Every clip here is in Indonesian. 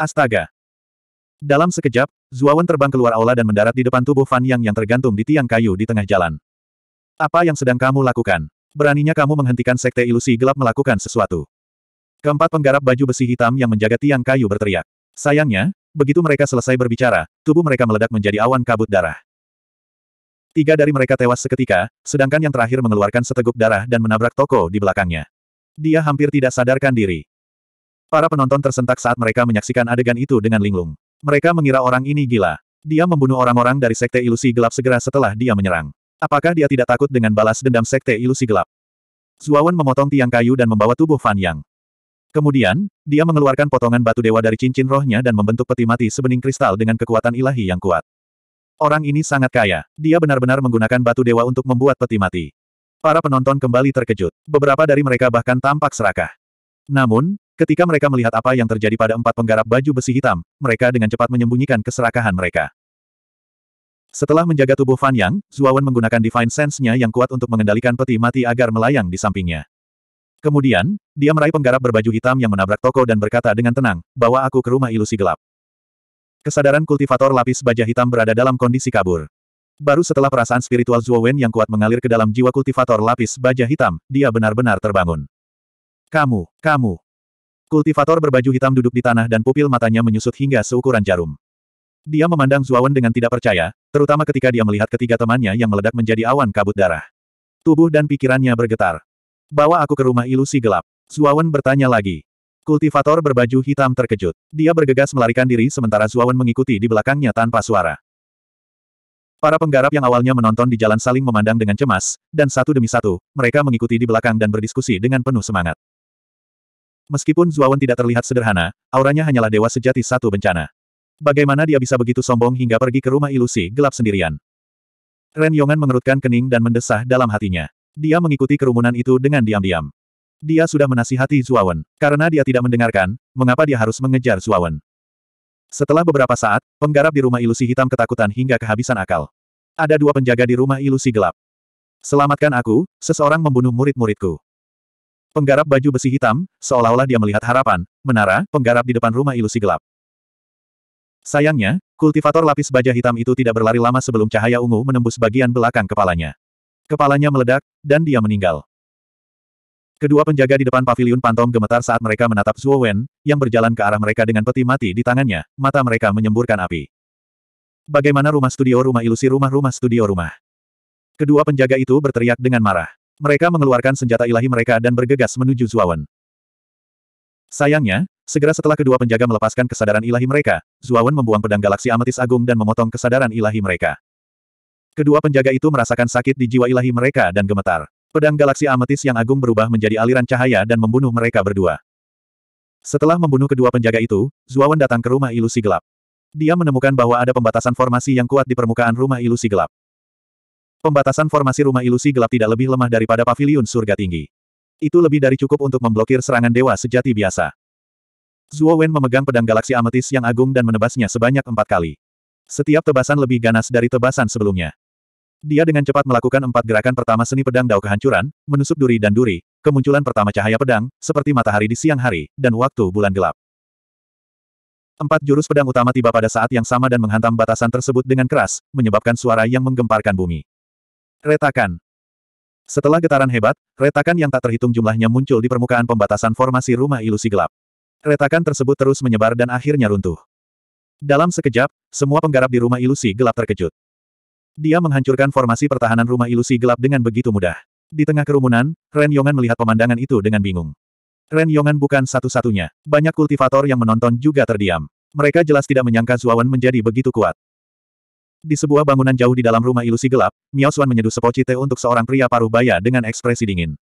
Astaga! Dalam sekejap, Zuawan terbang keluar aula dan mendarat di depan tubuh Fan Yang yang tergantung di tiang kayu di tengah jalan. Apa yang sedang kamu lakukan? Beraninya kamu menghentikan sekte ilusi gelap melakukan sesuatu. Keempat penggarap baju besi hitam yang menjaga tiang kayu berteriak. Sayangnya, begitu mereka selesai berbicara, tubuh mereka meledak menjadi awan kabut darah. Tiga dari mereka tewas seketika, sedangkan yang terakhir mengeluarkan seteguk darah dan menabrak toko di belakangnya. Dia hampir tidak sadarkan diri. Para penonton tersentak saat mereka menyaksikan adegan itu dengan linglung. Mereka mengira orang ini gila. Dia membunuh orang-orang dari Sekte Ilusi Gelap segera setelah dia menyerang. Apakah dia tidak takut dengan balas dendam Sekte Ilusi Gelap? Zuawan memotong tiang kayu dan membawa tubuh Fan Yang. Kemudian, dia mengeluarkan potongan batu dewa dari cincin rohnya dan membentuk peti mati sebening kristal dengan kekuatan ilahi yang kuat. Orang ini sangat kaya. Dia benar-benar menggunakan batu dewa untuk membuat peti mati. Para penonton kembali terkejut. Beberapa dari mereka bahkan tampak serakah. Namun, Ketika mereka melihat apa yang terjadi pada empat penggarap baju besi hitam, mereka dengan cepat menyembunyikan keserakahan mereka. Setelah menjaga tubuh Fan Yang, Zuawan menggunakan Divine Sense-nya yang kuat untuk mengendalikan peti mati agar melayang di sampingnya. Kemudian, dia meraih penggarap berbaju hitam yang menabrak toko dan berkata dengan tenang, bawa aku ke rumah ilusi gelap. Kesadaran kultivator lapis baja hitam berada dalam kondisi kabur. Baru setelah perasaan spiritual Zuowen yang kuat mengalir ke dalam jiwa kultivator lapis baja hitam, dia benar-benar terbangun. Kamu, kamu, Kultivator berbaju hitam duduk di tanah dan pupil matanya menyusut hingga seukuran jarum. Dia memandang Zuawan dengan tidak percaya, terutama ketika dia melihat ketiga temannya yang meledak menjadi awan kabut darah. Tubuh dan pikirannya bergetar. Bawa aku ke rumah ilusi gelap. Zuawan bertanya lagi. Kultivator berbaju hitam terkejut. Dia bergegas melarikan diri sementara Zuawan mengikuti di belakangnya tanpa suara. Para penggarap yang awalnya menonton di jalan saling memandang dengan cemas, dan satu demi satu, mereka mengikuti di belakang dan berdiskusi dengan penuh semangat. Meskipun Zuawan tidak terlihat sederhana, auranya hanyalah dewa sejati satu bencana. Bagaimana dia bisa begitu sombong hingga pergi ke rumah ilusi gelap sendirian? Ren Yongan mengerutkan kening dan mendesah dalam hatinya. Dia mengikuti kerumunan itu dengan diam-diam. Dia sudah menasihati Zuawan. Karena dia tidak mendengarkan, mengapa dia harus mengejar Zuawan? Setelah beberapa saat, penggarap di rumah ilusi hitam ketakutan hingga kehabisan akal. Ada dua penjaga di rumah ilusi gelap. Selamatkan aku, seseorang membunuh murid-muridku. Penggarap baju besi hitam, seolah-olah dia melihat harapan, menara, penggarap di depan rumah ilusi gelap. Sayangnya, kultivator lapis baja hitam itu tidak berlari lama sebelum cahaya ungu menembus bagian belakang kepalanya. Kepalanya meledak, dan dia meninggal. Kedua penjaga di depan paviliun Pantom gemetar saat mereka menatap Zhuo Wen, yang berjalan ke arah mereka dengan peti mati di tangannya, mata mereka menyemburkan api. Bagaimana rumah studio rumah ilusi rumah rumah studio rumah? Kedua penjaga itu berteriak dengan marah. Mereka mengeluarkan senjata ilahi mereka dan bergegas menuju Zuawan. Sayangnya, segera setelah kedua penjaga melepaskan kesadaran ilahi mereka, Zuawan membuang pedang galaksi Amatis agung dan memotong kesadaran ilahi mereka. Kedua penjaga itu merasakan sakit di jiwa ilahi mereka dan gemetar. Pedang galaksi Amatis yang agung berubah menjadi aliran cahaya dan membunuh mereka berdua. Setelah membunuh kedua penjaga itu, Zuawan datang ke rumah ilusi gelap. Dia menemukan bahwa ada pembatasan formasi yang kuat di permukaan rumah ilusi gelap. Pembatasan formasi rumah ilusi gelap tidak lebih lemah daripada pavilion surga tinggi. Itu lebih dari cukup untuk memblokir serangan dewa sejati biasa. Zhuo Wen memegang pedang galaksi ametis yang agung dan menebasnya sebanyak empat kali. Setiap tebasan lebih ganas dari tebasan sebelumnya. Dia dengan cepat melakukan empat gerakan pertama seni pedang dao kehancuran, menusuk duri dan duri, kemunculan pertama cahaya pedang, seperti matahari di siang hari, dan waktu bulan gelap. Empat jurus pedang utama tiba pada saat yang sama dan menghantam batasan tersebut dengan keras, menyebabkan suara yang menggemparkan bumi. Retakan. Setelah getaran hebat, retakan yang tak terhitung jumlahnya muncul di permukaan pembatasan formasi rumah ilusi gelap. Retakan tersebut terus menyebar dan akhirnya runtuh. Dalam sekejap, semua penggarap di rumah ilusi gelap terkejut. Dia menghancurkan formasi pertahanan rumah ilusi gelap dengan begitu mudah. Di tengah kerumunan, Ren Yongan melihat pemandangan itu dengan bingung. Ren Yongan bukan satu-satunya. Banyak kultivator yang menonton juga terdiam. Mereka jelas tidak menyangka Zuawan menjadi begitu kuat. Di sebuah bangunan jauh di dalam rumah ilusi gelap, Miao Xuan menyeduh sepoci teh untuk seorang pria parubaya dengan ekspresi dingin.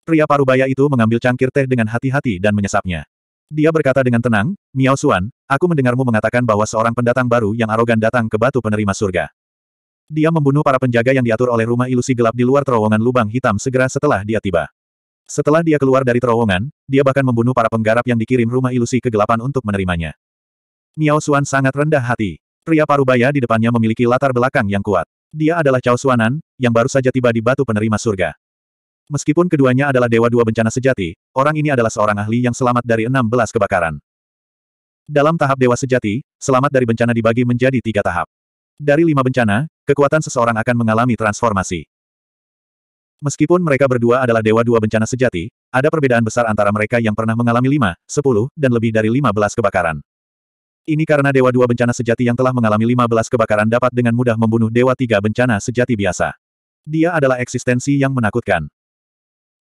Pria parubaya itu mengambil cangkir teh dengan hati-hati dan menyesapnya. Dia berkata dengan tenang, Miao Xuan, aku mendengarmu mengatakan bahwa seorang pendatang baru yang arogan datang ke batu penerima surga. Dia membunuh para penjaga yang diatur oleh rumah ilusi gelap di luar terowongan lubang hitam segera setelah dia tiba. Setelah dia keluar dari terowongan, dia bahkan membunuh para penggarap yang dikirim rumah ilusi kegelapan untuk menerimanya. Miao Xuan sangat rendah hati. Pria parubaya di depannya memiliki latar belakang yang kuat. Dia adalah Cao Suanan, yang baru saja tiba di batu penerima surga. Meskipun keduanya adalah dewa dua bencana sejati, orang ini adalah seorang ahli yang selamat dari 16 kebakaran. Dalam tahap dewa sejati, selamat dari bencana dibagi menjadi tiga tahap. Dari lima bencana, kekuatan seseorang akan mengalami transformasi. Meskipun mereka berdua adalah dewa dua bencana sejati, ada perbedaan besar antara mereka yang pernah mengalami lima, sepuluh, dan lebih dari lima belas kebakaran. Ini karena Dewa Dua Bencana Sejati yang telah mengalami 15 kebakaran dapat dengan mudah membunuh Dewa Tiga Bencana Sejati biasa. Dia adalah eksistensi yang menakutkan.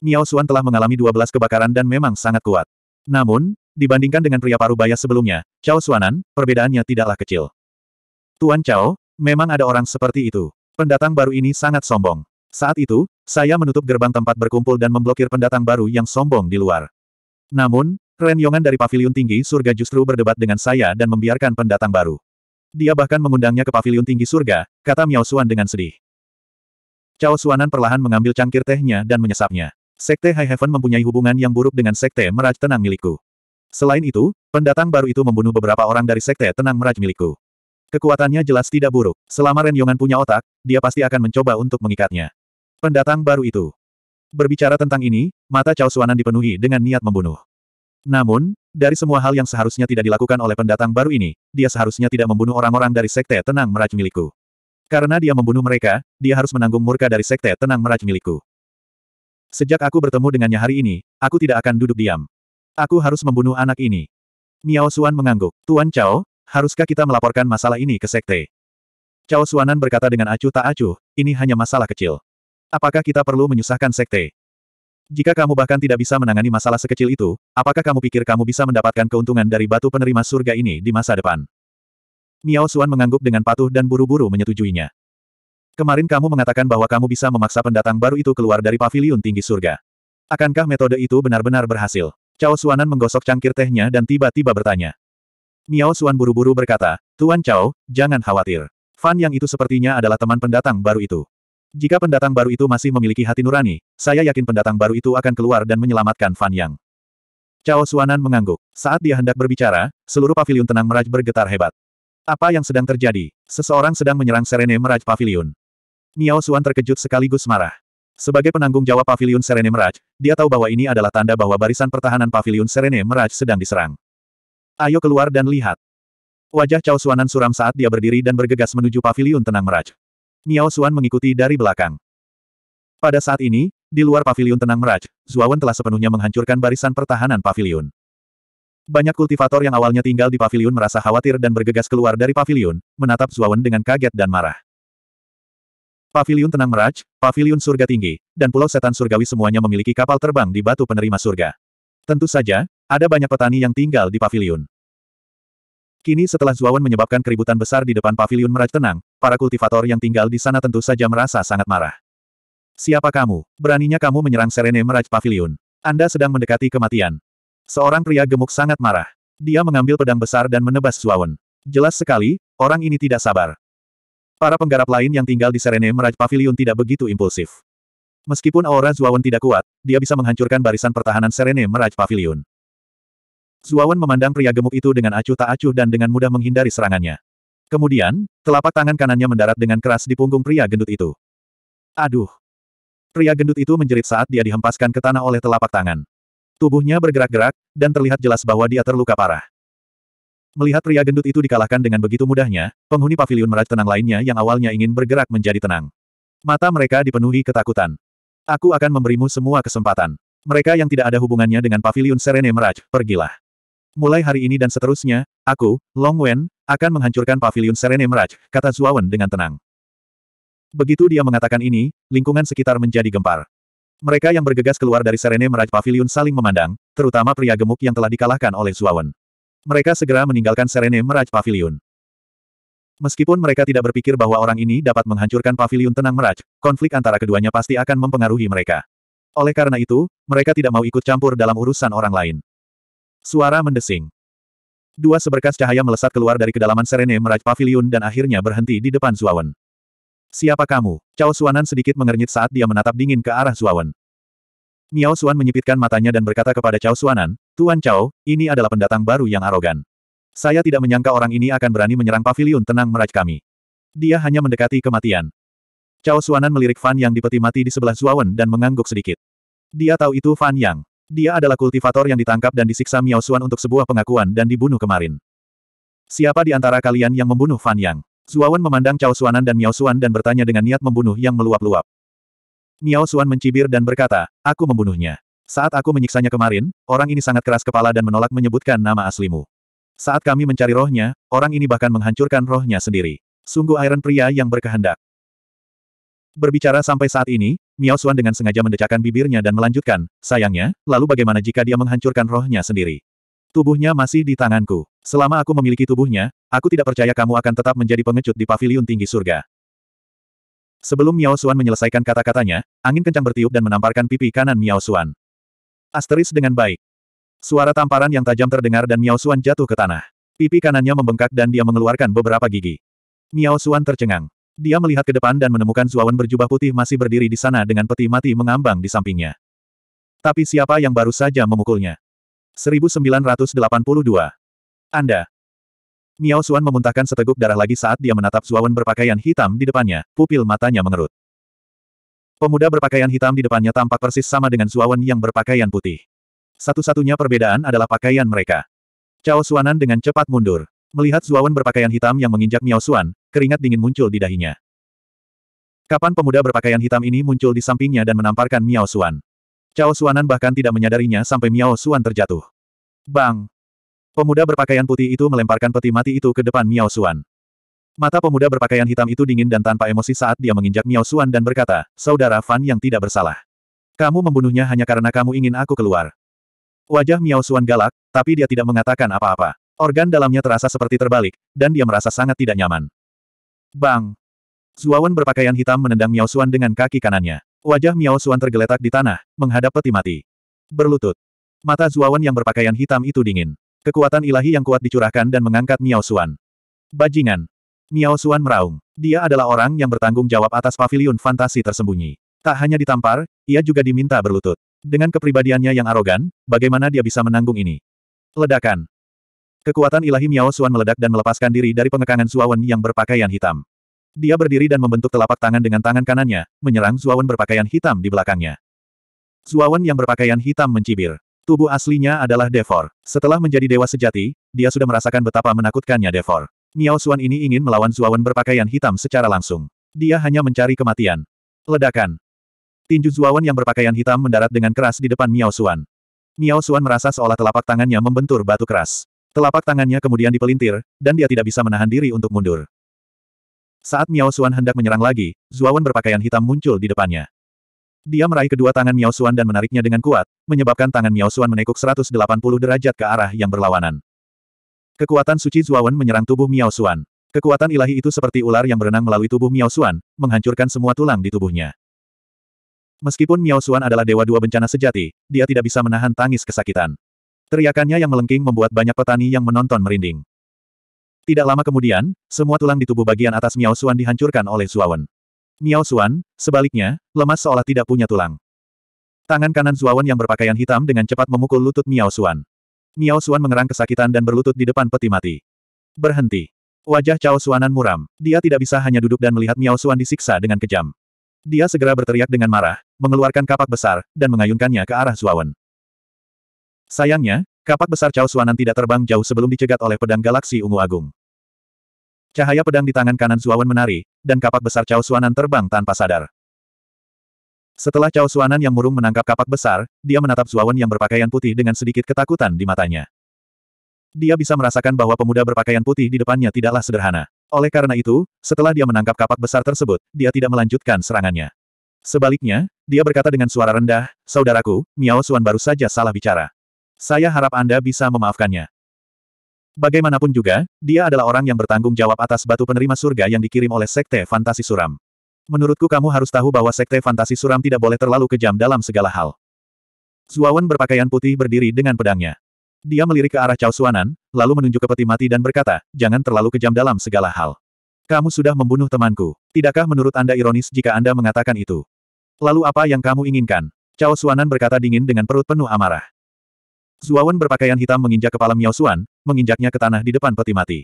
Miao Xuan telah mengalami 12 kebakaran dan memang sangat kuat. Namun, dibandingkan dengan pria paruh baya sebelumnya, Cao Xuanan, perbedaannya tidaklah kecil. Tuan Cao, memang ada orang seperti itu. Pendatang baru ini sangat sombong. Saat itu, saya menutup gerbang tempat berkumpul dan memblokir pendatang baru yang sombong di luar. Namun, Ren Yongan dari paviliun tinggi surga justru berdebat dengan saya dan membiarkan pendatang baru. Dia bahkan mengundangnya ke paviliun tinggi surga, kata Miao Suan dengan sedih. Cao Xuanan perlahan mengambil cangkir tehnya dan menyesapnya. Sekte High Heaven mempunyai hubungan yang buruk dengan Sekte Meraj Tenang milikku. Selain itu, pendatang baru itu membunuh beberapa orang dari Sekte Tenang Meraj milikku. Kekuatannya jelas tidak buruk. Selama Ren Yongan punya otak, dia pasti akan mencoba untuk mengikatnya. Pendatang baru itu. Berbicara tentang ini, mata Cao Suanan dipenuhi dengan niat membunuh. Namun, dari semua hal yang seharusnya tidak dilakukan oleh pendatang baru ini, dia seharusnya tidak membunuh orang-orang dari Sekte Tenang Meraj milikku. Karena dia membunuh mereka, dia harus menanggung murka dari Sekte Tenang Meraj milikku. Sejak aku bertemu dengannya hari ini, aku tidak akan duduk diam. Aku harus membunuh anak ini. Miao Suan mengangguk. Tuan Chao, haruskah kita melaporkan masalah ini ke Sekte? Chao Suanan berkata dengan acuh tak acuh, ini hanya masalah kecil. Apakah kita perlu menyusahkan Sekte? Jika kamu bahkan tidak bisa menangani masalah sekecil itu, apakah kamu pikir kamu bisa mendapatkan keuntungan dari batu penerima surga ini di masa depan? Miao Xuan mengangguk dengan patuh dan buru-buru menyetujuinya. Kemarin kamu mengatakan bahwa kamu bisa memaksa pendatang baru itu keluar dari paviliun tinggi surga. Akankah metode itu benar-benar berhasil? Cao Xuanan menggosok cangkir tehnya dan tiba-tiba bertanya. Miao Xuan buru-buru berkata, Tuan Cao, jangan khawatir. Fan yang itu sepertinya adalah teman pendatang baru itu. Jika pendatang baru itu masih memiliki hati nurani, saya yakin pendatang baru itu akan keluar dan menyelamatkan Fan Yang. Cao Suanan mengangguk. Saat dia hendak berbicara, seluruh pavilion tenang Meraj bergetar hebat. Apa yang sedang terjadi? Seseorang sedang menyerang Serene Meraj Pavilion. Miao Suan terkejut sekaligus marah. Sebagai penanggung jawab pavilion Serene Meraj, dia tahu bahwa ini adalah tanda bahwa barisan pertahanan pavilion Serene Meraj sedang diserang. Ayo keluar dan lihat. Wajah Cao Suanan suram saat dia berdiri dan bergegas menuju pavilion tenang Meraj. Miao Xuan mengikuti dari belakang. Pada saat ini, di luar Pavilion tenang Meraj, Zuawan telah sepenuhnya menghancurkan barisan pertahanan Pavilion. Banyak kultivator yang awalnya tinggal di Pavilion merasa khawatir dan bergegas keluar dari Pavilion, menatap Zuawan dengan kaget dan marah. Pavilion Tenang Meraj, Pavilion Surga Tinggi, dan Pulau Setan Surgawi semuanya memiliki kapal terbang di batu penerima surga. Tentu saja, ada banyak petani yang tinggal di Pavilion. Kini setelah Zuawan menyebabkan keributan besar di depan Pavilion Meraj Tenang, para kultivator yang tinggal di sana tentu saja merasa sangat marah. Siapa kamu? Beraninya kamu menyerang Serene Meraj Pavilion? Anda sedang mendekati kematian. Seorang pria gemuk sangat marah. Dia mengambil pedang besar dan menebas Zuawan. Jelas sekali, orang ini tidak sabar. Para penggarap lain yang tinggal di Serene Meraj Pavilion tidak begitu impulsif. Meskipun aura Zuawan tidak kuat, dia bisa menghancurkan barisan pertahanan Serene Meraj Pavilion. Zuawan memandang pria gemuk itu dengan acuh tak acuh dan dengan mudah menghindari serangannya. Kemudian, telapak tangan kanannya mendarat dengan keras di punggung pria gendut itu. Aduh! Pria gendut itu menjerit saat dia dihempaskan ke tanah oleh telapak tangan. Tubuhnya bergerak-gerak, dan terlihat jelas bahwa dia terluka parah. Melihat pria gendut itu dikalahkan dengan begitu mudahnya, penghuni pavilion meraj tenang lainnya yang awalnya ingin bergerak menjadi tenang. Mata mereka dipenuhi ketakutan. Aku akan memberimu semua kesempatan. Mereka yang tidak ada hubungannya dengan pavilion Serene Meraj, pergilah. Mulai hari ini dan seterusnya, aku, Long Wen, akan menghancurkan pavilion Serene Meraj, kata Zuawan dengan tenang. Begitu dia mengatakan ini, lingkungan sekitar menjadi gempar. Mereka yang bergegas keluar dari Serene Meraj Pavilion saling memandang, terutama pria gemuk yang telah dikalahkan oleh Zuawan. Mereka segera meninggalkan Serene Meraj Pavilion. Meskipun mereka tidak berpikir bahwa orang ini dapat menghancurkan pavilion tenang Meraj, konflik antara keduanya pasti akan mempengaruhi mereka. Oleh karena itu, mereka tidak mau ikut campur dalam urusan orang lain. Suara mendesing. Dua seberkas cahaya melesat keluar dari kedalaman Serene Meraj Pavilion dan akhirnya berhenti di depan Zuawan. Siapa kamu? Cao Suanan sedikit mengernyit saat dia menatap dingin ke arah Zuawan. Miao Suan menyipitkan matanya dan berkata kepada Cao Suanan, Tuan Cao, ini adalah pendatang baru yang arogan. Saya tidak menyangka orang ini akan berani menyerang pavilion tenang Meraj kami. Dia hanya mendekati kematian. Cao Suanan melirik Fan Yang di mati di sebelah Zuawan dan mengangguk sedikit. Dia tahu itu Fan Yang. Dia adalah kultivator yang ditangkap dan disiksa Miao Xuan untuk sebuah pengakuan dan dibunuh kemarin. Siapa di antara kalian yang membunuh Fan Yang? Zuawan memandang Cao Xuanan dan Miao Xuan dan bertanya dengan niat membunuh yang meluap-luap. Miao Xuan mencibir dan berkata, aku membunuhnya. Saat aku menyiksanya kemarin, orang ini sangat keras kepala dan menolak menyebutkan nama aslimu. Saat kami mencari rohnya, orang ini bahkan menghancurkan rohnya sendiri. Sungguh Iron pria yang berkehendak. Berbicara sampai saat ini, Miao Xuan dengan sengaja mendecakkan bibirnya dan melanjutkan, sayangnya, lalu bagaimana jika dia menghancurkan rohnya sendiri? Tubuhnya masih di tanganku. Selama aku memiliki tubuhnya, aku tidak percaya kamu akan tetap menjadi pengecut di paviliun tinggi surga. Sebelum Miao Xuan menyelesaikan kata-katanya, angin kencang bertiup dan menamparkan pipi kanan Miao Xuan. Asteris dengan baik. Suara tamparan yang tajam terdengar dan Miao Xuan jatuh ke tanah. Pipi kanannya membengkak dan dia mengeluarkan beberapa gigi. Miao Xuan tercengang. Dia melihat ke depan dan menemukan Zuawan berjubah putih masih berdiri di sana dengan peti mati mengambang di sampingnya. Tapi siapa yang baru saja memukulnya? 1982. Anda. Miao Xuan memuntahkan seteguk darah lagi saat dia menatap Zuawan berpakaian hitam di depannya, pupil matanya mengerut. Pemuda berpakaian hitam di depannya tampak persis sama dengan Zuawan yang berpakaian putih. Satu-satunya perbedaan adalah pakaian mereka. Cao Suanan dengan cepat mundur. Melihat Zuawan berpakaian hitam yang menginjak Miao Xuan, keringat dingin muncul di dahinya. Kapan pemuda berpakaian hitam ini muncul di sampingnya dan menamparkan Miao Xuan? Cao Xuanan bahkan tidak menyadarinya sampai Miao Xuan terjatuh. Bang! Pemuda berpakaian putih itu melemparkan peti mati itu ke depan Miao Xuan. Mata pemuda berpakaian hitam itu dingin dan tanpa emosi saat dia menginjak Miao Xuan dan berkata, Saudara Fan yang tidak bersalah. Kamu membunuhnya hanya karena kamu ingin aku keluar. Wajah Miao Xuan galak, tapi dia tidak mengatakan apa-apa. Organ dalamnya terasa seperti terbalik, dan dia merasa sangat tidak nyaman. Bang! Zuawan berpakaian hitam menendang Miao Suan dengan kaki kanannya. Wajah Miao Suan tergeletak di tanah, menghadap peti mati. Berlutut. Mata Zuawan yang berpakaian hitam itu dingin. Kekuatan ilahi yang kuat dicurahkan dan mengangkat Miao Suan. Bajingan! Miao Suan meraung. Dia adalah orang yang bertanggung jawab atas pavilion fantasi tersembunyi. Tak hanya ditampar, ia juga diminta berlutut. Dengan kepribadiannya yang arogan, bagaimana dia bisa menanggung ini? Ledakan. Kekuatan ilahi Miao Suan meledak dan melepaskan diri dari pengekangan Zuawan yang berpakaian hitam. Dia berdiri dan membentuk telapak tangan dengan tangan kanannya, menyerang Zuawan berpakaian hitam di belakangnya. Zuawan yang berpakaian hitam mencibir. Tubuh aslinya adalah Devor. Setelah menjadi dewa sejati, dia sudah merasakan betapa menakutkannya Devor. Miao Suan ini ingin melawan Zuawan berpakaian hitam secara langsung. Dia hanya mencari kematian. Ledakan. Tinju Zuawan yang berpakaian hitam mendarat dengan keras di depan Miao Suan. Miao Suan merasa seolah telapak tangannya membentur batu keras. Telapak tangannya kemudian dipelintir, dan dia tidak bisa menahan diri untuk mundur. Saat Miao Xuan hendak menyerang lagi, Zuawan berpakaian hitam muncul di depannya. Dia meraih kedua tangan Miao Xuan dan menariknya dengan kuat, menyebabkan tangan Miao Xuan menekuk 180 derajat ke arah yang berlawanan. Kekuatan suci Zuawan menyerang tubuh Miao Xuan. Kekuatan ilahi itu seperti ular yang berenang melalui tubuh Miao Xuan, menghancurkan semua tulang di tubuhnya. Meskipun Miao Xuan adalah dewa dua bencana sejati, dia tidak bisa menahan tangis kesakitan. Teriakannya yang melengking membuat banyak petani yang menonton merinding. Tidak lama kemudian, semua tulang di tubuh bagian atas Miao Xuan dihancurkan oleh Zuawan. Miao Xuan, sebaliknya, lemas seolah tidak punya tulang. Tangan kanan Zuawan yang berpakaian hitam dengan cepat memukul lutut Miao Xuan. Miao Xuan mengerang kesakitan dan berlutut di depan peti mati. Berhenti. Wajah Cao Suanan muram. Dia tidak bisa hanya duduk dan melihat Miao Xuan disiksa dengan kejam. Dia segera berteriak dengan marah, mengeluarkan kapak besar, dan mengayunkannya ke arah Zuawan. Sayangnya, kapak besar Chao Suanan tidak terbang jauh sebelum dicegat oleh pedang galaksi ungu agung. Cahaya pedang di tangan kanan Zuawan menari, dan kapak besar Chao Suanan terbang tanpa sadar. Setelah Chao Suanan yang murung menangkap kapak besar, dia menatap Zuawan yang berpakaian putih dengan sedikit ketakutan di matanya. Dia bisa merasakan bahwa pemuda berpakaian putih di depannya tidaklah sederhana. Oleh karena itu, setelah dia menangkap kapak besar tersebut, dia tidak melanjutkan serangannya. Sebaliknya, dia berkata dengan suara rendah, Saudaraku, Miao Suan baru saja salah bicara. Saya harap Anda bisa memaafkannya. Bagaimanapun juga, dia adalah orang yang bertanggung jawab atas batu penerima surga yang dikirim oleh Sekte Fantasi Suram. Menurutku kamu harus tahu bahwa Sekte Fantasi Suram tidak boleh terlalu kejam dalam segala hal. Zuawan berpakaian putih berdiri dengan pedangnya. Dia melirik ke arah Cao Suanan, lalu menunjuk ke peti mati dan berkata, jangan terlalu kejam dalam segala hal. Kamu sudah membunuh temanku. Tidakkah menurut Anda ironis jika Anda mengatakan itu? Lalu apa yang kamu inginkan? Cao Suanan berkata dingin dengan perut penuh amarah. Zuawan berpakaian hitam menginjak kepala Miao Xuan, menginjaknya ke tanah di depan peti mati.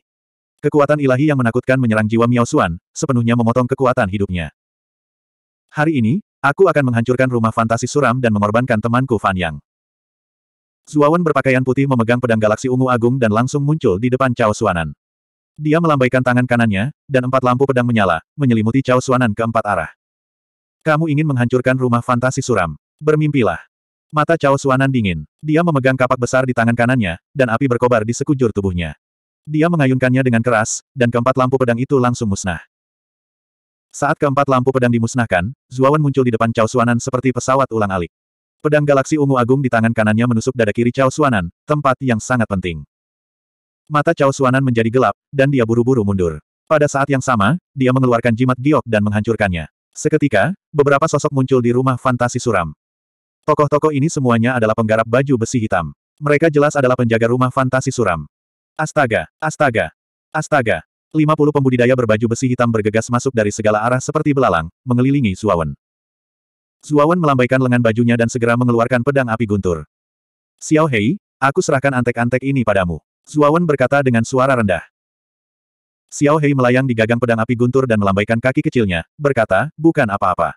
Kekuatan ilahi yang menakutkan menyerang jiwa Miao Xuan, sepenuhnya memotong kekuatan hidupnya. Hari ini, aku akan menghancurkan rumah fantasi suram dan mengorbankan temanku Fan Yang. Zuawan berpakaian putih memegang pedang galaksi ungu agung dan langsung muncul di depan Cao Suanan. Dia melambaikan tangan kanannya, dan empat lampu pedang menyala, menyelimuti Cao Suanan ke empat arah. Kamu ingin menghancurkan rumah fantasi suram. Bermimpilah. Mata Cao Suanan dingin. Dia memegang kapak besar di tangan kanannya, dan api berkobar di sekujur tubuhnya. Dia mengayunkannya dengan keras, dan keempat lampu pedang itu langsung musnah. Saat keempat lampu pedang dimusnahkan, Zuawan muncul di depan Cao Suanan seperti pesawat ulang-alik. Pedang galaksi ungu agung di tangan kanannya menusuk dada kiri Cao Suanan, tempat yang sangat penting. Mata Cao Suanan menjadi gelap, dan dia buru-buru mundur. Pada saat yang sama, dia mengeluarkan jimat giok dan menghancurkannya. Seketika, beberapa sosok muncul di rumah fantasi suram. Tokoh-tokoh ini semuanya adalah penggarap baju besi hitam. Mereka jelas adalah penjaga rumah fantasi suram. Astaga, astaga, astaga. 50 pembudidaya berbaju besi hitam bergegas masuk dari segala arah seperti belalang, mengelilingi Zuawan. Zuawan melambaikan lengan bajunya dan segera mengeluarkan pedang api guntur. Xiao Hei, aku serahkan antek-antek ini padamu. Zuawan berkata dengan suara rendah. Xiao Hei melayang di gagang pedang api guntur dan melambaikan kaki kecilnya, berkata, bukan apa-apa.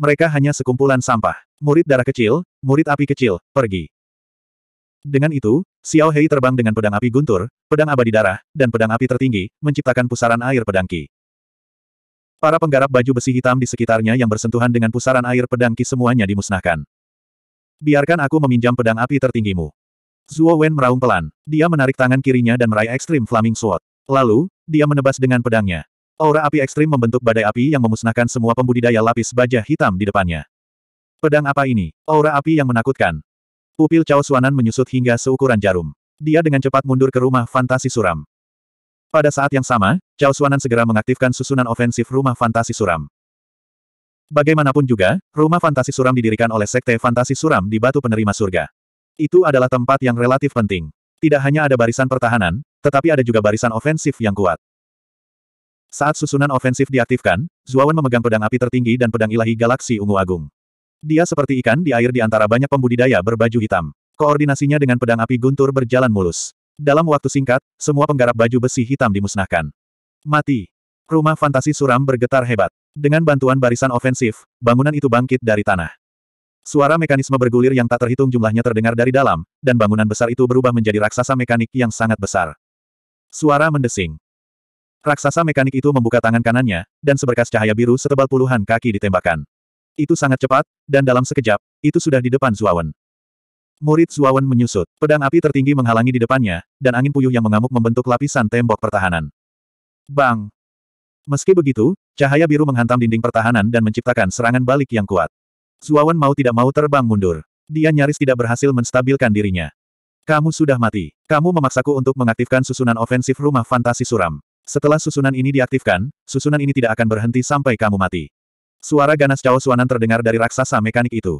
Mereka hanya sekumpulan sampah murid darah kecil, murid api kecil, pergi. Dengan itu, Xiao Hei terbang dengan pedang api guntur, pedang abadi darah, dan pedang api tertinggi, menciptakan pusaran air pedang Ki. Para penggarap baju besi hitam di sekitarnya yang bersentuhan dengan pusaran air pedang Ki semuanya dimusnahkan. Biarkan aku meminjam pedang api tertinggimu. Zuo Wen meraung pelan. Dia menarik tangan kirinya dan meraih ekstrim Flaming Sword. Lalu, dia menebas dengan pedangnya. Aura api ekstrim membentuk badai api yang memusnahkan semua pembudidaya lapis baja hitam di depannya. Pedang apa ini? Aura api yang menakutkan. Pupil Cao Suanan menyusut hingga seukuran jarum. Dia dengan cepat mundur ke rumah fantasi suram. Pada saat yang sama, Cao Suanan segera mengaktifkan susunan ofensif rumah fantasi suram. Bagaimanapun juga, rumah fantasi suram didirikan oleh sekte fantasi suram di batu penerima surga. Itu adalah tempat yang relatif penting. Tidak hanya ada barisan pertahanan, tetapi ada juga barisan ofensif yang kuat. Saat susunan ofensif diaktifkan, Zuawan memegang pedang api tertinggi dan pedang ilahi galaksi ungu agung. Dia seperti ikan di air di antara banyak pembudidaya berbaju hitam. Koordinasinya dengan pedang api guntur berjalan mulus. Dalam waktu singkat, semua penggarap baju besi hitam dimusnahkan. Mati. Rumah fantasi suram bergetar hebat. Dengan bantuan barisan ofensif, bangunan itu bangkit dari tanah. Suara mekanisme bergulir yang tak terhitung jumlahnya terdengar dari dalam, dan bangunan besar itu berubah menjadi raksasa mekanik yang sangat besar. Suara mendesing. Raksasa mekanik itu membuka tangan kanannya, dan seberkas cahaya biru setebal puluhan kaki ditembakkan. Itu sangat cepat, dan dalam sekejap, itu sudah di depan Zuawan. Murid Zuawan menyusut. Pedang api tertinggi menghalangi di depannya, dan angin puyuh yang mengamuk membentuk lapisan tembok pertahanan. Bang! Meski begitu, cahaya biru menghantam dinding pertahanan dan menciptakan serangan balik yang kuat. Zuawan mau tidak mau terbang mundur. Dia nyaris tidak berhasil menstabilkan dirinya. Kamu sudah mati. Kamu memaksaku untuk mengaktifkan susunan ofensif rumah fantasi suram. Setelah susunan ini diaktifkan, susunan ini tidak akan berhenti sampai kamu mati. Suara ganas Cao Suanan terdengar dari raksasa mekanik itu.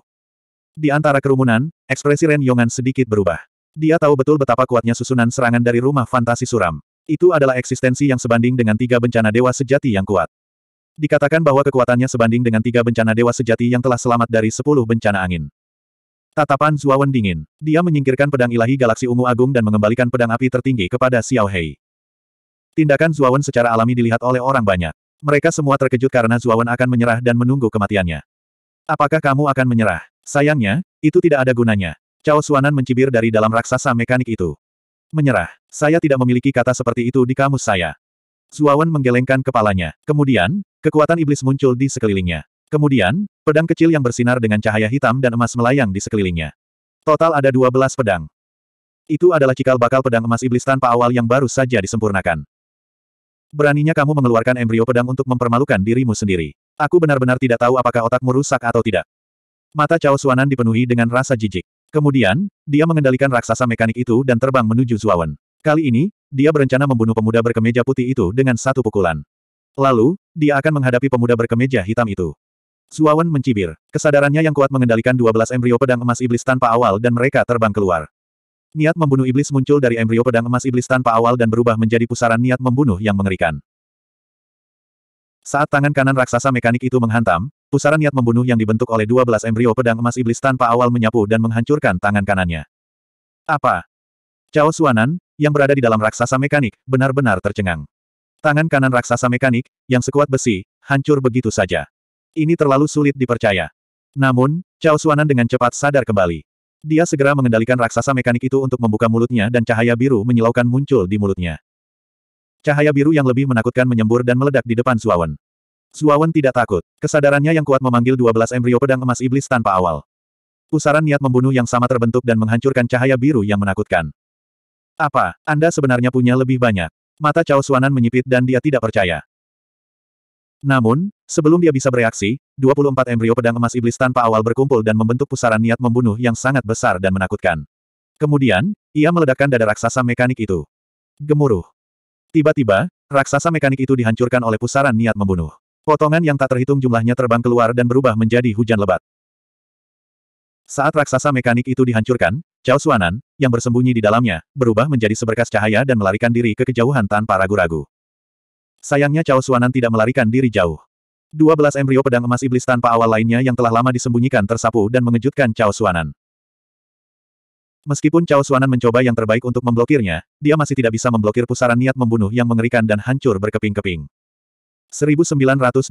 Di antara kerumunan, ekspresi Ren Yongan sedikit berubah. Dia tahu betul betapa kuatnya susunan serangan dari rumah fantasi suram. Itu adalah eksistensi yang sebanding dengan tiga bencana dewa sejati yang kuat. Dikatakan bahwa kekuatannya sebanding dengan tiga bencana dewa sejati yang telah selamat dari sepuluh bencana angin. Tatapan Zuawan dingin. Dia menyingkirkan pedang ilahi galaksi ungu agung dan mengembalikan pedang api tertinggi kepada Xiao Hei. Tindakan Zuawan secara alami dilihat oleh orang banyak. Mereka semua terkejut karena Zuawan akan menyerah dan menunggu kematiannya. Apakah kamu akan menyerah? Sayangnya, itu tidak ada gunanya. Cao Suanan mencibir dari dalam raksasa mekanik itu. Menyerah. Saya tidak memiliki kata seperti itu di kamus saya. Zuawan menggelengkan kepalanya. Kemudian, kekuatan iblis muncul di sekelilingnya. Kemudian, pedang kecil yang bersinar dengan cahaya hitam dan emas melayang di sekelilingnya. Total ada 12 pedang. Itu adalah cikal bakal pedang emas iblis tanpa awal yang baru saja disempurnakan. Beraninya kamu mengeluarkan embrio pedang untuk mempermalukan dirimu sendiri. Aku benar-benar tidak tahu apakah otakmu rusak atau tidak. Mata Cao Suanan dipenuhi dengan rasa jijik. Kemudian, dia mengendalikan raksasa mekanik itu dan terbang menuju Zuawan. Kali ini, dia berencana membunuh pemuda berkemeja putih itu dengan satu pukulan. Lalu, dia akan menghadapi pemuda berkemeja hitam itu. Zuawan mencibir. Kesadarannya yang kuat mengendalikan 12 embrio pedang emas iblis tanpa awal dan mereka terbang keluar. Niat membunuh iblis muncul dari embrio pedang emas iblis tanpa awal dan berubah menjadi pusaran niat membunuh yang mengerikan. Saat tangan kanan raksasa mekanik itu menghantam, pusaran niat membunuh yang dibentuk oleh 12 embrio pedang emas iblis tanpa awal menyapu dan menghancurkan tangan kanannya. Apa? Cao Suanan, yang berada di dalam raksasa mekanik, benar-benar tercengang. Tangan kanan raksasa mekanik, yang sekuat besi, hancur begitu saja. Ini terlalu sulit dipercaya. Namun, Cao Suanan dengan cepat sadar kembali. Dia segera mengendalikan raksasa mekanik itu untuk membuka mulutnya dan cahaya biru menyilaukan muncul di mulutnya. Cahaya biru yang lebih menakutkan menyembur dan meledak di depan Suawan. Suawan tidak takut. Kesadarannya yang kuat memanggil 12 embrio pedang emas iblis tanpa awal. Pusaran niat membunuh yang sama terbentuk dan menghancurkan cahaya biru yang menakutkan. Apa, Anda sebenarnya punya lebih banyak? Mata Cao Suanan menyipit dan dia tidak percaya. Namun, sebelum dia bisa bereaksi, 24 embrio pedang emas iblis tanpa awal berkumpul dan membentuk pusaran niat membunuh yang sangat besar dan menakutkan. Kemudian, ia meledakkan dada raksasa mekanik itu. Gemuruh. Tiba-tiba, raksasa mekanik itu dihancurkan oleh pusaran niat membunuh. Potongan yang tak terhitung jumlahnya terbang keluar dan berubah menjadi hujan lebat. Saat raksasa mekanik itu dihancurkan, Chao Suanan, yang bersembunyi di dalamnya, berubah menjadi seberkas cahaya dan melarikan diri ke kejauhan tanpa ragu-ragu. Sayangnya Cao Suanan tidak melarikan diri jauh. 12 embrio pedang emas iblis tanpa awal lainnya yang telah lama disembunyikan tersapu dan mengejutkan Cao Suanan. Meskipun Cao Suanan mencoba yang terbaik untuk memblokirnya, dia masih tidak bisa memblokir pusaran niat membunuh yang mengerikan dan hancur berkeping-keping. 1983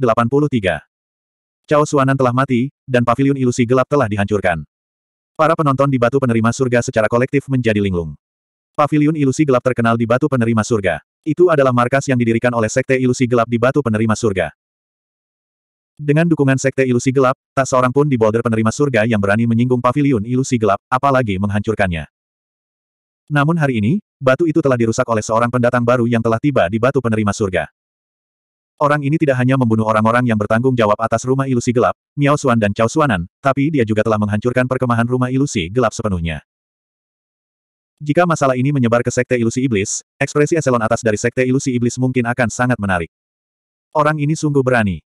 Cao Suanan telah mati, dan pavilion ilusi gelap telah dihancurkan. Para penonton di batu penerima surga secara kolektif menjadi linglung. Pavilion ilusi gelap terkenal di batu penerima surga. Itu adalah markas yang didirikan oleh Sekte Ilusi Gelap di Batu Penerima Surga. Dengan dukungan Sekte Ilusi Gelap, tak seorang pun di Boulder Penerima Surga yang berani menyinggung Paviliun ilusi gelap, apalagi menghancurkannya. Namun hari ini, batu itu telah dirusak oleh seorang pendatang baru yang telah tiba di Batu Penerima Surga. Orang ini tidak hanya membunuh orang-orang yang bertanggung jawab atas rumah ilusi gelap, Miao Xuan dan Chao Xuanan, tapi dia juga telah menghancurkan perkemahan rumah ilusi gelap sepenuhnya. Jika masalah ini menyebar ke Sekte Ilusi Iblis, ekspresi eselon atas dari Sekte Ilusi Iblis mungkin akan sangat menarik. Orang ini sungguh berani.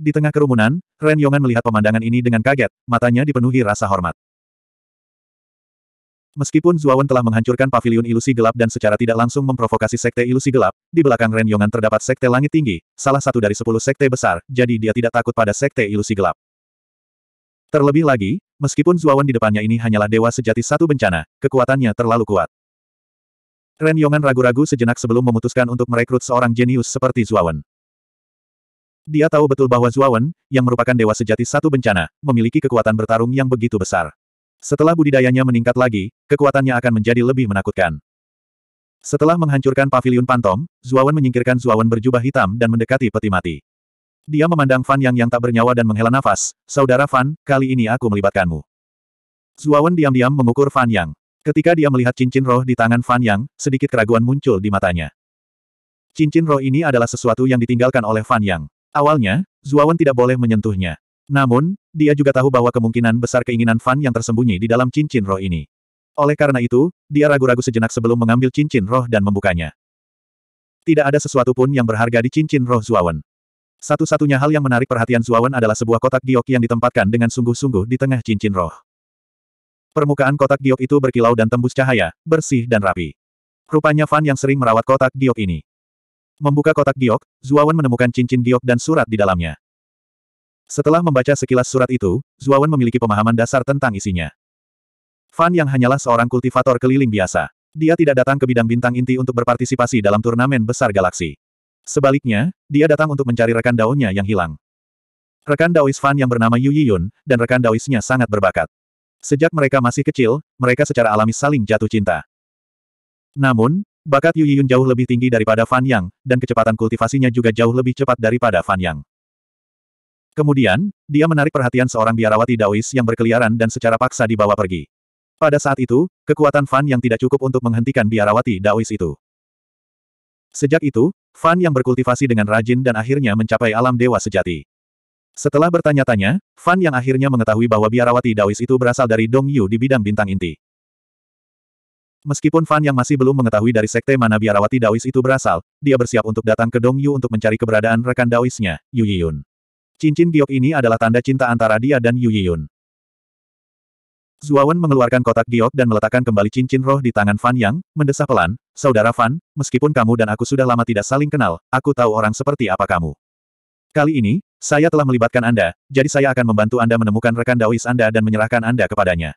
Di tengah kerumunan, Ren Yongan melihat pemandangan ini dengan kaget, matanya dipenuhi rasa hormat. Meskipun Zuawan telah menghancurkan pavilion ilusi gelap dan secara tidak langsung memprovokasi Sekte Ilusi Gelap, di belakang Ren Yongan terdapat Sekte Langit Tinggi, salah satu dari sepuluh Sekte Besar, jadi dia tidak takut pada Sekte Ilusi Gelap. Terlebih lagi, Meskipun Zuawan di depannya ini hanyalah dewa sejati satu bencana, kekuatannya terlalu kuat. Ren Yongan ragu-ragu sejenak sebelum memutuskan untuk merekrut seorang jenius seperti Zuawan. Dia tahu betul bahwa Zuawan, yang merupakan dewa sejati satu bencana, memiliki kekuatan bertarung yang begitu besar. Setelah budidayanya meningkat lagi, kekuatannya akan menjadi lebih menakutkan. Setelah menghancurkan pavilion Pantom, Zuawan menyingkirkan Zuawan berjubah hitam dan mendekati peti mati. Dia memandang Fan Yang yang tak bernyawa dan menghela nafas. Saudara Fan, kali ini aku melibatkanmu. Zuawan diam-diam mengukur Fan Yang. Ketika dia melihat cincin roh di tangan Fan Yang, sedikit keraguan muncul di matanya. Cincin roh ini adalah sesuatu yang ditinggalkan oleh Fan Yang. Awalnya, Zuawan tidak boleh menyentuhnya. Namun, dia juga tahu bahwa kemungkinan besar keinginan Fan Yang tersembunyi di dalam cincin roh ini. Oleh karena itu, dia ragu-ragu sejenak sebelum mengambil cincin roh dan membukanya. Tidak ada sesuatu pun yang berharga di cincin roh Zuawan. Satu-satunya hal yang menarik perhatian Zuawan adalah sebuah kotak giok yang ditempatkan dengan sungguh-sungguh di tengah cincin roh. Permukaan kotak giok itu berkilau dan tembus cahaya, bersih dan rapi. Rupanya Fan yang sering merawat kotak giok ini. Membuka kotak giok, Zuawan menemukan cincin giok dan surat di dalamnya. Setelah membaca sekilas surat itu, Zuawan memiliki pemahaman dasar tentang isinya. Fan yang hanyalah seorang kultivator keliling biasa. Dia tidak datang ke bidang bintang inti untuk berpartisipasi dalam turnamen besar galaksi. Sebaliknya, dia datang untuk mencari rekan daunnya yang hilang. Rekan Daois Fan yang bernama Yu Yiyun, dan rekan Daoisnya sangat berbakat. Sejak mereka masih kecil, mereka secara alami saling jatuh cinta. Namun, bakat Yu Yiyun jauh lebih tinggi daripada Fan Yang, dan kecepatan kultivasinya juga jauh lebih cepat daripada Fan Yang. Kemudian, dia menarik perhatian seorang biarawati Daois yang berkeliaran dan secara paksa dibawa pergi. Pada saat itu, kekuatan Fan Yang tidak cukup untuk menghentikan biarawati Daois itu. Sejak itu, Fan yang berkultivasi dengan rajin dan akhirnya mencapai alam dewa sejati. Setelah bertanya-tanya, Fan yang akhirnya mengetahui bahwa biarawati Daois itu berasal dari Dong Yu di bidang bintang inti. Meskipun Fan yang masih belum mengetahui dari sekte mana biarawati Daois itu berasal, dia bersiap untuk datang ke Dong Yu untuk mencari keberadaan rekan Daoisnya, Yu Yiyun. Cincin giok ini adalah tanda cinta antara dia dan Yu Yiyun. Zuawan mengeluarkan kotak giok dan meletakkan kembali cincin roh di tangan Fan Yang, mendesah pelan, Saudara Fan, meskipun kamu dan aku sudah lama tidak saling kenal, aku tahu orang seperti apa kamu. Kali ini, saya telah melibatkan Anda, jadi saya akan membantu Anda menemukan rekan Daois Anda dan menyerahkan Anda kepadanya.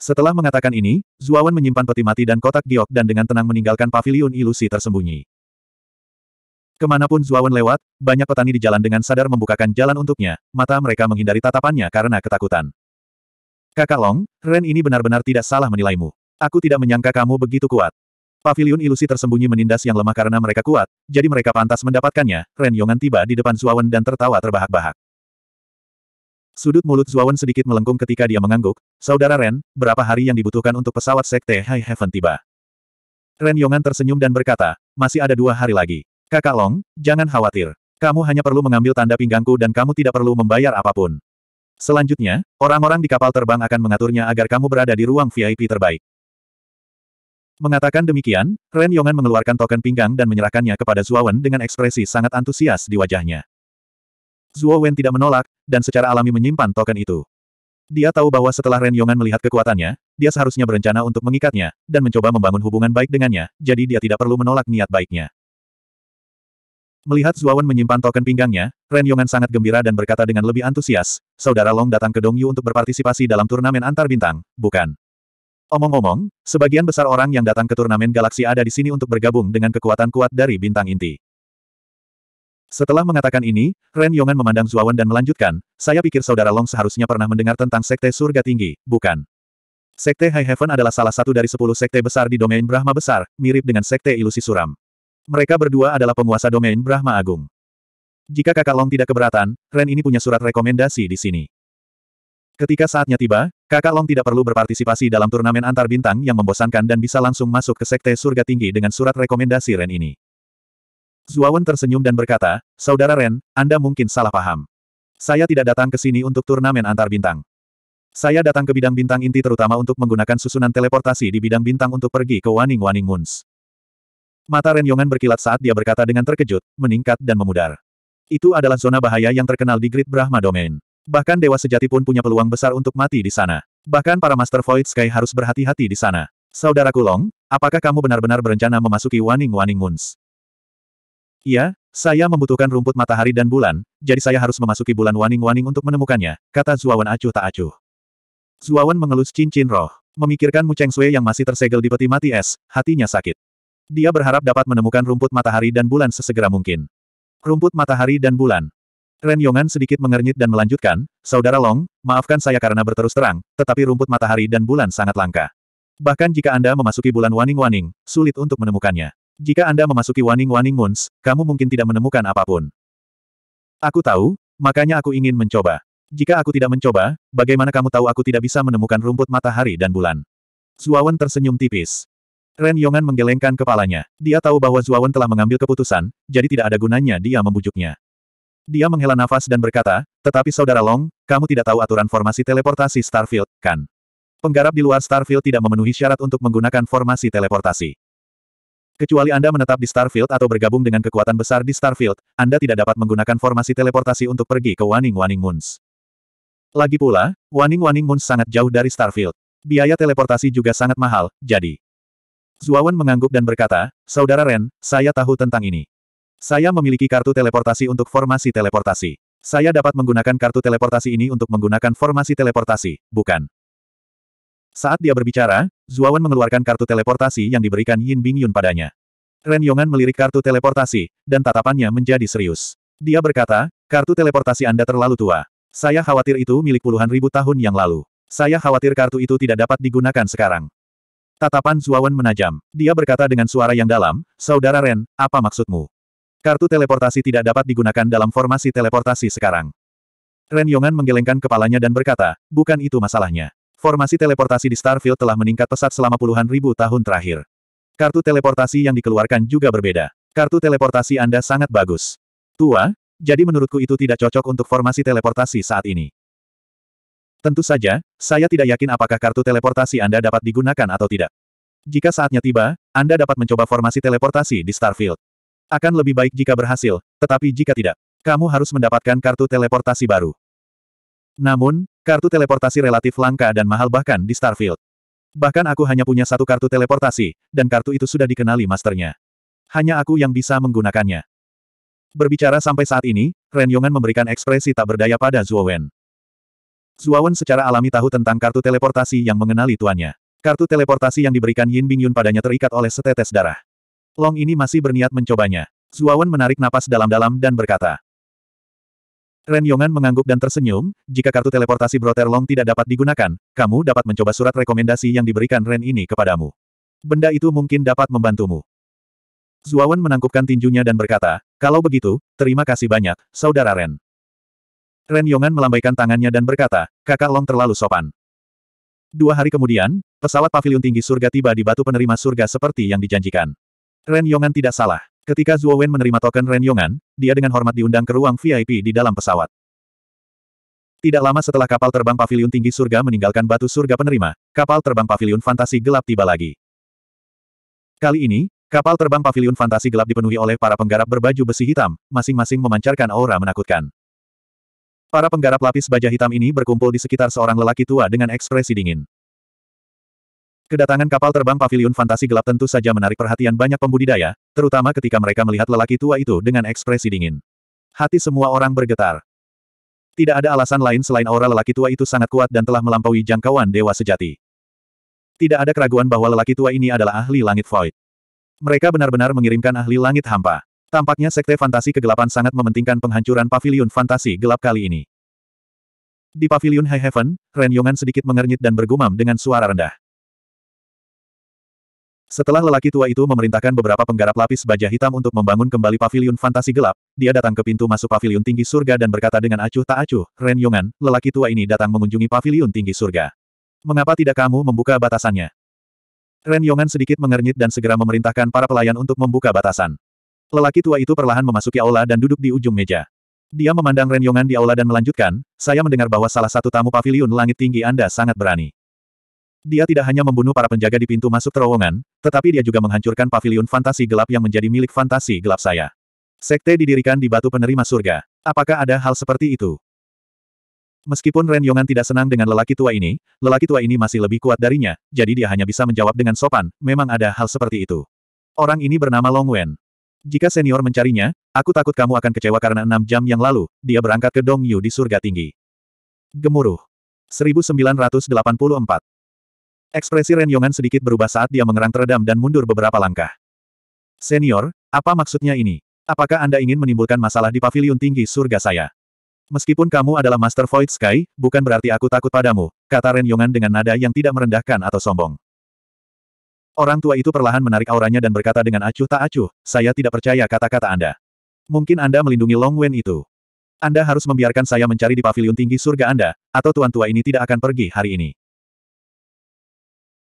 Setelah mengatakan ini, Zuawan menyimpan peti mati dan kotak giok dan dengan tenang meninggalkan pavilion ilusi tersembunyi. Kemanapun Zuawan lewat, banyak petani di jalan dengan sadar membukakan jalan untuknya, mata mereka menghindari tatapannya karena ketakutan. Kakak Long, Ren ini benar-benar tidak salah menilaimu. Aku tidak menyangka kamu begitu kuat. Pavilion ilusi tersembunyi menindas yang lemah karena mereka kuat, jadi mereka pantas mendapatkannya. Ren Yongan tiba di depan Zuawan dan tertawa terbahak-bahak. Sudut mulut Zuawan sedikit melengkung ketika dia mengangguk, Saudara Ren, berapa hari yang dibutuhkan untuk pesawat Sekte High Heaven tiba? Ren Yongan tersenyum dan berkata, masih ada dua hari lagi. Kakak Long, jangan khawatir. Kamu hanya perlu mengambil tanda pinggangku dan kamu tidak perlu membayar apapun. Selanjutnya, orang-orang di kapal terbang akan mengaturnya agar kamu berada di ruang VIP terbaik. Mengatakan demikian, Ren Yongan mengeluarkan token pinggang dan menyerahkannya kepada Wen dengan ekspresi sangat antusias di wajahnya. Wen tidak menolak, dan secara alami menyimpan token itu. Dia tahu bahwa setelah Ren Yongan melihat kekuatannya, dia seharusnya berencana untuk mengikatnya, dan mencoba membangun hubungan baik dengannya, jadi dia tidak perlu menolak niat baiknya. Melihat Zuawan menyimpan token pinggangnya, Ren Yongan sangat gembira dan berkata dengan lebih antusias, Saudara Long datang ke Dongyu untuk berpartisipasi dalam turnamen antar bintang, bukan? Omong-omong, sebagian besar orang yang datang ke turnamen galaksi ada di sini untuk bergabung dengan kekuatan kuat dari bintang inti. Setelah mengatakan ini, Ren Yongan memandang Zuawan dan melanjutkan, saya pikir Saudara Long seharusnya pernah mendengar tentang Sekte Surga Tinggi, bukan? Sekte High Heaven adalah salah satu dari sepuluh sekte besar di domain Brahma Besar, mirip dengan Sekte Ilusi Suram. Mereka berdua adalah penguasa domain Brahma Agung. Jika kakak Long tidak keberatan, Ren ini punya surat rekomendasi di sini. Ketika saatnya tiba, kakak Long tidak perlu berpartisipasi dalam turnamen antar bintang yang membosankan dan bisa langsung masuk ke sekte surga tinggi dengan surat rekomendasi Ren ini. Zuawan tersenyum dan berkata, Saudara Ren, Anda mungkin salah paham. Saya tidak datang ke sini untuk turnamen antar bintang. Saya datang ke bidang bintang inti terutama untuk menggunakan susunan teleportasi di bidang bintang untuk pergi ke Waning Waning Moons. Mata Renyongan berkilat saat dia berkata dengan terkejut, meningkat dan memudar. Itu adalah zona bahaya yang terkenal di Great Brahma Domain. Bahkan Dewa Sejati pun punya peluang besar untuk mati di sana. Bahkan para Master Void Sky harus berhati-hati di sana. Saudara Kulong, apakah kamu benar-benar berencana memasuki Waning Waning Moons? Iya, saya membutuhkan rumput matahari dan bulan, jadi saya harus memasuki bulan Waning Waning untuk menemukannya, kata Zuawan acuh tak acuh. Zuawan mengelus cincin roh. Memikirkan Mu Cheng Sui yang masih tersegel di peti mati es, hatinya sakit. Dia berharap dapat menemukan rumput matahari dan bulan sesegera mungkin. Rumput matahari dan bulan. Ren Yongan sedikit mengernyit dan melanjutkan, Saudara Long, maafkan saya karena berterus terang, tetapi rumput matahari dan bulan sangat langka. Bahkan jika Anda memasuki bulan waning-waning, sulit untuk menemukannya. Jika Anda memasuki waning-waning moons, kamu mungkin tidak menemukan apapun. Aku tahu, makanya aku ingin mencoba. Jika aku tidak mencoba, bagaimana kamu tahu aku tidak bisa menemukan rumput matahari dan bulan? Zuawan tersenyum tipis. Ren Yongan menggelengkan kepalanya. Dia tahu bahwa Zuawan telah mengambil keputusan, jadi tidak ada gunanya dia membujuknya. Dia menghela nafas dan berkata, tetapi Saudara Long, kamu tidak tahu aturan formasi teleportasi Starfield, kan? Penggarap di luar Starfield tidak memenuhi syarat untuk menggunakan formasi teleportasi. Kecuali Anda menetap di Starfield atau bergabung dengan kekuatan besar di Starfield, Anda tidak dapat menggunakan formasi teleportasi untuk pergi ke Waning Waning Moons. Lagi pula, Waning Waning Moons sangat jauh dari Starfield. Biaya teleportasi juga sangat mahal, jadi Zuawan mengangguk dan berkata, Saudara Ren, saya tahu tentang ini. Saya memiliki kartu teleportasi untuk formasi teleportasi. Saya dapat menggunakan kartu teleportasi ini untuk menggunakan formasi teleportasi, bukan? Saat dia berbicara, Zuawan mengeluarkan kartu teleportasi yang diberikan Yin Bingyun padanya. Ren Yongan melirik kartu teleportasi, dan tatapannya menjadi serius. Dia berkata, kartu teleportasi Anda terlalu tua. Saya khawatir itu milik puluhan ribu tahun yang lalu. Saya khawatir kartu itu tidak dapat digunakan sekarang. Tatapan Zuawan menajam. Dia berkata dengan suara yang dalam, Saudara Ren, apa maksudmu? Kartu teleportasi tidak dapat digunakan dalam formasi teleportasi sekarang. Ren Yongan menggelengkan kepalanya dan berkata, bukan itu masalahnya. Formasi teleportasi di Starfield telah meningkat pesat selama puluhan ribu tahun terakhir. Kartu teleportasi yang dikeluarkan juga berbeda. Kartu teleportasi Anda sangat bagus. Tua, jadi menurutku itu tidak cocok untuk formasi teleportasi saat ini. Tentu saja, saya tidak yakin apakah kartu teleportasi Anda dapat digunakan atau tidak. Jika saatnya tiba, Anda dapat mencoba formasi teleportasi di Starfield. Akan lebih baik jika berhasil, tetapi jika tidak, kamu harus mendapatkan kartu teleportasi baru. Namun, kartu teleportasi relatif langka dan mahal bahkan di Starfield. Bahkan aku hanya punya satu kartu teleportasi, dan kartu itu sudah dikenali masternya. Hanya aku yang bisa menggunakannya. Berbicara sampai saat ini, Ren Yongan memberikan ekspresi tak berdaya pada Zhuo Wen. Zuawan secara alami tahu tentang kartu teleportasi yang mengenali tuannya. Kartu teleportasi yang diberikan Yin Bingyun padanya terikat oleh setetes darah. Long ini masih berniat mencobanya. Zuawan menarik napas dalam-dalam dan berkata. Ren Yongan mengangguk dan tersenyum, jika kartu teleportasi Broter Long tidak dapat digunakan, kamu dapat mencoba surat rekomendasi yang diberikan Ren ini kepadamu. Benda itu mungkin dapat membantumu. Zuawan menangkupkan tinjunya dan berkata, kalau begitu, terima kasih banyak, Saudara Ren. Ren Yongan melambaikan tangannya dan berkata, kakak Long terlalu sopan. Dua hari kemudian, pesawat pavilion tinggi surga tiba di batu penerima surga seperti yang dijanjikan. Ren Yongan tidak salah. Ketika Zhuo Wen menerima token Ren Yongan, dia dengan hormat diundang ke ruang VIP di dalam pesawat. Tidak lama setelah kapal terbang pavilion tinggi surga meninggalkan batu surga penerima, kapal terbang pavilion fantasi gelap tiba lagi. Kali ini, kapal terbang pavilion fantasi gelap dipenuhi oleh para penggarap berbaju besi hitam, masing-masing memancarkan aura menakutkan. Para penggarap lapis baja hitam ini berkumpul di sekitar seorang lelaki tua dengan ekspresi dingin. Kedatangan kapal terbang pavilion fantasi gelap tentu saja menarik perhatian banyak pembudidaya, terutama ketika mereka melihat lelaki tua itu dengan ekspresi dingin. Hati semua orang bergetar. Tidak ada alasan lain selain aura lelaki tua itu sangat kuat dan telah melampaui jangkauan dewa sejati. Tidak ada keraguan bahwa lelaki tua ini adalah ahli langit void. Mereka benar-benar mengirimkan ahli langit hampa. Tampaknya Sekte Fantasi Kegelapan sangat mementingkan penghancuran pavilion fantasi gelap kali ini. Di pavilion High Heaven, Ren Yongan sedikit mengernyit dan bergumam dengan suara rendah. Setelah lelaki tua itu memerintahkan beberapa penggarap lapis baja hitam untuk membangun kembali pavilion fantasi gelap, dia datang ke pintu masuk pavilion tinggi surga dan berkata dengan acuh tak acuh, Ren Yongan, lelaki tua ini datang mengunjungi pavilion tinggi surga. Mengapa tidak kamu membuka batasannya? Ren Yongan sedikit mengernyit dan segera memerintahkan para pelayan untuk membuka batasan. Lelaki tua itu perlahan memasuki aula dan duduk di ujung meja. Dia memandang Ren Yong'an di aula dan melanjutkan, saya mendengar bahwa salah satu tamu pavilion langit tinggi Anda sangat berani. Dia tidak hanya membunuh para penjaga di pintu masuk terowongan, tetapi dia juga menghancurkan pavilion fantasi gelap yang menjadi milik fantasi gelap saya. Sekte didirikan di batu penerima surga. Apakah ada hal seperti itu? Meskipun Ren Yongan tidak senang dengan lelaki tua ini, lelaki tua ini masih lebih kuat darinya, jadi dia hanya bisa menjawab dengan sopan, memang ada hal seperti itu. Orang ini bernama Long Wen. Jika senior mencarinya, aku takut kamu akan kecewa karena enam jam yang lalu, dia berangkat ke Dongyu di surga tinggi. Gemuruh. 1984. Ekspresi Ren Yongan sedikit berubah saat dia mengerang teredam dan mundur beberapa langkah. Senior, apa maksudnya ini? Apakah Anda ingin menimbulkan masalah di pavilion tinggi surga saya? Meskipun kamu adalah Master Void Sky, bukan berarti aku takut padamu, kata Ren Yongan dengan nada yang tidak merendahkan atau sombong. Orang tua itu perlahan menarik auranya dan berkata dengan acuh tak acuh, saya tidak percaya kata-kata Anda. Mungkin Anda melindungi Long Wen itu. Anda harus membiarkan saya mencari di paviliun tinggi surga Anda, atau tuan tua ini tidak akan pergi hari ini.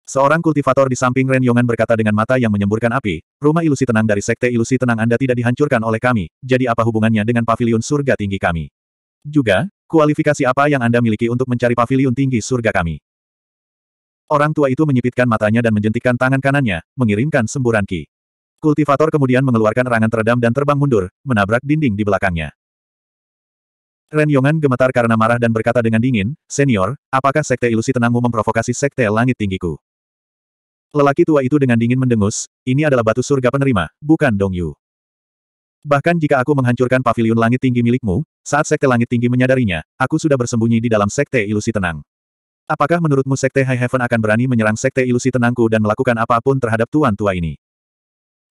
Seorang kultivator di samping Ren Yongan berkata dengan mata yang menyemburkan api, rumah ilusi tenang dari sekte ilusi tenang Anda tidak dihancurkan oleh kami, jadi apa hubungannya dengan paviliun surga tinggi kami? Juga, kualifikasi apa yang Anda miliki untuk mencari paviliun tinggi surga kami? Orang tua itu menyipitkan matanya dan menjentikkan tangan kanannya, mengirimkan semburan ki. Kultivator kemudian mengeluarkan erangan teredam dan terbang mundur, menabrak dinding di belakangnya. Ren Yongan gemetar karena marah dan berkata dengan dingin, Senior, apakah sekte ilusi tenangmu memprovokasi sekte langit tinggiku? Lelaki tua itu dengan dingin mendengus, ini adalah batu surga penerima, bukan Dong Yu. Bahkan jika aku menghancurkan pavilion langit tinggi milikmu, saat sekte langit tinggi menyadarinya, aku sudah bersembunyi di dalam sekte ilusi tenang. Apakah menurutmu Sekte High Heaven akan berani menyerang Sekte Ilusi Tenangku dan melakukan apapun terhadap Tuan Tua ini?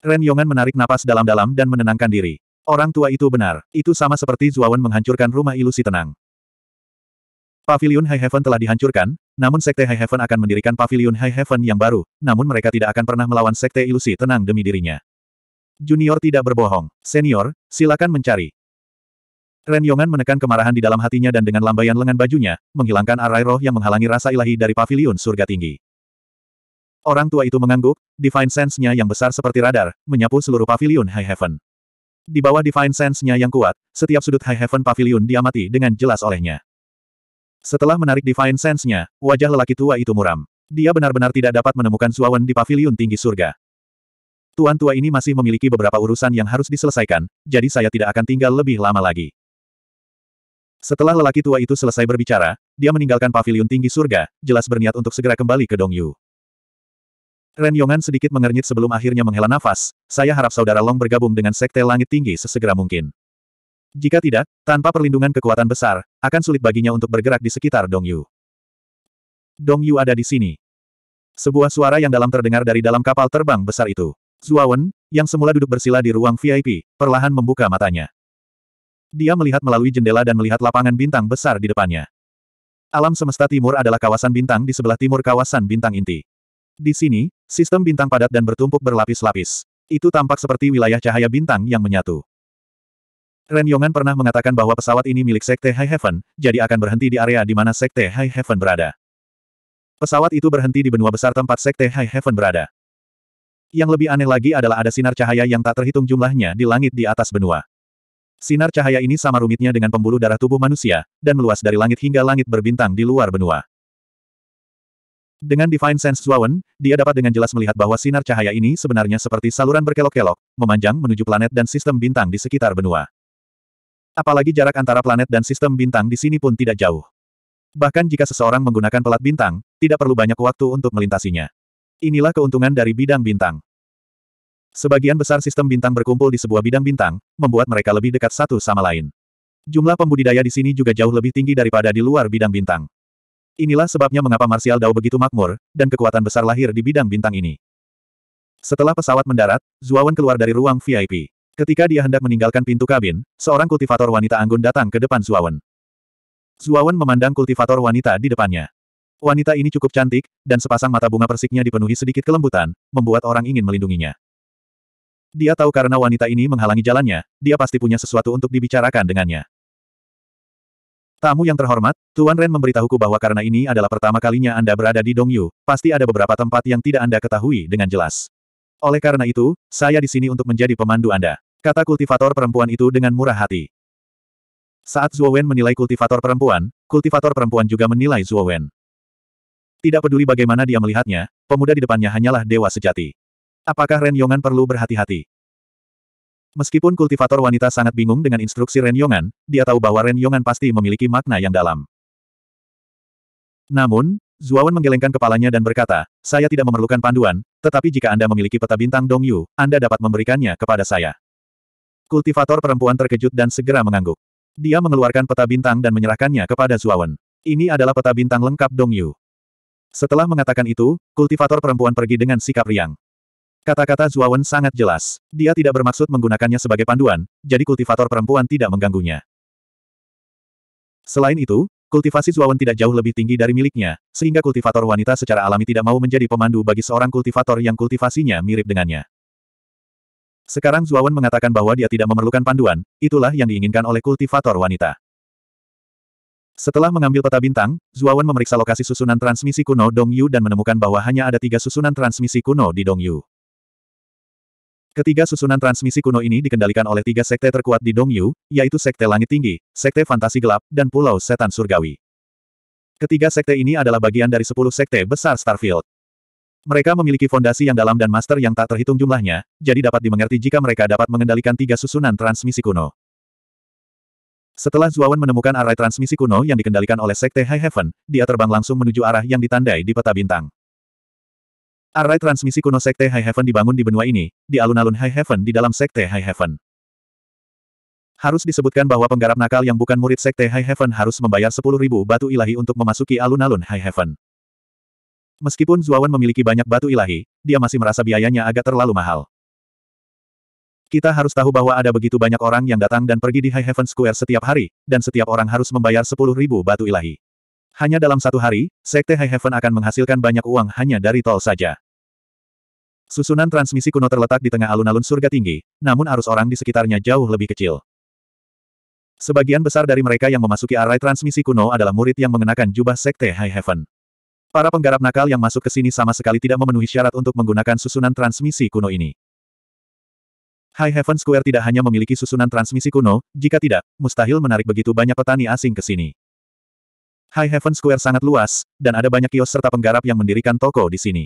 Ren Yongan menarik napas dalam-dalam dan menenangkan diri. Orang tua itu benar, itu sama seperti Zuawan menghancurkan rumah ilusi tenang. Pavilion High Heaven telah dihancurkan, namun Sekte High Heaven akan mendirikan Pavilion High Heaven yang baru, namun mereka tidak akan pernah melawan Sekte Ilusi Tenang demi dirinya. Junior tidak berbohong. Senior, silakan mencari. Ren Yongan menekan kemarahan di dalam hatinya dan dengan lambaian lengan bajunya, menghilangkan arai roh yang menghalangi rasa ilahi dari pavilion surga tinggi. Orang tua itu mengangguk, Divine Sense-nya yang besar seperti radar, menyapu seluruh pavilion High Heaven. Di bawah Divine Sense-nya yang kuat, setiap sudut High Heaven pavilion diamati dengan jelas olehnya. Setelah menarik Divine Sense-nya, wajah lelaki tua itu muram. Dia benar-benar tidak dapat menemukan Zuawan di pavilion tinggi surga. Tuan tua ini masih memiliki beberapa urusan yang harus diselesaikan, jadi saya tidak akan tinggal lebih lama lagi. Setelah lelaki tua itu selesai berbicara, dia meninggalkan pavilion tinggi surga, jelas berniat untuk segera kembali ke Dongyu. Ren Yongan sedikit mengernyit sebelum akhirnya menghela nafas, saya harap saudara Long bergabung dengan Sekte Langit Tinggi sesegera mungkin. Jika tidak, tanpa perlindungan kekuatan besar, akan sulit baginya untuk bergerak di sekitar Dongyu. Dongyu ada di sini. Sebuah suara yang dalam terdengar dari dalam kapal terbang besar itu. Zuawan, yang semula duduk bersila di ruang VIP, perlahan membuka matanya. Dia melihat melalui jendela dan melihat lapangan bintang besar di depannya. Alam semesta timur adalah kawasan bintang di sebelah timur kawasan bintang inti. Di sini, sistem bintang padat dan bertumpuk berlapis-lapis. Itu tampak seperti wilayah cahaya bintang yang menyatu. Ren Yongan pernah mengatakan bahwa pesawat ini milik Sekte High Heaven, jadi akan berhenti di area di mana Sekte High Heaven berada. Pesawat itu berhenti di benua besar tempat Sekte High Heaven berada. Yang lebih aneh lagi adalah ada sinar cahaya yang tak terhitung jumlahnya di langit di atas benua. Sinar cahaya ini sama rumitnya dengan pembuluh darah tubuh manusia, dan meluas dari langit hingga langit berbintang di luar benua. Dengan Divine Sense Zwawen, dia dapat dengan jelas melihat bahwa sinar cahaya ini sebenarnya seperti saluran berkelok-kelok, memanjang menuju planet dan sistem bintang di sekitar benua. Apalagi jarak antara planet dan sistem bintang di sini pun tidak jauh. Bahkan jika seseorang menggunakan pelat bintang, tidak perlu banyak waktu untuk melintasinya. Inilah keuntungan dari bidang bintang. Sebagian besar sistem bintang berkumpul di sebuah bidang bintang, membuat mereka lebih dekat satu sama lain. Jumlah pembudidaya di sini juga jauh lebih tinggi daripada di luar bidang bintang. Inilah sebabnya mengapa Marsial Dao begitu makmur, dan kekuatan besar lahir di bidang bintang ini. Setelah pesawat mendarat, Zuawan keluar dari ruang VIP. Ketika dia hendak meninggalkan pintu kabin, seorang kultivator wanita anggun datang ke depan Zuawan. Zuawan memandang kultivator wanita di depannya. Wanita ini cukup cantik, dan sepasang mata bunga persiknya dipenuhi sedikit kelembutan, membuat orang ingin melindunginya. Dia tahu karena wanita ini menghalangi jalannya, dia pasti punya sesuatu untuk dibicarakan dengannya. Tamu yang terhormat, Tuan Ren memberitahuku bahwa karena ini adalah pertama kalinya Anda berada di Dongyu, pasti ada beberapa tempat yang tidak Anda ketahui dengan jelas. Oleh karena itu, saya di sini untuk menjadi pemandu Anda. Kata kultivator perempuan itu dengan murah hati. Saat Wen menilai kultivator perempuan, kultivator perempuan juga menilai Wen. Tidak peduli bagaimana dia melihatnya, pemuda di depannya hanyalah dewa sejati. Apakah Ren Yongan perlu berhati-hati? Meskipun kultivator wanita sangat bingung dengan instruksi Ren Yongan, dia tahu bahwa Ren Yongan pasti memiliki makna yang dalam. Namun, Zuawan menggelengkan kepalanya dan berkata, saya tidak memerlukan panduan, tetapi jika Anda memiliki peta bintang Dongyu, Anda dapat memberikannya kepada saya. Kultivator perempuan terkejut dan segera mengangguk. Dia mengeluarkan peta bintang dan menyerahkannya kepada Zuawan. Ini adalah peta bintang lengkap Dongyu. Setelah mengatakan itu, kultivator perempuan pergi dengan sikap riang. Kata-kata Zuawan sangat jelas. Dia tidak bermaksud menggunakannya sebagai panduan, jadi kultivator perempuan tidak mengganggunya. Selain itu, kultivasi Zuawan tidak jauh lebih tinggi dari miliknya, sehingga kultivator wanita secara alami tidak mau menjadi pemandu bagi seorang kultivator yang kultivasinya mirip dengannya. Sekarang Zuawan mengatakan bahwa dia tidak memerlukan panduan, itulah yang diinginkan oleh kultivator wanita. Setelah mengambil peta bintang, Zuawan memeriksa lokasi susunan transmisi kuno Dongyu dan menemukan bahwa hanya ada tiga susunan transmisi kuno di Dongyu. Ketiga susunan transmisi kuno ini dikendalikan oleh tiga sekte terkuat di Dongyu, yaitu Sekte Langit Tinggi, Sekte Fantasi Gelap, dan Pulau Setan Surgawi. Ketiga sekte ini adalah bagian dari sepuluh sekte besar Starfield. Mereka memiliki fondasi yang dalam dan master yang tak terhitung jumlahnya, jadi dapat dimengerti jika mereka dapat mengendalikan tiga susunan transmisi kuno. Setelah Zuawan menemukan arai transmisi kuno yang dikendalikan oleh Sekte High Heaven, dia terbang langsung menuju arah yang ditandai di peta bintang. Array transmisi kuno Sekte High Heaven dibangun di benua ini, di alun-alun High Heaven di dalam Sekte High Heaven. Harus disebutkan bahwa penggarap nakal yang bukan murid Sekte High Heaven harus membayar 10.000 batu ilahi untuk memasuki alun-alun High Heaven. Meskipun Zuawan memiliki banyak batu ilahi, dia masih merasa biayanya agak terlalu mahal. Kita harus tahu bahwa ada begitu banyak orang yang datang dan pergi di High Heaven Square setiap hari, dan setiap orang harus membayar 10.000 batu ilahi. Hanya dalam satu hari, Sekte High Heaven akan menghasilkan banyak uang hanya dari tol saja. Susunan transmisi kuno terletak di tengah alun-alun surga tinggi, namun arus orang di sekitarnya jauh lebih kecil. Sebagian besar dari mereka yang memasuki arai transmisi kuno adalah murid yang mengenakan jubah Sekte High Heaven. Para penggarap nakal yang masuk ke sini sama sekali tidak memenuhi syarat untuk menggunakan susunan transmisi kuno ini. High Heaven Square tidak hanya memiliki susunan transmisi kuno, jika tidak, mustahil menarik begitu banyak petani asing ke sini. High Heaven Square sangat luas, dan ada banyak kios serta penggarap yang mendirikan toko di sini.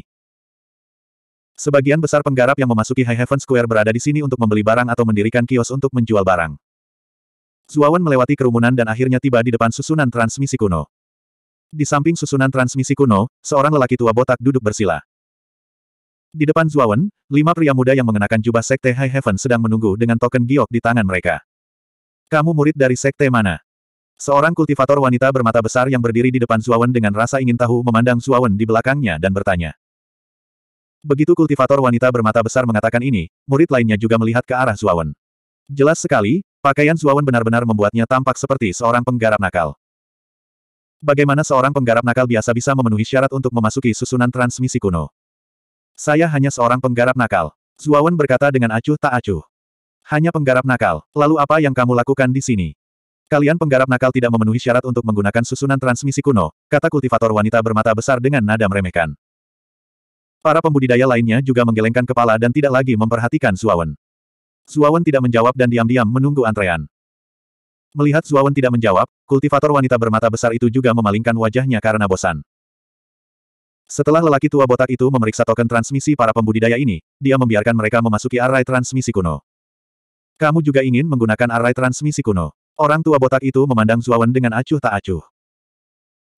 Sebagian besar penggarap yang memasuki High Heaven Square berada di sini untuk membeli barang atau mendirikan kios untuk menjual barang. Zuawan melewati kerumunan dan akhirnya tiba di depan susunan transmisi kuno. Di samping susunan transmisi kuno, seorang lelaki tua botak duduk bersila. Di depan Zuawan, lima pria muda yang mengenakan jubah Sekte High Heaven sedang menunggu dengan token giok di tangan mereka. Kamu murid dari Sekte mana? Seorang kultivator wanita bermata besar yang berdiri di depan Zuawan dengan rasa ingin tahu memandang Zuawan di belakangnya dan bertanya. Begitu kultivator wanita bermata besar mengatakan ini, murid lainnya juga melihat ke arah Zuawan. Jelas sekali, pakaian Zuawan benar-benar membuatnya tampak seperti seorang penggarap nakal. Bagaimana seorang penggarap nakal biasa bisa memenuhi syarat untuk memasuki susunan transmisi kuno? Saya hanya seorang penggarap nakal. Zuawan berkata dengan acuh tak acuh. Hanya penggarap nakal, lalu apa yang kamu lakukan di sini? Kalian penggarap nakal tidak memenuhi syarat untuk menggunakan susunan transmisi kuno, kata kultivator wanita bermata besar dengan nada meremehkan. Para pembudidaya lainnya juga menggelengkan kepala dan tidak lagi memperhatikan Zuawan. Zuawan tidak menjawab dan diam-diam menunggu antrean. Melihat Zuawan tidak menjawab, kultivator wanita bermata besar itu juga memalingkan wajahnya karena bosan. Setelah lelaki tua botak itu memeriksa token transmisi para pembudidaya ini, dia membiarkan mereka memasuki array transmisi kuno. Kamu juga ingin menggunakan array transmisi kuno. Orang tua botak itu memandang Zuawan dengan acuh tak acuh.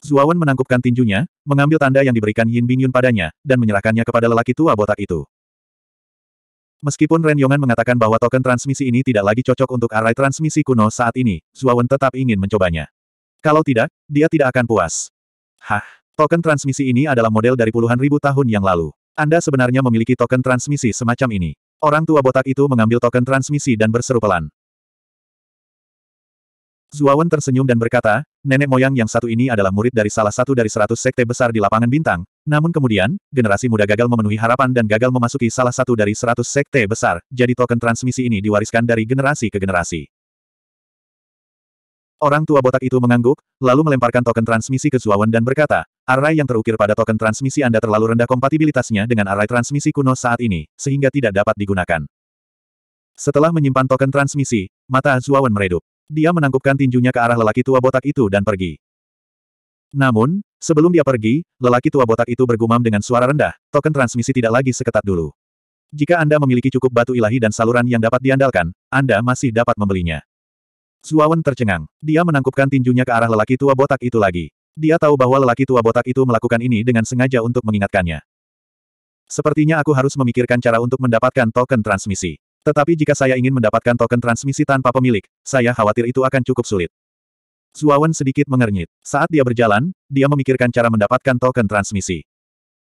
Zuawan menangkupkan tinjunya, mengambil tanda yang diberikan Yin Bingyun padanya, dan menyerahkannya kepada lelaki tua botak itu. Meskipun Ren Yongan mengatakan bahwa token transmisi ini tidak lagi cocok untuk arai transmisi kuno saat ini, Zuawan tetap ingin mencobanya. Kalau tidak, dia tidak akan puas. Hah, token transmisi ini adalah model dari puluhan ribu tahun yang lalu. Anda sebenarnya memiliki token transmisi semacam ini. Orang tua botak itu mengambil token transmisi dan berseru pelan. Zuawan tersenyum dan berkata, nenek moyang yang satu ini adalah murid dari salah satu dari seratus sekte besar di lapangan bintang, namun kemudian, generasi muda gagal memenuhi harapan dan gagal memasuki salah satu dari seratus sekte besar, jadi token transmisi ini diwariskan dari generasi ke generasi. Orang tua botak itu mengangguk, lalu melemparkan token transmisi ke Zuawan dan berkata, "Array yang terukir pada token transmisi Anda terlalu rendah kompatibilitasnya dengan array transmisi kuno saat ini, sehingga tidak dapat digunakan. Setelah menyimpan token transmisi, mata Zuawan meredup. Dia menangkupkan tinjunya ke arah lelaki tua botak itu dan pergi. Namun, sebelum dia pergi, lelaki tua botak itu bergumam dengan suara rendah, token transmisi tidak lagi seketat dulu. Jika Anda memiliki cukup batu ilahi dan saluran yang dapat diandalkan, Anda masih dapat membelinya. Zuawan tercengang. Dia menangkupkan tinjunya ke arah lelaki tua botak itu lagi. Dia tahu bahwa lelaki tua botak itu melakukan ini dengan sengaja untuk mengingatkannya. Sepertinya aku harus memikirkan cara untuk mendapatkan token transmisi. Tetapi jika saya ingin mendapatkan token transmisi tanpa pemilik, saya khawatir itu akan cukup sulit. Zuawan sedikit mengernyit. Saat dia berjalan, dia memikirkan cara mendapatkan token transmisi.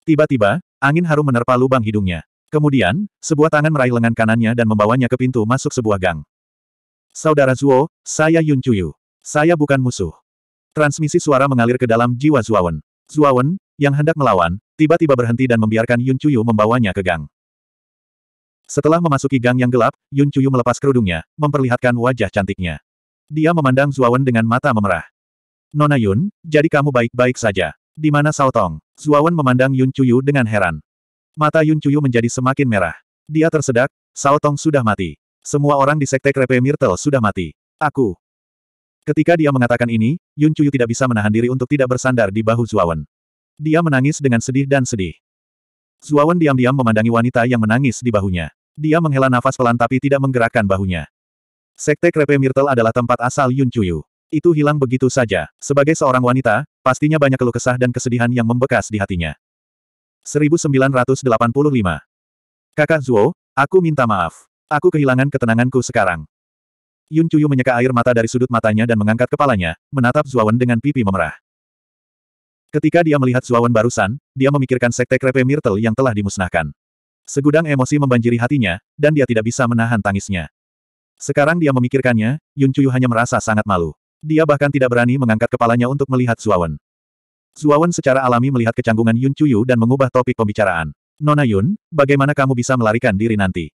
Tiba-tiba, angin harum menerpa lubang hidungnya. Kemudian, sebuah tangan meraih lengan kanannya dan membawanya ke pintu masuk sebuah gang. Saudara Zuo, saya Yun Chuyu. Saya bukan musuh. Transmisi suara mengalir ke dalam jiwa Zuawan. Zuawan, yang hendak melawan, tiba-tiba berhenti dan membiarkan Yun Chuyu membawanya ke gang. Setelah memasuki gang yang gelap, Yun Chuyu melepas kerudungnya, memperlihatkan wajah cantiknya. Dia memandang Zuawan dengan mata memerah. Nona Yun, jadi kamu baik-baik saja. Di mana Tong? Zuawan memandang Yun Chuyu dengan heran. Mata Yun Chuyu menjadi semakin merah. Dia tersedak, Tong sudah mati. Semua orang di Sekte Krepe Myrtle sudah mati. Aku. Ketika dia mengatakan ini, Yun Chuyu tidak bisa menahan diri untuk tidak bersandar di bahu Zuawan. Dia menangis dengan sedih dan sedih. Zuawan diam-diam memandangi wanita yang menangis di bahunya. Dia menghela nafas pelan tapi tidak menggerakkan bahunya. Sekte Krepe Mirtel adalah tempat asal Yun Chuyu. Itu hilang begitu saja. Sebagai seorang wanita, pastinya banyak keluh kesah dan kesedihan yang membekas di hatinya. 1985. Kakak Zuo, aku minta maaf. Aku kehilangan ketenanganku sekarang. Yun Chuyu menyeka air mata dari sudut matanya dan mengangkat kepalanya, menatap Zuawan dengan pipi memerah. Ketika dia melihat Zuawan barusan, dia memikirkan sekte Krepe Myrtle yang telah dimusnahkan. Segudang emosi membanjiri hatinya, dan dia tidak bisa menahan tangisnya. Sekarang dia memikirkannya, Yun Chuyu hanya merasa sangat malu. Dia bahkan tidak berani mengangkat kepalanya untuk melihat Zuawan. Zuawan secara alami melihat kecanggungan Yun Chuyu dan mengubah topik pembicaraan. Nona Yun, bagaimana kamu bisa melarikan diri nanti?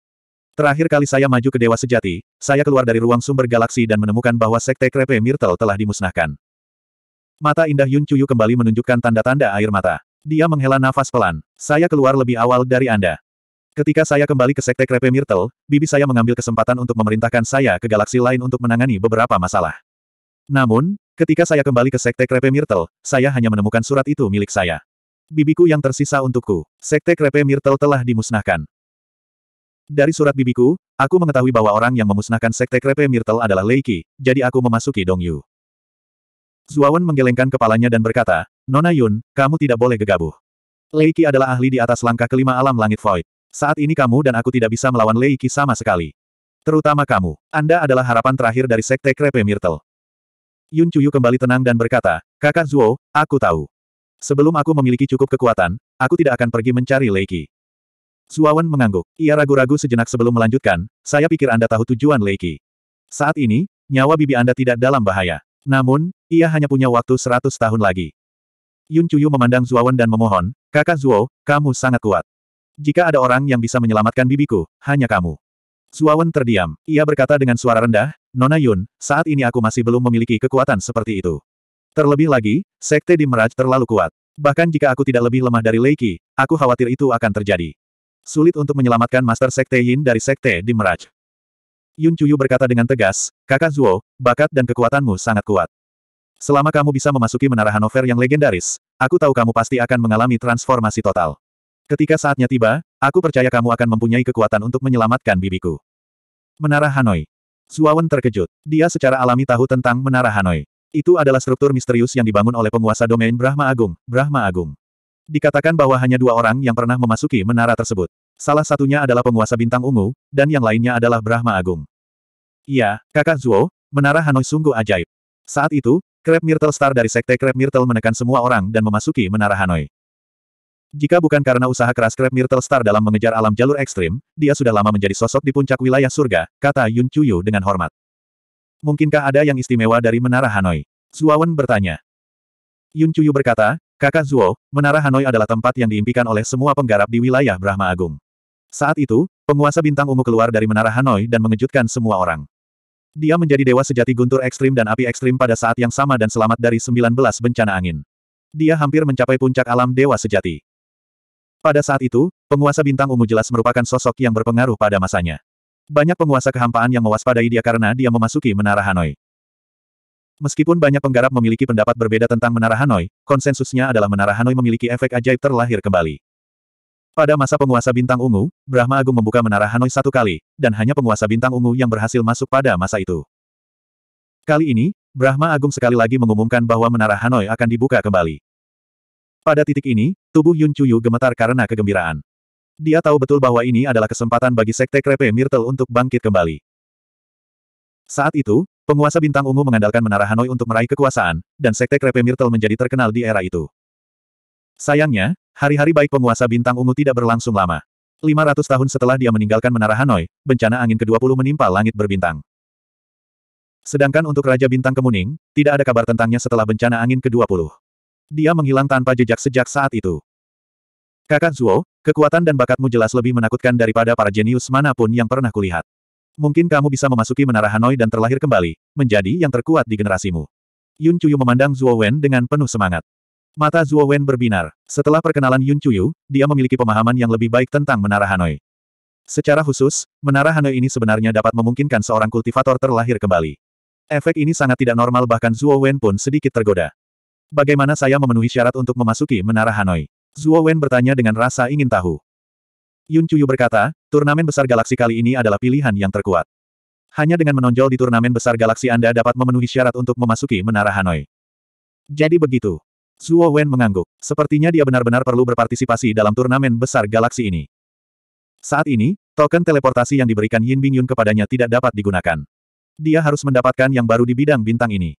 Terakhir kali saya maju ke Dewa Sejati, saya keluar dari ruang sumber galaksi dan menemukan bahwa Sekte Krepe Myrtle telah dimusnahkan. Mata indah Yun Chuyu kembali menunjukkan tanda-tanda air mata. Dia menghela nafas pelan. Saya keluar lebih awal dari Anda. Ketika saya kembali ke Sekte Krepe Myrtle, bibi saya mengambil kesempatan untuk memerintahkan saya ke galaksi lain untuk menangani beberapa masalah. Namun, ketika saya kembali ke Sekte Krepe Myrtle, saya hanya menemukan surat itu milik saya. Bibiku yang tersisa untukku, Sekte Krepe Myrtle telah dimusnahkan. Dari surat bibiku, aku mengetahui bahwa orang yang memusnahkan Sekte Krepe Myrtle adalah Leiki, jadi aku memasuki Dongyu. Zuawan menggelengkan kepalanya dan berkata, Nona Yun, kamu tidak boleh gegabah. Leiki adalah ahli di atas langkah kelima alam langit void. Saat ini kamu dan aku tidak bisa melawan Lei Qi sama sekali. Terutama kamu. Anda adalah harapan terakhir dari Sekte Krepe Myrtle. Yun Chuyu kembali tenang dan berkata, Kakak Zuo, aku tahu. Sebelum aku memiliki cukup kekuatan, aku tidak akan pergi mencari Lei Leiki. Zuawan mengangguk. Ia ragu-ragu sejenak sebelum melanjutkan, saya pikir Anda tahu tujuan Lei Qi. Saat ini, nyawa bibi Anda tidak dalam bahaya. Namun, ia hanya punya waktu seratus tahun lagi. Yun Chuyu memandang Zuawan dan memohon, Kakak Zuo, kamu sangat kuat. Jika ada orang yang bisa menyelamatkan bibiku, hanya kamu. Suawan terdiam. Ia berkata dengan suara rendah, Nona Yun, saat ini aku masih belum memiliki kekuatan seperti itu. Terlebih lagi, sekte di Meraj terlalu kuat. Bahkan jika aku tidak lebih lemah dari Leiki, aku khawatir itu akan terjadi. Sulit untuk menyelamatkan Master Sekte Yin dari Sekte di Meraj. Yun Chuyu berkata dengan tegas, Kakak Zuo, bakat dan kekuatanmu sangat kuat. Selama kamu bisa memasuki menara Hanover yang legendaris, aku tahu kamu pasti akan mengalami transformasi total. Ketika saatnya tiba, aku percaya kamu akan mempunyai kekuatan untuk menyelamatkan bibiku. Menara Hanoi. Suawen terkejut. Dia secara alami tahu tentang Menara Hanoi. Itu adalah struktur misterius yang dibangun oleh penguasa domain Brahma Agung, Brahma Agung. Dikatakan bahwa hanya dua orang yang pernah memasuki menara tersebut. Salah satunya adalah penguasa bintang ungu, dan yang lainnya adalah Brahma Agung. Iya, kakak Zuo, menara Hanoi sungguh ajaib. Saat itu, Krep Myrtle Star dari Sekte Krep Myrtle menekan semua orang dan memasuki menara Hanoi. Jika bukan karena usaha keras Crab Myrtle Star dalam mengejar alam jalur ekstrim, dia sudah lama menjadi sosok di puncak wilayah surga, kata Yun Chuyu dengan hormat. Mungkinkah ada yang istimewa dari Menara Hanoi? Zuawan bertanya. Yun Chuyu berkata, kakak Zuo, Menara Hanoi adalah tempat yang diimpikan oleh semua penggarap di wilayah Brahma Agung. Saat itu, penguasa bintang ungu keluar dari Menara Hanoi dan mengejutkan semua orang. Dia menjadi dewa sejati guntur ekstrim dan api ekstrim pada saat yang sama dan selamat dari 19 bencana angin. Dia hampir mencapai puncak alam dewa sejati. Pada saat itu, penguasa bintang ungu jelas merupakan sosok yang berpengaruh pada masanya. Banyak penguasa kehampaan yang mewaspadai dia karena dia memasuki Menara Hanoi. Meskipun banyak penggarap memiliki pendapat berbeda tentang Menara Hanoi, konsensusnya adalah Menara Hanoi memiliki efek ajaib terlahir kembali. Pada masa penguasa bintang ungu, Brahma Agung membuka Menara Hanoi satu kali, dan hanya penguasa bintang ungu yang berhasil masuk pada masa itu. Kali ini, Brahma Agung sekali lagi mengumumkan bahwa Menara Hanoi akan dibuka kembali. Pada titik ini, Tubuh Yun Chuyu gemetar karena kegembiraan. Dia tahu betul bahwa ini adalah kesempatan bagi Sekte Krepe Myrtle untuk bangkit kembali. Saat itu, penguasa bintang ungu mengandalkan menara Hanoi untuk meraih kekuasaan, dan Sekte Krepe Myrtle menjadi terkenal di era itu. Sayangnya, hari-hari baik penguasa bintang ungu tidak berlangsung lama. 500 tahun setelah dia meninggalkan menara Hanoi, bencana angin ke-20 menimpa langit berbintang. Sedangkan untuk Raja Bintang Kemuning, tidak ada kabar tentangnya setelah bencana angin ke-20. Dia menghilang tanpa jejak sejak saat itu. Kakak Zuo, kekuatan dan bakatmu jelas lebih menakutkan daripada para jenius manapun yang pernah kulihat. Mungkin kamu bisa memasuki menara Hanoi dan terlahir kembali, menjadi yang terkuat di generasimu. Yun Chuyu memandang Zuo Wen dengan penuh semangat. Mata Zuo Wen berbinar. Setelah perkenalan Yun Chuyu, dia memiliki pemahaman yang lebih baik tentang Menara Hanoi. Secara khusus, Menara Hanoi ini sebenarnya dapat memungkinkan seorang kultivator terlahir kembali. Efek ini sangat tidak normal bahkan Zuo Wen pun sedikit tergoda. Bagaimana saya memenuhi syarat untuk memasuki Menara Hanoi? Zuo Wen bertanya dengan rasa ingin tahu. Yun Chuyu berkata, turnamen besar galaksi kali ini adalah pilihan yang terkuat. Hanya dengan menonjol di turnamen besar galaksi Anda dapat memenuhi syarat untuk memasuki Menara Hanoi. Jadi begitu. Zuo Wen mengangguk. Sepertinya dia benar-benar perlu berpartisipasi dalam turnamen besar galaksi ini. Saat ini, token teleportasi yang diberikan Yin Bingyun kepadanya tidak dapat digunakan. Dia harus mendapatkan yang baru di bidang bintang ini.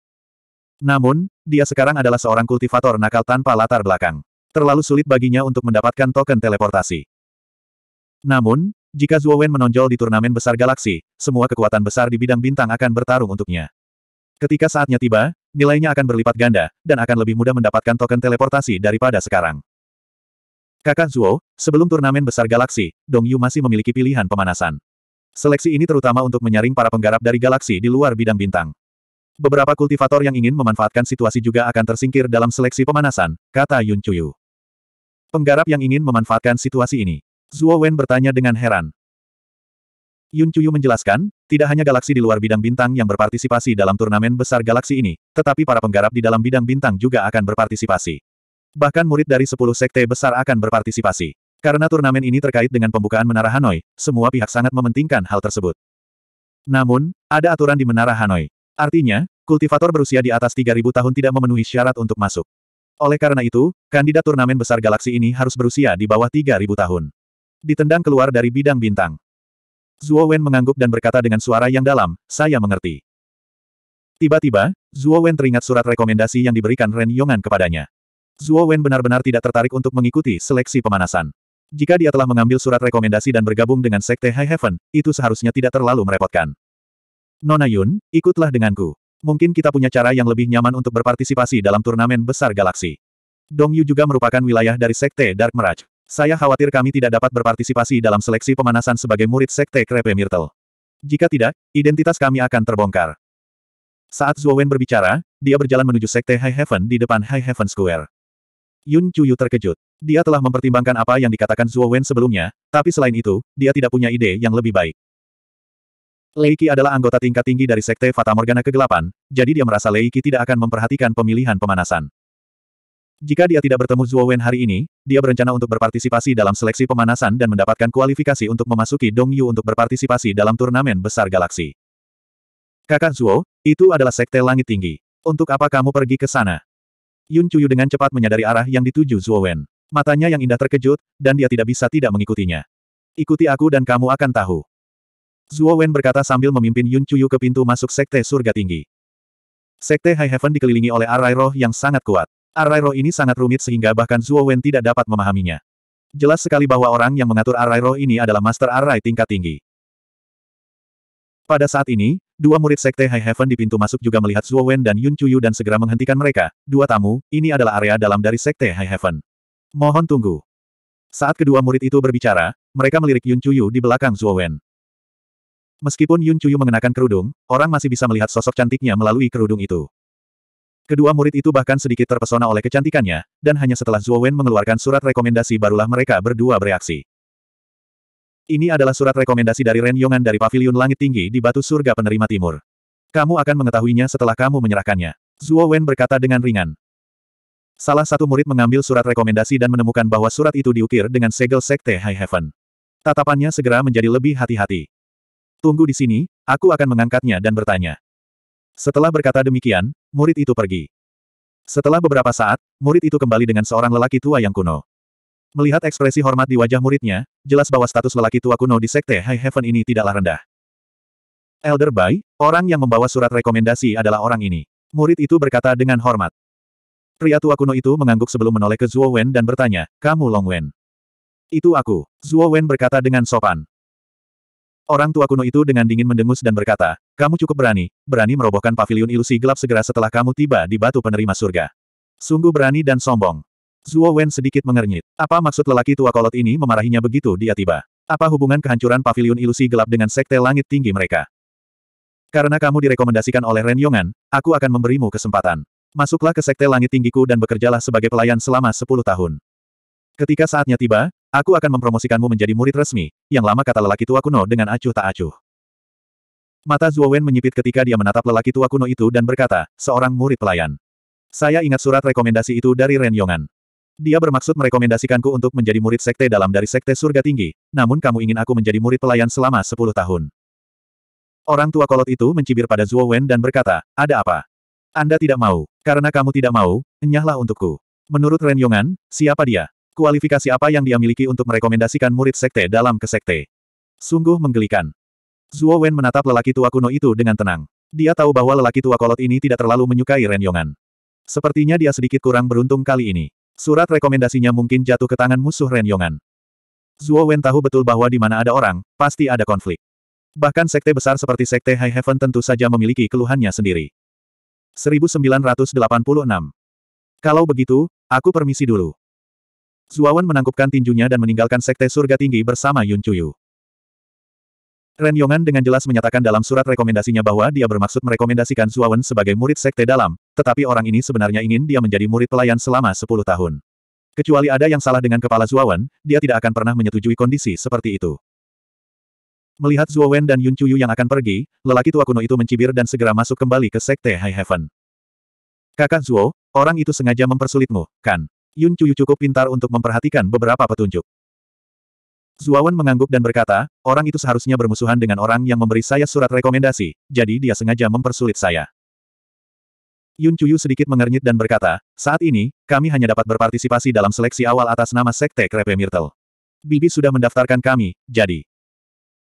Namun, dia sekarang adalah seorang kultivator nakal tanpa latar belakang. Terlalu sulit baginya untuk mendapatkan token teleportasi. Namun, jika Zhuo Wen menonjol di turnamen besar galaksi, semua kekuatan besar di bidang bintang akan bertarung untuknya. Ketika saatnya tiba, nilainya akan berlipat ganda, dan akan lebih mudah mendapatkan token teleportasi daripada sekarang. Kakak Zuo, sebelum turnamen besar galaksi, Dong Yu masih memiliki pilihan pemanasan. Seleksi ini terutama untuk menyaring para penggarap dari galaksi di luar bidang bintang. Beberapa kultivator yang ingin memanfaatkan situasi juga akan tersingkir dalam seleksi pemanasan, kata Yun Chuyu. Penggarap yang ingin memanfaatkan situasi ini. Zuo Wen bertanya dengan heran. Yun Chuyu menjelaskan, tidak hanya galaksi di luar bidang bintang yang berpartisipasi dalam turnamen besar galaksi ini, tetapi para penggarap di dalam bidang bintang juga akan berpartisipasi. Bahkan murid dari 10 sekte besar akan berpartisipasi. Karena turnamen ini terkait dengan pembukaan Menara Hanoi, semua pihak sangat mementingkan hal tersebut. Namun, ada aturan di Menara Hanoi. Artinya, kultivator berusia di atas 3000 tahun tidak memenuhi syarat untuk masuk. Oleh karena itu, kandidat turnamen besar galaksi ini harus berusia di bawah 3000 tahun. Ditendang keluar dari bidang bintang. Zhuo Wen mengangguk dan berkata dengan suara yang dalam, saya mengerti. Tiba-tiba, Zhuo Wen teringat surat rekomendasi yang diberikan Ren Yongan kepadanya. Zhuo Wen benar-benar tidak tertarik untuk mengikuti seleksi pemanasan. Jika dia telah mengambil surat rekomendasi dan bergabung dengan Sekte High Heaven, itu seharusnya tidak terlalu merepotkan. Nona Yun, ikutlah denganku. Mungkin kita punya cara yang lebih nyaman untuk berpartisipasi dalam turnamen besar galaksi. Dongyu juga merupakan wilayah dari Sekte Dark Mirage. Saya khawatir kami tidak dapat berpartisipasi dalam seleksi pemanasan sebagai murid Sekte Krepe Myrtle. Jika tidak, identitas kami akan terbongkar. Saat Wen berbicara, dia berjalan menuju Sekte High Heaven di depan High Heaven Square. Yun Chuyu terkejut. Dia telah mempertimbangkan apa yang dikatakan Wen sebelumnya, tapi selain itu, dia tidak punya ide yang lebih baik. Leiki adalah anggota tingkat tinggi dari Sekte Fata Morgana Kegelapan, jadi dia merasa Leiki tidak akan memperhatikan pemilihan pemanasan. Jika dia tidak bertemu Zhuo Wen hari ini, dia berencana untuk berpartisipasi dalam seleksi pemanasan dan mendapatkan kualifikasi untuk memasuki Dong Yu untuk berpartisipasi dalam turnamen besar galaksi. Kakak Zhuo, itu adalah Sekte Langit Tinggi. Untuk apa kamu pergi ke sana? Yun Chuyu dengan cepat menyadari arah yang dituju Zhuo Wen. Matanya yang indah terkejut, dan dia tidak bisa tidak mengikutinya. Ikuti aku dan kamu akan tahu. Zuo Wen berkata sambil memimpin Yun Chuyu ke pintu masuk Sekte Surga Tinggi. Sekte High Heaven dikelilingi oleh arai roh yang sangat kuat. Arai roh ini sangat rumit sehingga bahkan Zuo Wen tidak dapat memahaminya. Jelas sekali bahwa orang yang mengatur arai roh ini adalah Master Arai tingkat tinggi. Pada saat ini, dua murid Sekte High Heaven di pintu masuk juga melihat Zuo Wen dan Yun Chuyu dan segera menghentikan mereka. Dua tamu, ini adalah area dalam dari Sekte High Heaven. Mohon tunggu. Saat kedua murid itu berbicara, mereka melirik Yun Chuyu di belakang Zuo Wen. Meskipun Yun Chuyu mengenakan kerudung, orang masih bisa melihat sosok cantiknya melalui kerudung itu. Kedua murid itu bahkan sedikit terpesona oleh kecantikannya, dan hanya setelah Zuo Wen mengeluarkan surat rekomendasi barulah mereka berdua bereaksi. Ini adalah surat rekomendasi dari Ren Yongan dari Paviliun Langit Tinggi di Batu Surga Penerima Timur. Kamu akan mengetahuinya setelah kamu menyerahkannya. Zuo Wen berkata dengan ringan. Salah satu murid mengambil surat rekomendasi dan menemukan bahwa surat itu diukir dengan segel Sekte High Heaven. Tatapannya segera menjadi lebih hati-hati. Tunggu di sini, aku akan mengangkatnya dan bertanya. Setelah berkata demikian, murid itu pergi. Setelah beberapa saat, murid itu kembali dengan seorang lelaki tua yang kuno. Melihat ekspresi hormat di wajah muridnya, jelas bahwa status lelaki tua kuno di Sekte High Heaven ini tidaklah rendah. Elder Bai, orang yang membawa surat rekomendasi adalah orang ini. Murid itu berkata dengan hormat. Pria tua kuno itu mengangguk sebelum menoleh ke Zhuo Wen dan bertanya, kamu Long Wen. Itu aku. Zhuo Wen berkata dengan sopan. Orang tua kuno itu dengan dingin mendengus dan berkata, kamu cukup berani, berani merobohkan pavilion ilusi gelap segera setelah kamu tiba di batu penerima surga. Sungguh berani dan sombong. Zuo Wen sedikit mengernyit. Apa maksud lelaki tua kolot ini memarahinya begitu dia tiba? Apa hubungan kehancuran pavilion ilusi gelap dengan sekte langit tinggi mereka? Karena kamu direkomendasikan oleh Ren Yongan, aku akan memberimu kesempatan. Masuklah ke sekte langit tinggiku dan bekerjalah sebagai pelayan selama 10 tahun. Ketika saatnya tiba, Aku akan mempromosikanmu menjadi murid resmi, yang lama kata lelaki tua kuno dengan acuh tak acuh. Mata Zuowen menyipit ketika dia menatap lelaki tua kuno itu dan berkata, seorang murid pelayan. Saya ingat surat rekomendasi itu dari Ren Yongan. Dia bermaksud merekomendasikanku untuk menjadi murid sekte dalam dari sekte surga tinggi, namun kamu ingin aku menjadi murid pelayan selama 10 tahun. Orang tua kolot itu mencibir pada Zuo Wen dan berkata, ada apa? Anda tidak mau, karena kamu tidak mau, enyahlah untukku. Menurut Ren Yongan, siapa dia? Kualifikasi apa yang dia miliki untuk merekomendasikan murid sekte dalam ke sekte? Sungguh menggelikan. Zuo Wen menatap lelaki tua kuno itu dengan tenang. Dia tahu bahwa lelaki tua kolot ini tidak terlalu menyukai Ren Yong'an. Sepertinya dia sedikit kurang beruntung kali ini. Surat rekomendasinya mungkin jatuh ke tangan musuh Ren Yong'an. Zuo Wen tahu betul bahwa di mana ada orang, pasti ada konflik. Bahkan sekte besar seperti sekte High Heaven tentu saja memiliki keluhannya sendiri. 1986. Kalau begitu, aku permisi dulu. Zuawan menangkupkan tinjunya dan meninggalkan Sekte Surga Tinggi bersama Yun Chuyu. Ren Yongan dengan jelas menyatakan dalam surat rekomendasinya bahwa dia bermaksud merekomendasikan Zuawan sebagai murid Sekte Dalam, tetapi orang ini sebenarnya ingin dia menjadi murid pelayan selama 10 tahun. Kecuali ada yang salah dengan kepala Zuawan, dia tidak akan pernah menyetujui kondisi seperti itu. Melihat Zuowen dan Yun Chuyu yang akan pergi, lelaki tua kuno itu mencibir dan segera masuk kembali ke sekte High Heaven. Kakak Zuo, orang itu sengaja mempersulitmu, kan? Yun Chuyu cukup pintar untuk memperhatikan beberapa petunjuk. Zuawan mengangguk dan berkata, orang itu seharusnya bermusuhan dengan orang yang memberi saya surat rekomendasi, jadi dia sengaja mempersulit saya. Yun Chuyu sedikit mengernyit dan berkata, saat ini, kami hanya dapat berpartisipasi dalam seleksi awal atas nama Sekte Krepe Myrtle. Bibi sudah mendaftarkan kami, jadi.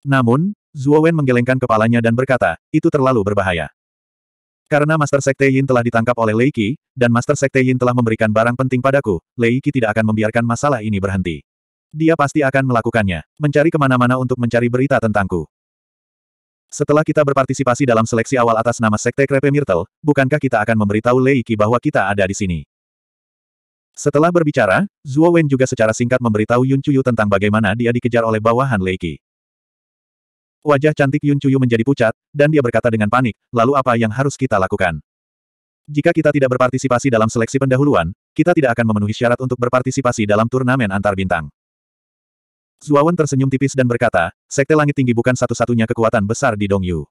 Namun, Zuowen menggelengkan kepalanya dan berkata, itu terlalu berbahaya. Karena Master Sekte Yin telah ditangkap oleh Lei Qi, dan Master Sekte Yin telah memberikan barang penting padaku, Lei Qi tidak akan membiarkan masalah ini berhenti. Dia pasti akan melakukannya, mencari kemana-mana untuk mencari berita tentangku. Setelah kita berpartisipasi dalam seleksi awal atas nama Sekte Krepe Myrtle, bukankah kita akan memberitahu Lei Qi bahwa kita ada di sini? Setelah berbicara, Zhuo Wen juga secara singkat memberitahu Yun Chuyu tentang bagaimana dia dikejar oleh bawahan Lei Qi. Wajah cantik Yun Chuyu menjadi pucat, dan dia berkata dengan panik, lalu apa yang harus kita lakukan? Jika kita tidak berpartisipasi dalam seleksi pendahuluan, kita tidak akan memenuhi syarat untuk berpartisipasi dalam turnamen antar bintang. Zuawan tersenyum tipis dan berkata, Sekte Langit Tinggi bukan satu-satunya kekuatan besar di Dongyu.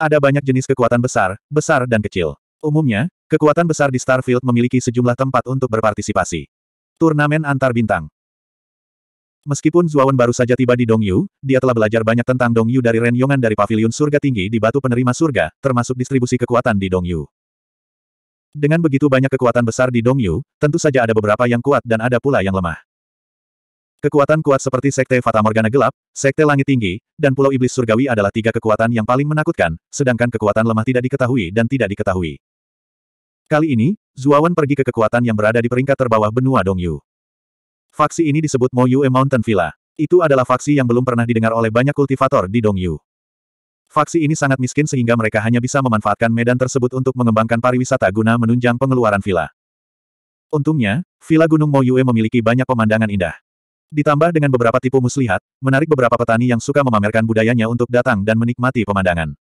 Ada banyak jenis kekuatan besar, besar dan kecil. Umumnya, kekuatan besar di Starfield memiliki sejumlah tempat untuk berpartisipasi. Turnamen antar bintang. Meskipun Zuawan baru saja tiba di Dongyu, dia telah belajar banyak tentang Dongyu dari Ren Yongan dari Paviliun Surga Tinggi di Batu Penerima Surga, termasuk distribusi kekuatan di Dongyu. Dengan begitu banyak kekuatan besar di Dongyu, tentu saja ada beberapa yang kuat dan ada pula yang lemah. Kekuatan kuat seperti Sekte Fata Morgana Gelap, Sekte Langit Tinggi, dan Pulau Iblis Surgawi adalah tiga kekuatan yang paling menakutkan, sedangkan kekuatan lemah tidak diketahui dan tidak diketahui. Kali ini, Zuawan pergi ke kekuatan yang berada di peringkat terbawah benua Dongyu. Faksi ini disebut Moyue Mountain Villa. Itu adalah faksi yang belum pernah didengar oleh banyak kultivator di Dongyu. Faksi ini sangat miskin sehingga mereka hanya bisa memanfaatkan medan tersebut untuk mengembangkan pariwisata guna menunjang pengeluaran villa. Untungnya, Villa Gunung Moyue memiliki banyak pemandangan indah. Ditambah dengan beberapa tipu muslihat, menarik beberapa petani yang suka memamerkan budayanya untuk datang dan menikmati pemandangan.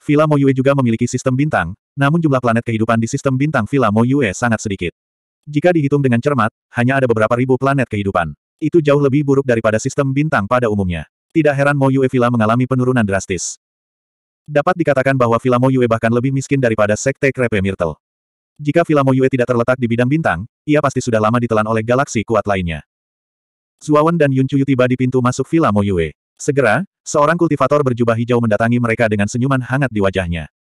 Villa Moyue juga memiliki sistem bintang, namun jumlah planet kehidupan di sistem bintang Villa Moyue sangat sedikit. Jika dihitung dengan cermat, hanya ada beberapa ribu planet kehidupan. Itu jauh lebih buruk daripada sistem bintang pada umumnya. Tidak heran Mo Yue Villa mengalami penurunan drastis. Dapat dikatakan bahwa Villa Mo Yue bahkan lebih miskin daripada Sekte Krepe Myrtle. Jika Villa Mo Yue tidak terletak di bidang bintang, ia pasti sudah lama ditelan oleh galaksi kuat lainnya. Zuawan dan Yun Chuyu tiba di pintu masuk Villa Mo Yue. Segera, seorang kultivator berjubah hijau mendatangi mereka dengan senyuman hangat di wajahnya.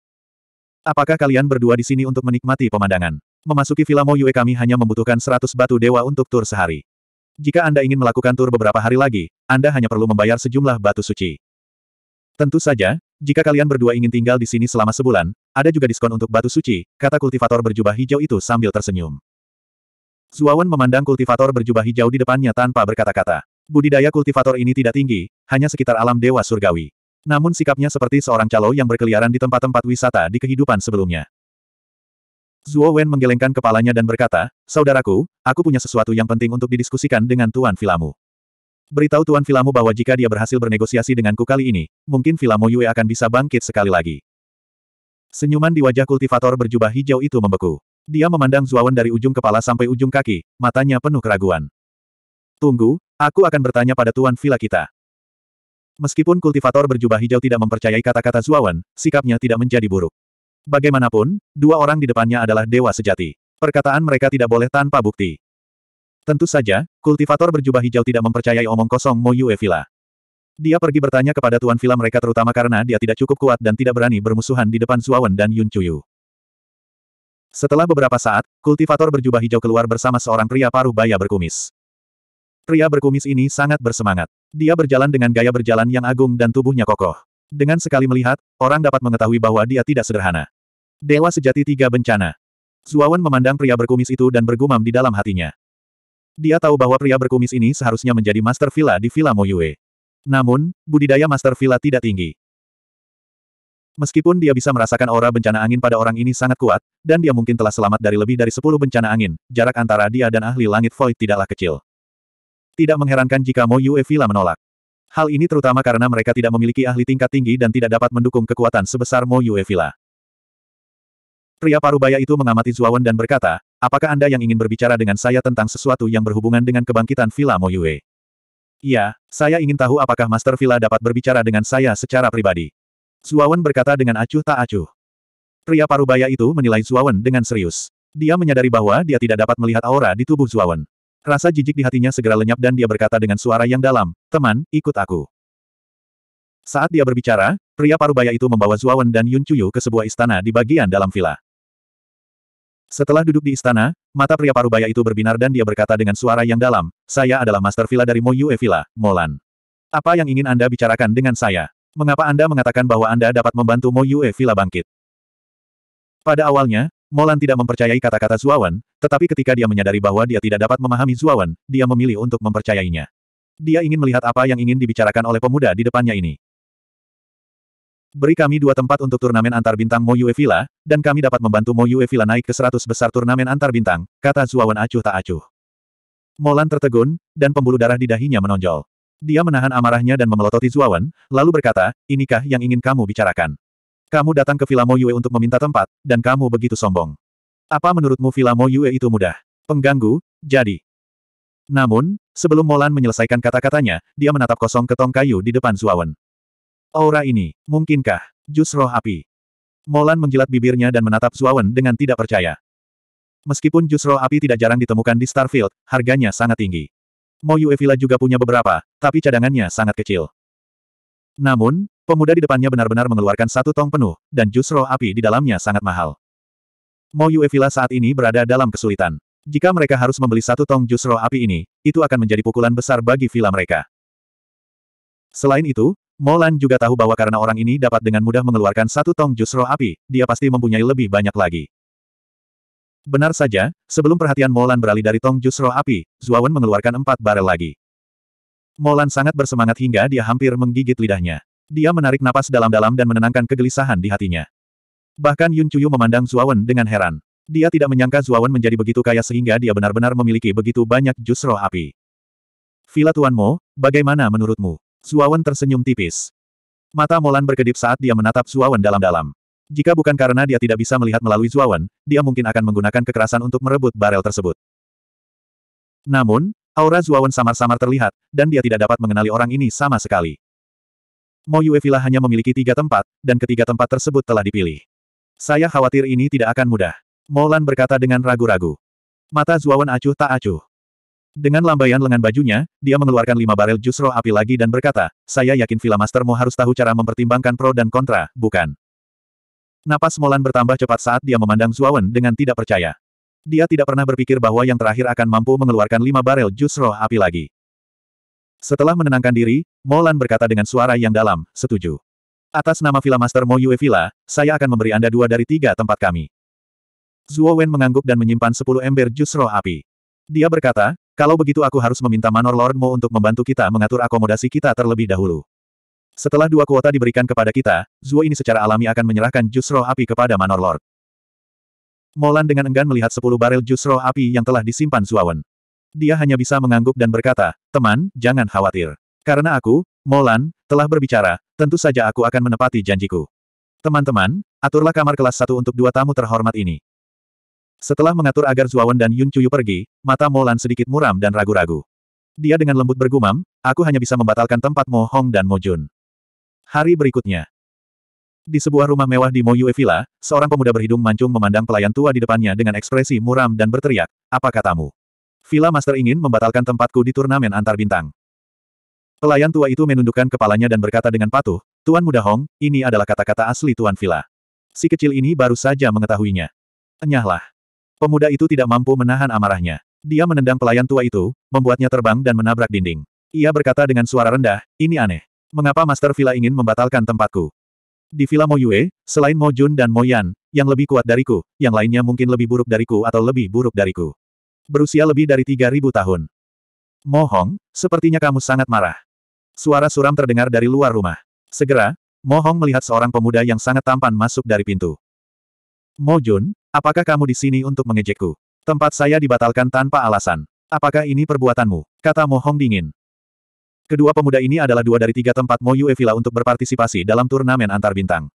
Apakah kalian berdua di sini untuk menikmati pemandangan? Memasuki Villa Yue kami hanya membutuhkan 100 batu dewa untuk tur sehari. Jika Anda ingin melakukan tur beberapa hari lagi, Anda hanya perlu membayar sejumlah batu suci. Tentu saja, jika kalian berdua ingin tinggal di sini selama sebulan, ada juga diskon untuk batu suci, kata kultivator berjubah hijau itu sambil tersenyum. Zuawan memandang kultivator berjubah hijau di depannya tanpa berkata-kata. Budidaya kultivator ini tidak tinggi, hanya sekitar alam dewa surgawi. Namun sikapnya seperti seorang calo yang berkeliaran di tempat-tempat wisata di kehidupan sebelumnya. Zuo Wen menggelengkan kepalanya dan berkata, Saudaraku, aku punya sesuatu yang penting untuk didiskusikan dengan Tuan Filamu. Beritahu Tuan Filamu bahwa jika dia berhasil bernegosiasi denganku kali ini, mungkin Filamu Yue akan bisa bangkit sekali lagi. Senyuman di wajah kultivator berjubah hijau itu membeku. Dia memandang Zuo Wen dari ujung kepala sampai ujung kaki, matanya penuh keraguan. Tunggu, aku akan bertanya pada Tuan Vila kita. Meskipun kultivator berjubah hijau tidak mempercayai kata-kata Zuawan, sikapnya tidak menjadi buruk. Bagaimanapun, dua orang di depannya adalah dewa sejati. Perkataan mereka tidak boleh tanpa bukti. Tentu saja, kultivator berjubah hijau tidak mempercayai omong kosong Mo Yue Villa. Dia pergi bertanya kepada Tuan Villa mereka terutama karena dia tidak cukup kuat dan tidak berani bermusuhan di depan Suawen dan Yun Chuyu. Setelah beberapa saat, kultivator berjubah hijau keluar bersama seorang pria paruh baya berkumis. Pria berkumis ini sangat bersemangat. Dia berjalan dengan gaya berjalan yang agung dan tubuhnya kokoh. Dengan sekali melihat, orang dapat mengetahui bahwa dia tidak sederhana. Dewa sejati tiga bencana. Zuawan memandang pria berkumis itu dan bergumam di dalam hatinya. Dia tahu bahwa pria berkumis ini seharusnya menjadi master villa di Villa Moyue. Namun, budidaya master villa tidak tinggi. Meskipun dia bisa merasakan aura bencana angin pada orang ini sangat kuat, dan dia mungkin telah selamat dari lebih dari sepuluh bencana angin, jarak antara dia dan ahli langit void tidaklah kecil. Tidak mengherankan jika Moyue Villa menolak. Hal ini terutama karena mereka tidak memiliki ahli tingkat tinggi dan tidak dapat mendukung kekuatan sebesar Mo Villa. Pria parubaya itu mengamati Zuawan dan berkata, apakah Anda yang ingin berbicara dengan saya tentang sesuatu yang berhubungan dengan kebangkitan Villa Moyue? Iya, saya ingin tahu apakah Master Villa dapat berbicara dengan saya secara pribadi. Zuawan berkata dengan acuh tak acuh. Pria parubaya itu menilai Zuawan dengan serius. Dia menyadari bahwa dia tidak dapat melihat aura di tubuh Zuawan. Rasa jijik di hatinya segera lenyap dan dia berkata dengan suara yang dalam, teman, ikut aku. Saat dia berbicara, pria parubaya itu membawa Zuawan dan Yun Chuyu ke sebuah istana di bagian dalam villa. Setelah duduk di istana, mata pria parubaya itu berbinar dan dia berkata dengan suara yang dalam, saya adalah Master Villa dari Moyue Villa, Molan. Apa yang ingin Anda bicarakan dengan saya? Mengapa Anda mengatakan bahwa Anda dapat membantu Moyue Villa bangkit? Pada awalnya, Molan tidak mempercayai kata-kata Zuawan, tetapi ketika dia menyadari bahwa dia tidak dapat memahami Zuawan, dia memilih untuk mempercayainya. Dia ingin melihat apa yang ingin dibicarakan oleh pemuda di depannya ini. Beri kami dua tempat untuk turnamen antar bintang Mo Yue Villa, dan kami dapat membantu Mo Yue Villa naik ke seratus besar turnamen antar bintang, kata Zuawan acuh tak acuh. Molan tertegun, dan pembuluh darah di dahinya menonjol. Dia menahan amarahnya dan memelototi Zuawan, lalu berkata, inikah yang ingin kamu bicarakan? Kamu datang ke Villa Mo Yue untuk meminta tempat, dan kamu begitu sombong. Apa menurutmu Villa Mo Yue itu mudah? Pengganggu, jadi. Namun, sebelum Molan menyelesaikan kata-katanya, dia menatap kosong ke tong kayu di depan Zuawan. Aura ini, mungkinkah, jus roh api? Molan menjilat bibirnya dan menatap Zuawan dengan tidak percaya. Meskipun jus roh api tidak jarang ditemukan di Starfield, harganya sangat tinggi. Moyu Evila juga punya beberapa, tapi cadangannya sangat kecil. Namun, pemuda di depannya benar-benar mengeluarkan satu tong penuh, dan jus roh api di dalamnya sangat mahal. Moyu Evila saat ini berada dalam kesulitan. Jika mereka harus membeli satu tong jus roh api ini, itu akan menjadi pukulan besar bagi villa mereka. Selain itu, Molan juga tahu bahwa karena orang ini dapat dengan mudah mengeluarkan satu tong jus roh api, dia pasti mempunyai lebih banyak lagi. Benar saja, sebelum perhatian Molan beralih dari tong jus roh api, Zuawan mengeluarkan empat barel lagi. Molan sangat bersemangat hingga dia hampir menggigit lidahnya. Dia menarik napas dalam-dalam dan menenangkan kegelisahan di hatinya. Bahkan Yun Chuyu memandang Zuawan dengan heran. Dia tidak menyangka Zuawan menjadi begitu kaya sehingga dia benar-benar memiliki begitu banyak jus roh api. Villa Mo, bagaimana menurutmu? Suawan tersenyum tipis. Mata Molan berkedip saat dia menatap Suawan dalam-dalam. Jika bukan karena dia tidak bisa melihat melalui Suawan, dia mungkin akan menggunakan kekerasan untuk merebut barel tersebut. Namun, aura Suawan samar-samar terlihat, dan dia tidak dapat mengenali orang ini sama sekali. Mo Yue Villa hanya memiliki tiga tempat, dan ketiga tempat tersebut telah dipilih. Saya khawatir ini tidak akan mudah. Molan berkata dengan ragu-ragu. Mata Zuawan acuh tak acuh. Dengan lambaian lengan bajunya, dia mengeluarkan lima barel jus roh api lagi dan berkata, saya yakin Villa Mastermu harus tahu cara mempertimbangkan pro dan kontra, bukan? Napas Molan bertambah cepat saat dia memandang Zuawan dengan tidak percaya. Dia tidak pernah berpikir bahwa yang terakhir akan mampu mengeluarkan lima barel jus roh api lagi. Setelah menenangkan diri, Molan berkata dengan suara yang dalam, setuju. Atas nama Villa Master Mo Yue Villa, saya akan memberi Anda dua dari tiga tempat kami. Zuo Wen mengangguk dan menyimpan sepuluh ember jus roh api. Dia berkata, kalau begitu aku harus meminta Manor Lord Mo untuk membantu kita mengatur akomodasi kita terlebih dahulu. Setelah dua kuota diberikan kepada kita, Zuo ini secara alami akan menyerahkan jus roh api kepada Manor Lord. Molan dengan enggan melihat sepuluh barel jus roh api yang telah disimpan Zuawan. Dia hanya bisa mengangguk dan berkata, teman, jangan khawatir. Karena aku, Molan, telah berbicara, tentu saja aku akan menepati janjiku. Teman-teman, aturlah kamar kelas satu untuk dua tamu terhormat ini. Setelah mengatur agar Zuawan dan Yun Chuyu pergi, mata Molan sedikit muram dan ragu-ragu. Dia dengan lembut bergumam, aku hanya bisa membatalkan tempat Mo Hong dan Mo Jun. Hari berikutnya. Di sebuah rumah mewah di Moyue Villa, seorang pemuda berhidung mancung memandang pelayan tua di depannya dengan ekspresi muram dan berteriak, apa katamu? Villa Master ingin membatalkan tempatku di turnamen antar bintang. Pelayan tua itu menundukkan kepalanya dan berkata dengan patuh, Tuan Muda Hong, ini adalah kata-kata asli Tuan Villa. Si kecil ini baru saja mengetahuinya. Enyahlah. Pemuda itu tidak mampu menahan amarahnya. Dia menendang pelayan tua itu, membuatnya terbang dan menabrak dinding. Ia berkata dengan suara rendah, ini aneh. Mengapa Master Villa ingin membatalkan tempatku? Di Villa Mo Yue, selain Mo Jun dan Mo Yan, yang lebih kuat dariku, yang lainnya mungkin lebih buruk dariku atau lebih buruk dariku. Berusia lebih dari 3.000 tahun. Mo Hong, sepertinya kamu sangat marah. Suara suram terdengar dari luar rumah. Segera, Mo Hong melihat seorang pemuda yang sangat tampan masuk dari pintu. Mo Jun, Apakah kamu di sini untuk mengejekku? Tempat saya dibatalkan tanpa alasan. Apakah ini perbuatanmu? Kata Mo Hong dingin. Kedua pemuda ini adalah dua dari tiga tempat Mo Yue Villa untuk berpartisipasi dalam turnamen antar bintang.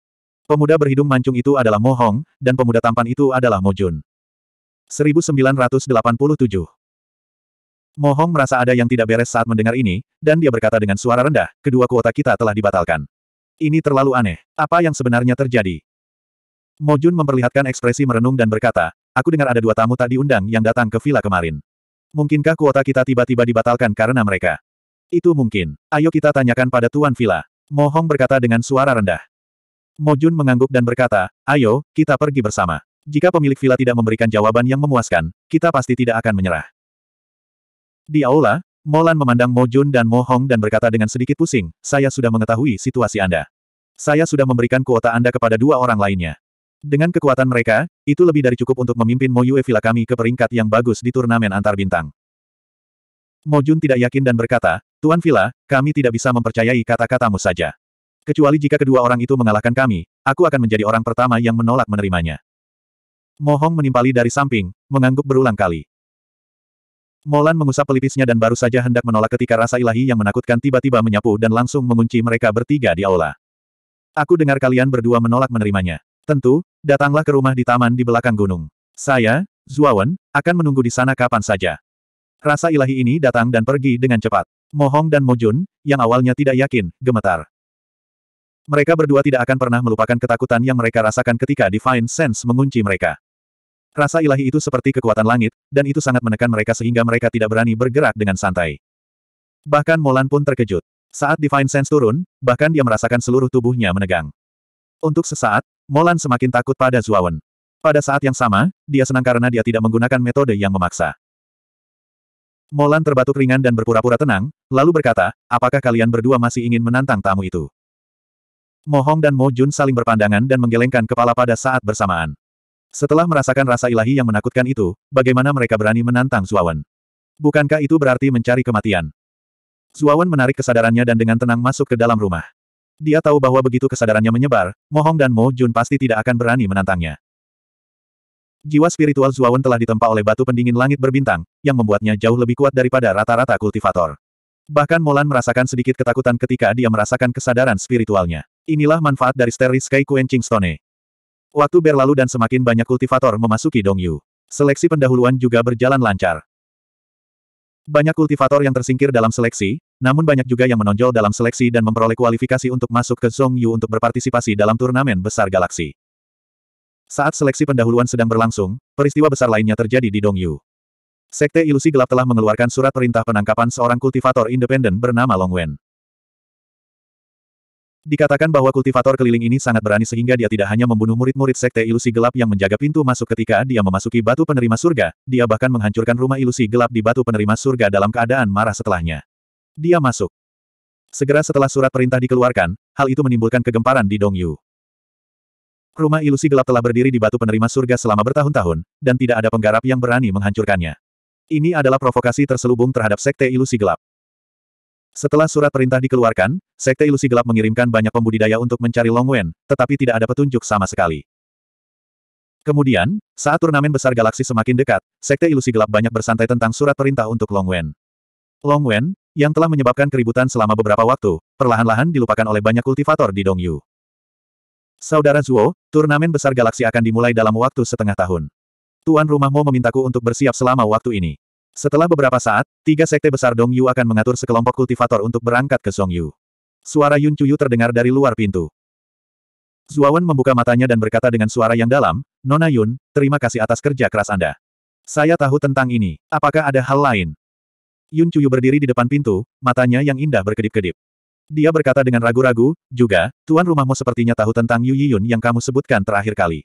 Pemuda berhidung mancung itu adalah Mo Hong, dan pemuda tampan itu adalah Mo Jun. 1987 Mo Hong merasa ada yang tidak beres saat mendengar ini, dan dia berkata dengan suara rendah, kedua kuota kita telah dibatalkan. Ini terlalu aneh. Apa yang sebenarnya terjadi? Mojun memperlihatkan ekspresi merenung dan berkata, aku dengar ada dua tamu tak diundang yang datang ke villa kemarin. Mungkinkah kuota kita tiba-tiba dibatalkan karena mereka? Itu mungkin. Ayo kita tanyakan pada Tuan Villa. Mohong berkata dengan suara rendah. Mojun mengangguk dan berkata, ayo, kita pergi bersama. Jika pemilik villa tidak memberikan jawaban yang memuaskan, kita pasti tidak akan menyerah. Di aula, Molan memandang Mojun dan Mohong dan berkata dengan sedikit pusing, saya sudah mengetahui situasi Anda. Saya sudah memberikan kuota Anda kepada dua orang lainnya. Dengan kekuatan mereka, itu lebih dari cukup untuk memimpin Moyue Villa kami ke peringkat yang bagus di turnamen antar bintang. Mo Jun tidak yakin dan berkata, Tuan Villa, kami tidak bisa mempercayai kata-katamu saja. Kecuali jika kedua orang itu mengalahkan kami, aku akan menjadi orang pertama yang menolak menerimanya. Mo Hong menimpali dari samping, mengangguk berulang kali. Molan mengusap pelipisnya dan baru saja hendak menolak ketika rasa ilahi yang menakutkan tiba-tiba menyapu dan langsung mengunci mereka bertiga di aula. Aku dengar kalian berdua menolak menerimanya. Tentu, datanglah ke rumah di taman di belakang gunung. Saya, Zuawan, akan menunggu di sana kapan saja. Rasa ilahi ini datang dan pergi dengan cepat. Mohong dan Mojun, yang awalnya tidak yakin, gemetar. Mereka berdua tidak akan pernah melupakan ketakutan yang mereka rasakan ketika Divine Sense mengunci mereka. Rasa ilahi itu seperti kekuatan langit, dan itu sangat menekan mereka sehingga mereka tidak berani bergerak dengan santai. Bahkan Molan pun terkejut. Saat Divine Sense turun, bahkan dia merasakan seluruh tubuhnya menegang. Untuk sesaat, Molan semakin takut pada Zuawan. Pada saat yang sama, dia senang karena dia tidak menggunakan metode yang memaksa. Molan terbatuk ringan dan berpura-pura tenang, lalu berkata, apakah kalian berdua masih ingin menantang tamu itu? Mohong dan Mo Jun saling berpandangan dan menggelengkan kepala pada saat bersamaan. Setelah merasakan rasa ilahi yang menakutkan itu, bagaimana mereka berani menantang Zuawan? Bukankah itu berarti mencari kematian? Zuawan menarik kesadarannya dan dengan tenang masuk ke dalam rumah. Dia tahu bahwa begitu kesadarannya menyebar, Mohong dan Mo Jun pasti tidak akan berani menantangnya. Jiwa spiritual Zuawan telah ditempa oleh batu pendingin langit berbintang, yang membuatnya jauh lebih kuat daripada rata-rata kultivator. Bahkan Molan merasakan sedikit ketakutan ketika dia merasakan kesadaran spiritualnya. Inilah manfaat dari Sterling Sky Quenching Stone. Waktu berlalu dan semakin banyak kultivator memasuki Dongyu. Seleksi pendahuluan juga berjalan lancar. Banyak kultivator yang tersingkir dalam seleksi, namun banyak juga yang menonjol dalam seleksi dan memperoleh kualifikasi untuk masuk ke Zhongyu untuk berpartisipasi dalam turnamen besar galaksi. Saat seleksi pendahuluan sedang berlangsung, peristiwa besar lainnya terjadi di Dongyu. Sekte Ilusi Gelap telah mengeluarkan surat perintah penangkapan seorang kultivator independen bernama Long Wen. Dikatakan bahwa kultivator keliling ini sangat berani sehingga dia tidak hanya membunuh murid-murid Sekte Ilusi Gelap yang menjaga pintu masuk ketika dia memasuki batu penerima surga, dia bahkan menghancurkan rumah ilusi gelap di batu penerima surga dalam keadaan marah setelahnya. Dia masuk. Segera setelah surat perintah dikeluarkan, hal itu menimbulkan kegemparan di Dongyu. Rumah ilusi gelap telah berdiri di batu penerima surga selama bertahun-tahun, dan tidak ada penggarap yang berani menghancurkannya. Ini adalah provokasi terselubung terhadap sekte ilusi gelap. Setelah surat perintah dikeluarkan, Sekte Ilusi Gelap mengirimkan banyak pembudidaya untuk mencari Long Wen, tetapi tidak ada petunjuk sama sekali. Kemudian, saat turnamen besar galaksi semakin dekat, Sekte Ilusi Gelap banyak bersantai tentang surat perintah untuk Long Wen. Long Wen yang telah menyebabkan keributan selama beberapa waktu, perlahan-lahan dilupakan oleh banyak kultivator di Dongyu. Saudara Zuo, turnamen besar galaksi akan dimulai dalam waktu setengah tahun. Tuan rumahmu memintaku untuk bersiap selama waktu ini. Setelah beberapa saat, tiga sekte besar Dongyu akan mengatur sekelompok kultivator untuk berangkat ke Songyu. Suara Yun Chuyu terdengar dari luar pintu. Zuawan membuka matanya dan berkata dengan suara yang dalam, Nona Yun, terima kasih atas kerja keras Anda. Saya tahu tentang ini. Apakah ada hal lain? Yun Chuyu berdiri di depan pintu, matanya yang indah berkedip-kedip. Dia berkata dengan ragu-ragu, juga, tuan rumahmu sepertinya tahu tentang Yu Yiyun yang kamu sebutkan terakhir kali.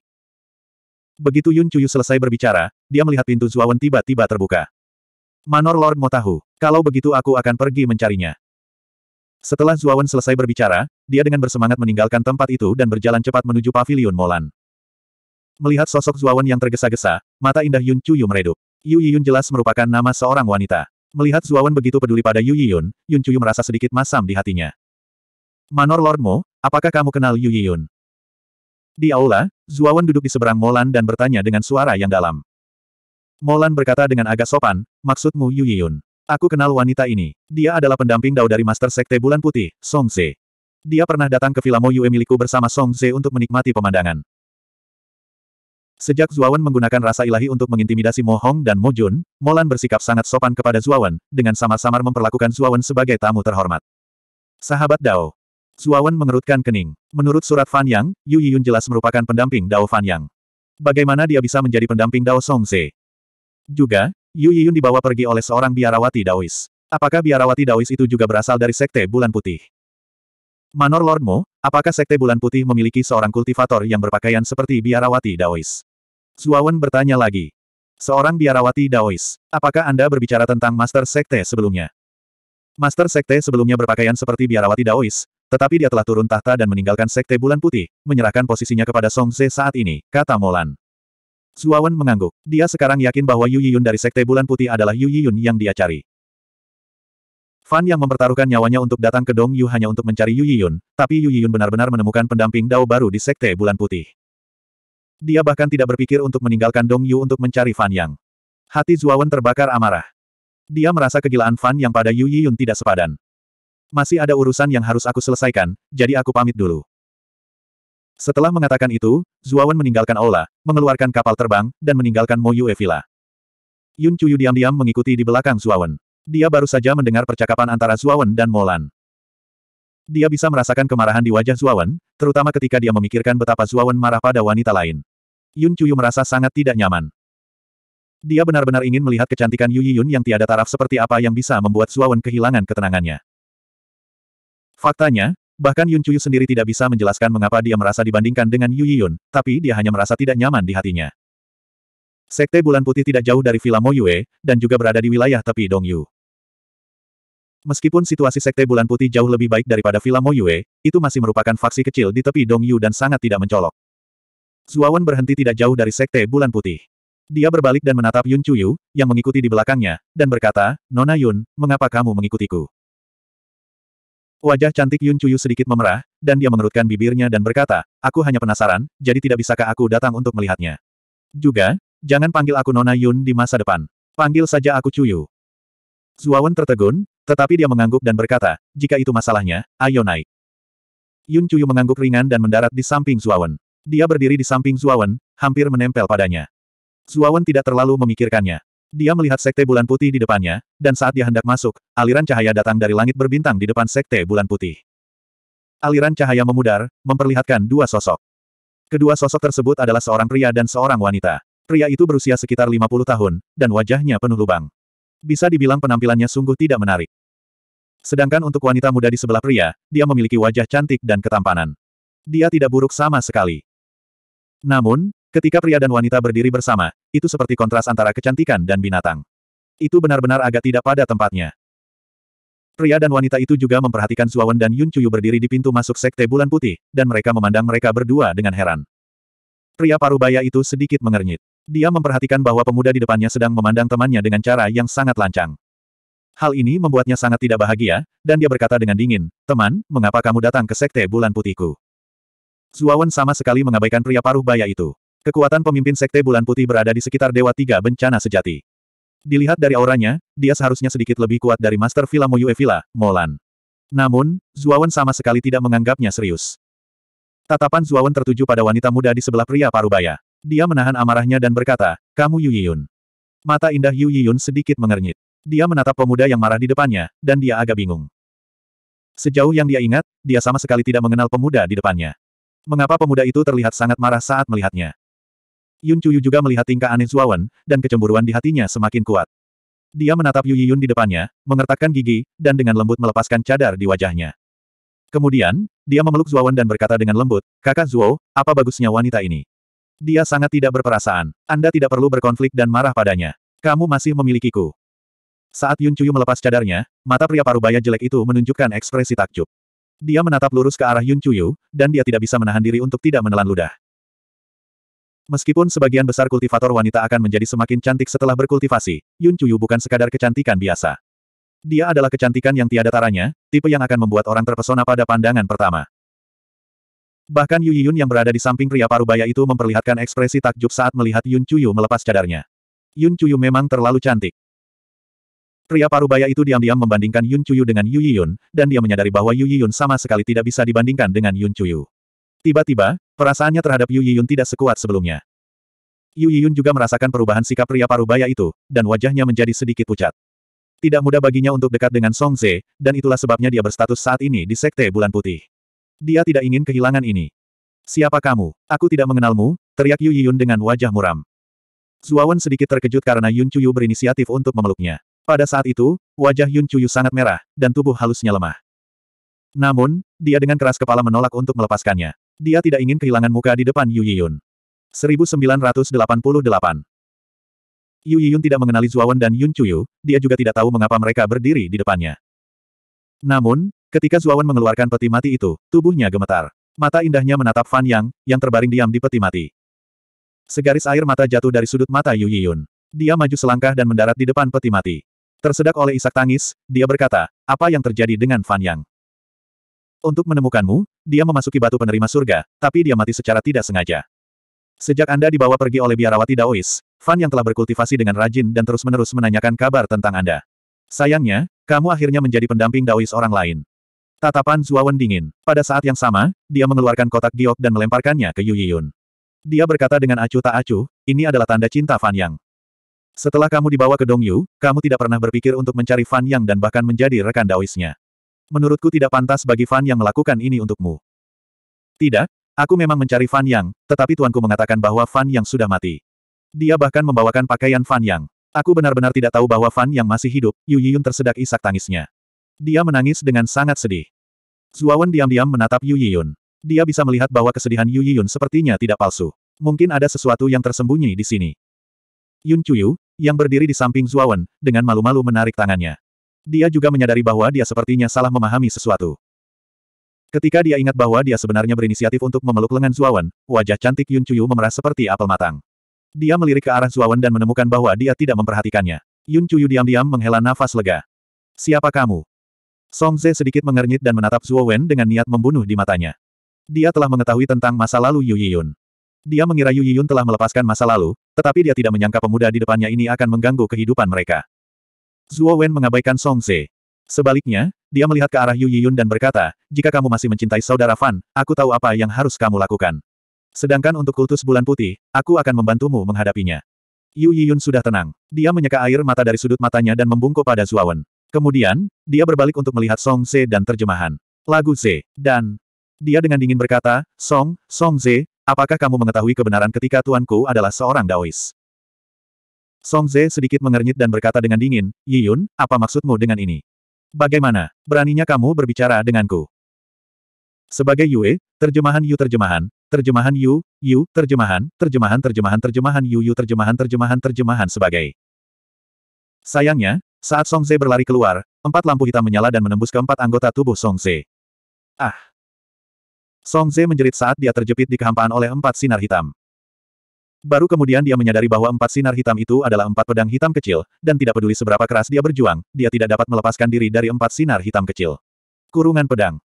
Begitu Yun Chuyu selesai berbicara, dia melihat pintu Zuawan tiba-tiba terbuka. Manor Lord mau tahu, kalau begitu aku akan pergi mencarinya. Setelah Zuawan selesai berbicara, dia dengan bersemangat meninggalkan tempat itu dan berjalan cepat menuju pavilion Molan. Melihat sosok Zuawan yang tergesa-gesa, mata indah Yun Chuyu meredup. Yu Yiyun jelas merupakan nama seorang wanita. Melihat Zuawan begitu peduli pada Yu Yiyun, Yun Chuyu merasa sedikit masam di hatinya. Manor Lord Mo, apakah kamu kenal Yu Yiyun? Di aula, Zuawan duduk di seberang Molan dan bertanya dengan suara yang dalam. Molan berkata dengan agak sopan, maksudmu Yu Yiyun? Aku kenal wanita ini. Dia adalah pendamping dao dari Master Sekte Bulan Putih, Song Ze. Dia pernah datang ke Villa Mo Yue milikku bersama Song Ze untuk menikmati pemandangan. Sejak Zuawan menggunakan rasa ilahi untuk mengintimidasi Mo Hong dan Mo Jun, Molan bersikap sangat sopan kepada Zuawan, dengan samar-samar memperlakukan Zuawan sebagai tamu terhormat. Sahabat Dao. Zuawan mengerutkan kening. Menurut surat Fan Yang, Yu Yiyun jelas merupakan pendamping Dao Fan Yang. Bagaimana dia bisa menjadi pendamping Dao Song Ze? Juga, Yu Yiyun dibawa pergi oleh seorang biarawati Daois. Apakah biarawati Daois itu juga berasal dari Sekte Bulan Putih? Manor Lord Mo, apakah Sekte Bulan Putih memiliki seorang kultivator yang berpakaian seperti biarawati Daois? Suawan bertanya lagi. Seorang biarawati Daois, apakah Anda berbicara tentang Master Sekte sebelumnya? Master Sekte sebelumnya berpakaian seperti biarawati Daois, tetapi dia telah turun tahta dan meninggalkan Sekte Bulan Putih, menyerahkan posisinya kepada Song Ze saat ini, kata Molan. Suawan mengangguk. Dia sekarang yakin bahwa Yu Yiyun dari Sekte Bulan Putih adalah Yu Yiyun yang dia cari. Fan yang mempertaruhkan nyawanya untuk datang ke Dong Yu hanya untuk mencari Yu Yiyun, tapi Yu Yiyun benar-benar menemukan pendamping Dao baru di Sekte Bulan Putih. Dia bahkan tidak berpikir untuk meninggalkan Dong Yu untuk mencari Fan Yang. Hati Zuawan terbakar amarah. Dia merasa kegilaan Fan Yang pada Yu Yiyun tidak sepadan. Masih ada urusan yang harus aku selesaikan, jadi aku pamit dulu. Setelah mengatakan itu, Zuawan meninggalkan aula, mengeluarkan kapal terbang, dan meninggalkan Mo Yue Villa. Yun Chuyu diam-diam mengikuti di belakang Zuawan. Dia baru saja mendengar percakapan antara Zuawan dan Molan. Dia bisa merasakan kemarahan di wajah Zuawan, terutama ketika dia memikirkan betapa Zuawan marah pada wanita lain. Yun Chuyu merasa sangat tidak nyaman. Dia benar-benar ingin melihat kecantikan Yu Yun yang tiada taraf seperti apa yang bisa membuat Zuawan kehilangan ketenangannya. Faktanya, bahkan Yun Chuyu sendiri tidak bisa menjelaskan mengapa dia merasa dibandingkan dengan Yu Yun, tapi dia hanya merasa tidak nyaman di hatinya. Sekte Bulan Putih tidak jauh dari Villa Moyue, dan juga berada di wilayah tepi Dongyu. Meskipun situasi Sekte Bulan Putih jauh lebih baik daripada Villa Moyue, itu masih merupakan faksi kecil di tepi Dongyu dan sangat tidak mencolok. Zuawan berhenti tidak jauh dari Sekte Bulan Putih. Dia berbalik dan menatap Yun Chuyu, yang mengikuti di belakangnya, dan berkata, Nona Yun, mengapa kamu mengikutiku? Wajah cantik Yun Chuyu sedikit memerah, dan dia mengerutkan bibirnya dan berkata, aku hanya penasaran, jadi tidak bisakah aku datang untuk melihatnya? Juga, jangan panggil aku Nona Yun di masa depan. Panggil saja aku Chuyu. Zuawan tertegun, tetapi dia mengangguk dan berkata, jika itu masalahnya, ayo naik. Yun Chuyu mengangguk ringan dan mendarat di samping Zuawan. Dia berdiri di samping Zuawan, hampir menempel padanya. Zuawan tidak terlalu memikirkannya. Dia melihat sekte bulan putih di depannya, dan saat dia hendak masuk, aliran cahaya datang dari langit berbintang di depan sekte bulan putih. Aliran cahaya memudar, memperlihatkan dua sosok. Kedua sosok tersebut adalah seorang pria dan seorang wanita. Pria itu berusia sekitar 50 tahun, dan wajahnya penuh lubang. Bisa dibilang penampilannya sungguh tidak menarik. Sedangkan untuk wanita muda di sebelah pria, dia memiliki wajah cantik dan ketampanan. Dia tidak buruk sama sekali. Namun, ketika pria dan wanita berdiri bersama, itu seperti kontras antara kecantikan dan binatang. Itu benar-benar agak tidak pada tempatnya. Pria dan wanita itu juga memperhatikan Zuawan dan Yun Chuyu berdiri di pintu masuk Sekte Bulan Putih, dan mereka memandang mereka berdua dengan heran. Pria parubaya itu sedikit mengernyit. Dia memperhatikan bahwa pemuda di depannya sedang memandang temannya dengan cara yang sangat lancang. Hal ini membuatnya sangat tidak bahagia, dan dia berkata dengan dingin, Teman, mengapa kamu datang ke Sekte Bulan Putihku? Zuawan sama sekali mengabaikan pria paruh baya itu. Kekuatan pemimpin Sekte Bulan Putih berada di sekitar Dewa Tiga Bencana Sejati. Dilihat dari auranya, dia seharusnya sedikit lebih kuat dari Master Villa Moyue Villa, Molan. Namun, Zuawan sama sekali tidak menganggapnya serius. Tatapan Zuawan tertuju pada wanita muda di sebelah pria paruh baya. Dia menahan amarahnya dan berkata, Kamu Yu Yiyun. Mata indah Yu Yiyun sedikit mengernyit. Dia menatap pemuda yang marah di depannya, dan dia agak bingung. Sejauh yang dia ingat, dia sama sekali tidak mengenal pemuda di depannya. Mengapa pemuda itu terlihat sangat marah saat melihatnya? Yun Chuyu juga melihat tingkah aneh Zuawan, dan kecemburuan di hatinya semakin kuat. Dia menatap Yu Yun di depannya, mengertakkan gigi, dan dengan lembut melepaskan cadar di wajahnya. Kemudian, dia memeluk Zuawan dan berkata dengan lembut, Kakak Zuo, apa bagusnya wanita ini? Dia sangat tidak berperasaan. Anda tidak perlu berkonflik dan marah padanya. Kamu masih memilikiku. Saat Yun Chuyu melepas cadarnya, mata pria parubaya jelek itu menunjukkan ekspresi takjub. Dia menatap lurus ke arah Yun Chuyu, dan dia tidak bisa menahan diri untuk tidak menelan ludah. Meskipun sebagian besar kultivator wanita akan menjadi semakin cantik setelah berkultivasi, Yun Chuyu bukan sekadar kecantikan biasa. Dia adalah kecantikan yang tiada taranya, tipe yang akan membuat orang terpesona pada pandangan pertama. Bahkan Yu Yun yang berada di samping pria parubaya itu memperlihatkan ekspresi takjub saat melihat Yun Chuyu melepas cadarnya. Yun Chuyu memang terlalu cantik. Pria parubaya itu diam-diam membandingkan Yun Chuyu dengan Yu Yiyun, dan dia menyadari bahwa Yu Yiyun sama sekali tidak bisa dibandingkan dengan Yun Chuyu. Tiba-tiba, perasaannya terhadap Yu Yiyun tidak sekuat sebelumnya. Yu Yiyun juga merasakan perubahan sikap pria parubaya itu, dan wajahnya menjadi sedikit pucat. Tidak mudah baginya untuk dekat dengan Song Ze, dan itulah sebabnya dia berstatus saat ini di Sekte Bulan Putih. Dia tidak ingin kehilangan ini. Siapa kamu? Aku tidak mengenalmu, teriak Yu Yiyun dengan wajah muram. Zuawan sedikit terkejut karena Yun Chuyu berinisiatif untuk memeluknya. Pada saat itu, wajah Yun Chuyu sangat merah, dan tubuh halusnya lemah. Namun, dia dengan keras kepala menolak untuk melepaskannya. Dia tidak ingin kehilangan muka di depan Yu Yiyun. 1988 Yu Yiyun tidak mengenali Zuawan dan Yun Chuyu, dia juga tidak tahu mengapa mereka berdiri di depannya. Namun, ketika Zuawan mengeluarkan peti mati itu, tubuhnya gemetar. Mata indahnya menatap Fan Yang, yang terbaring diam di peti mati. Segaris air mata jatuh dari sudut mata Yu Yiyun. Dia maju selangkah dan mendarat di depan peti mati. Tersedak oleh isak tangis, dia berkata, apa yang terjadi dengan Fan Yang? Untuk menemukanmu, dia memasuki batu penerima surga, tapi dia mati secara tidak sengaja. Sejak Anda dibawa pergi oleh biarawati Daois, Fan yang telah berkultivasi dengan rajin dan terus-menerus menanyakan kabar tentang Anda. Sayangnya, kamu akhirnya menjadi pendamping Daois orang lain. Tatapan Zuawan dingin. Pada saat yang sama, dia mengeluarkan kotak giok dan melemparkannya ke Yu Yiyun. Dia berkata dengan acuh tak acuh, ini adalah tanda cinta Fan Yang. Setelah kamu dibawa ke Dongyu, kamu tidak pernah berpikir untuk mencari Fan Yang dan bahkan menjadi rekan daoisnya. Menurutku tidak pantas bagi Fan Yang melakukan ini untukmu. Tidak, aku memang mencari Fan Yang, tetapi tuanku mengatakan bahwa Fan Yang sudah mati. Dia bahkan membawakan pakaian Fan Yang. Aku benar-benar tidak tahu bahwa Fan Yang masih hidup, Yu Yiyun tersedak isak tangisnya. Dia menangis dengan sangat sedih. Zuawan diam-diam menatap Yu Yiyun. Dia bisa melihat bahwa kesedihan Yu Yiyun sepertinya tidak palsu. Mungkin ada sesuatu yang tersembunyi di sini. Yun Chuyu, yang berdiri di samping Zuawan, dengan malu-malu menarik tangannya. Dia juga menyadari bahwa dia sepertinya salah memahami sesuatu. Ketika dia ingat bahwa dia sebenarnya berinisiatif untuk memeluk lengan Zuawan, wajah cantik Yun Chuyu memerah seperti apel matang. Dia melirik ke arah Zuawan dan menemukan bahwa dia tidak memperhatikannya. Yun Chuyu diam-diam menghela nafas lega. Siapa kamu? Song Ze sedikit mengernyit dan menatap Zuawan dengan niat membunuh di matanya. Dia telah mengetahui tentang masa lalu Yu Yiyun. Dia mengira Yu Yun telah melepaskan masa lalu, tetapi dia tidak menyangka pemuda di depannya ini akan mengganggu kehidupan mereka. Zhuo Wen mengabaikan Song Ze. Sebaliknya, dia melihat ke arah Yu Yun dan berkata, jika kamu masih mencintai saudara Fan, aku tahu apa yang harus kamu lakukan. Sedangkan untuk kultus bulan putih, aku akan membantumu menghadapinya. Yu Yun sudah tenang. Dia menyeka air mata dari sudut matanya dan membungkuk pada Zhuo Wen. Kemudian, dia berbalik untuk melihat Song Ze dan terjemahan. Lagu Ze, dan... Dia dengan dingin berkata, Song, Song Ze, Apakah kamu mengetahui kebenaran ketika tuanku adalah seorang Daois? Song Ze sedikit mengernyit dan berkata dengan dingin, Yi Yun, apa maksudmu dengan ini? Bagaimana, beraninya kamu berbicara denganku? Sebagai Yue, terjemahan Yu terjemahan, terjemahan Yu, Yu, terjemahan, terjemahan terjemahan terjemahan Yu Yu terjemahan terjemahan terjemahan sebagai. Sayangnya, saat Song Ze berlari keluar, empat lampu hitam menyala dan menembus keempat anggota tubuh Song Ze. Ah! Song Ze menjerit saat dia terjepit di kehampaan oleh empat sinar hitam. Baru kemudian dia menyadari bahwa empat sinar hitam itu adalah empat pedang hitam kecil, dan tidak peduli seberapa keras dia berjuang, dia tidak dapat melepaskan diri dari empat sinar hitam kecil. Kurungan pedang.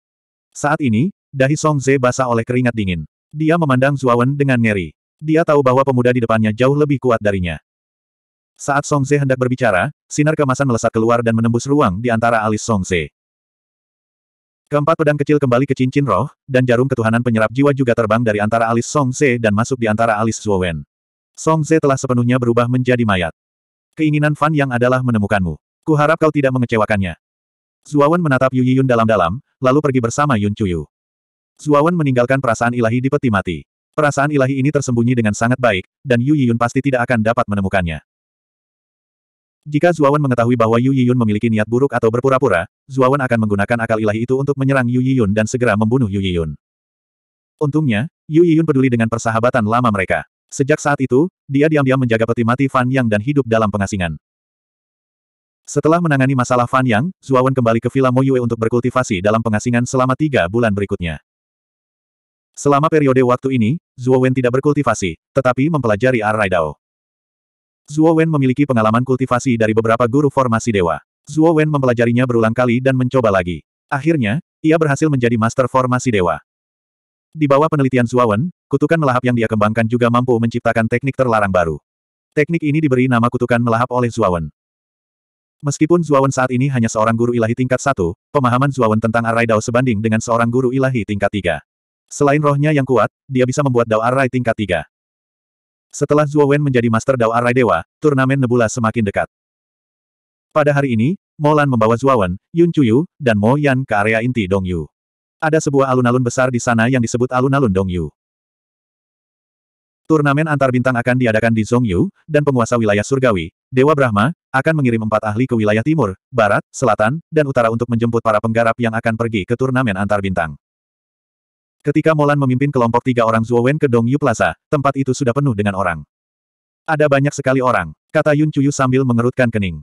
Saat ini, dahi Song Ze basah oleh keringat dingin. Dia memandang Zuawan dengan ngeri. Dia tahu bahwa pemuda di depannya jauh lebih kuat darinya. Saat Song Ze hendak berbicara, sinar kemasan melesat keluar dan menembus ruang di antara alis Song Ze. Keempat pedang kecil kembali ke cincin roh, dan jarum ketuhanan penyerap jiwa juga terbang dari antara alis Song Ze dan masuk di antara alis Zuo Wen. Song Ze telah sepenuhnya berubah menjadi mayat. Keinginan Fan Yang adalah menemukanmu. Kuharap kau tidak mengecewakannya. Wen menatap Yu Yiyun dalam-dalam, lalu pergi bersama Yun Chuyu. Wen meninggalkan perasaan ilahi di peti mati. Perasaan ilahi ini tersembunyi dengan sangat baik, dan Yu Yiyun pasti tidak akan dapat menemukannya. Jika Zuawan mengetahui bahwa Yu Yiyun memiliki niat buruk atau berpura-pura, Zuawan akan menggunakan akal ilahi itu untuk menyerang Yu Yiyun dan segera membunuh Yu Yiyun. Untungnya, Yu Yiyun peduli dengan persahabatan lama mereka. Sejak saat itu, dia diam-diam menjaga peti mati Fan Yang dan hidup dalam pengasingan. Setelah menangani masalah Fan Yang, Zuawan kembali ke Villa Moyue untuk berkultivasi dalam pengasingan selama tiga bulan berikutnya. Selama periode waktu ini, Zuawan tidak berkultivasi, tetapi mempelajari Ar Dao. Zuo Wen memiliki pengalaman kultivasi dari beberapa guru formasi dewa. Zhuo Wen mempelajarinya berulang kali dan mencoba lagi. Akhirnya, ia berhasil menjadi master formasi dewa. Di bawah penelitian Zuo Wen, kutukan melahap yang dia kembangkan juga mampu menciptakan teknik terlarang baru. Teknik ini diberi nama kutukan melahap oleh Zhuo Wen. Meskipun Wen saat ini hanya seorang guru ilahi tingkat satu, pemahaman Wen tentang Arai Dao sebanding dengan seorang guru ilahi tingkat tiga. Selain rohnya yang kuat, dia bisa membuat Dao Arai tingkat tiga. Setelah Zhuo Wen menjadi Master Dao Arai Dewa, turnamen Nebula semakin dekat. Pada hari ini, Molan membawa Wen, Yun Chuyu, dan Mo Yan ke area inti Dong Yu. Ada sebuah alun-alun besar di sana yang disebut alun-alun Dong Yu. Turnamen antar bintang akan diadakan di Zongyu, dan penguasa wilayah surgawi, Dewa Brahma, akan mengirim empat ahli ke wilayah timur, barat, selatan, dan utara untuk menjemput para penggarap yang akan pergi ke turnamen antar bintang. Ketika Molan memimpin kelompok tiga orang Zuowen ke Dongyu Plaza, tempat itu sudah penuh dengan orang. Ada banyak sekali orang, kata Yun Chuyu sambil mengerutkan kening.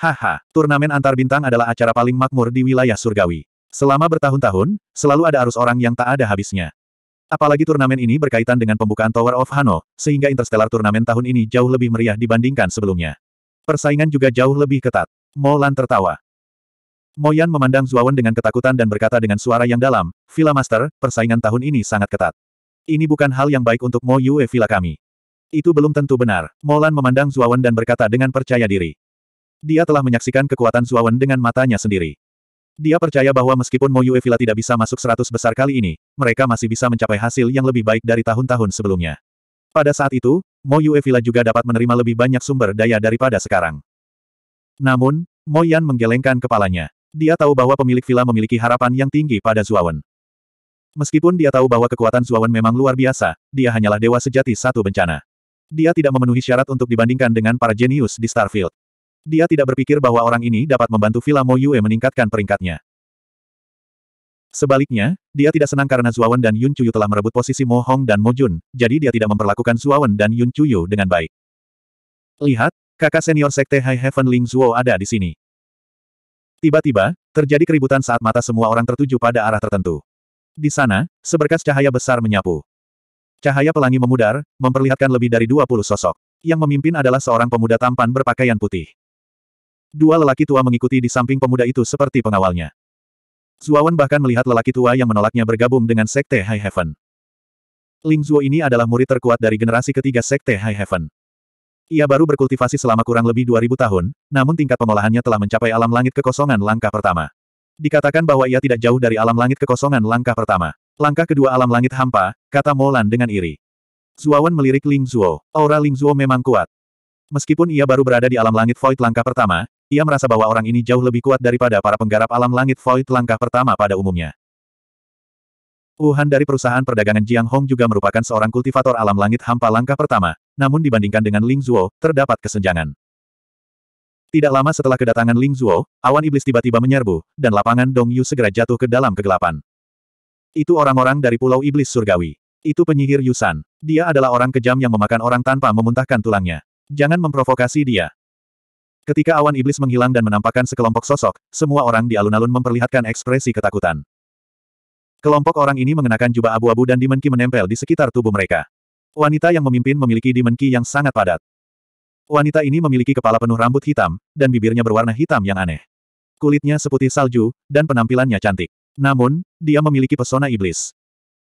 Haha, turnamen antar bintang adalah acara paling makmur di wilayah surgawi. Selama bertahun-tahun, selalu ada arus orang yang tak ada habisnya. Apalagi turnamen ini berkaitan dengan pembukaan Tower of Hano, sehingga Interstellar turnamen tahun ini jauh lebih meriah dibandingkan sebelumnya. Persaingan juga jauh lebih ketat. Molan tertawa. Moyan memandang Zuawan dengan ketakutan dan berkata dengan suara yang dalam, Villa Master, persaingan tahun ini sangat ketat. Ini bukan hal yang baik untuk Mo Yue Villa kami. Itu belum tentu benar. Molan memandang Zuawan dan berkata dengan percaya diri. Dia telah menyaksikan kekuatan Zuawan dengan matanya sendiri. Dia percaya bahwa meskipun Mo Yue Villa tidak bisa masuk seratus besar kali ini, mereka masih bisa mencapai hasil yang lebih baik dari tahun-tahun sebelumnya. Pada saat itu, Mo Yue Villa juga dapat menerima lebih banyak sumber daya daripada sekarang. Namun, Mo menggelengkan kepalanya. Dia tahu bahwa pemilik villa memiliki harapan yang tinggi pada Zuawan. Meskipun dia tahu bahwa kekuatan Zuawan memang luar biasa, dia hanyalah dewa sejati satu bencana. Dia tidak memenuhi syarat untuk dibandingkan dengan para jenius di Starfield. Dia tidak berpikir bahwa orang ini dapat membantu Villa Moyue meningkatkan peringkatnya. Sebaliknya, dia tidak senang karena Zuawan dan Yun Chuyu telah merebut posisi Mo Hong dan Mo Jun, jadi dia tidak memperlakukan Zuawan dan Yun Chuyu dengan baik. Lihat, kakak senior sekte High Heaven Ling Zuo ada di sini. Tiba-tiba, terjadi keributan saat mata semua orang tertuju pada arah tertentu. Di sana, seberkas cahaya besar menyapu. Cahaya pelangi memudar, memperlihatkan lebih dari 20 sosok. Yang memimpin adalah seorang pemuda tampan berpakaian putih. Dua lelaki tua mengikuti di samping pemuda itu seperti pengawalnya. Zuawan bahkan melihat lelaki tua yang menolaknya bergabung dengan Sekte High Heaven. Ling Zuo ini adalah murid terkuat dari generasi ketiga Sekte High Heaven. Ia baru berkultivasi selama kurang lebih 2000 tahun, namun tingkat pengolahannya telah mencapai alam langit kekosongan langkah pertama. Dikatakan bahwa ia tidak jauh dari alam langit kekosongan langkah pertama. Langkah kedua alam langit hampa, kata Molan dengan iri. Zuawan melirik Ling Zuo. Aura Ling Zuo memang kuat. Meskipun ia baru berada di alam langit void langkah pertama, ia merasa bahwa orang ini jauh lebih kuat daripada para penggarap alam langit void langkah pertama pada umumnya. Wuhan dari perusahaan perdagangan Jiang Hong juga merupakan seorang kultivator alam langit hampa langkah pertama, namun dibandingkan dengan Ling Zuo, terdapat kesenjangan. Tidak lama setelah kedatangan Ling Zuo, awan iblis tiba-tiba menyerbu, dan lapangan Dong Yu segera jatuh ke dalam kegelapan. Itu orang-orang dari Pulau Iblis Surgawi. Itu penyihir Yusan. Dia adalah orang kejam yang memakan orang tanpa memuntahkan tulangnya. Jangan memprovokasi dia. Ketika awan iblis menghilang dan menampakkan sekelompok sosok, semua orang di alun-alun memperlihatkan ekspresi ketakutan. Kelompok orang ini mengenakan jubah abu-abu dan dimenki menempel di sekitar tubuh mereka. Wanita yang memimpin memiliki dimenki yang sangat padat. Wanita ini memiliki kepala penuh rambut hitam, dan bibirnya berwarna hitam yang aneh. Kulitnya seputih salju, dan penampilannya cantik. Namun, dia memiliki pesona iblis.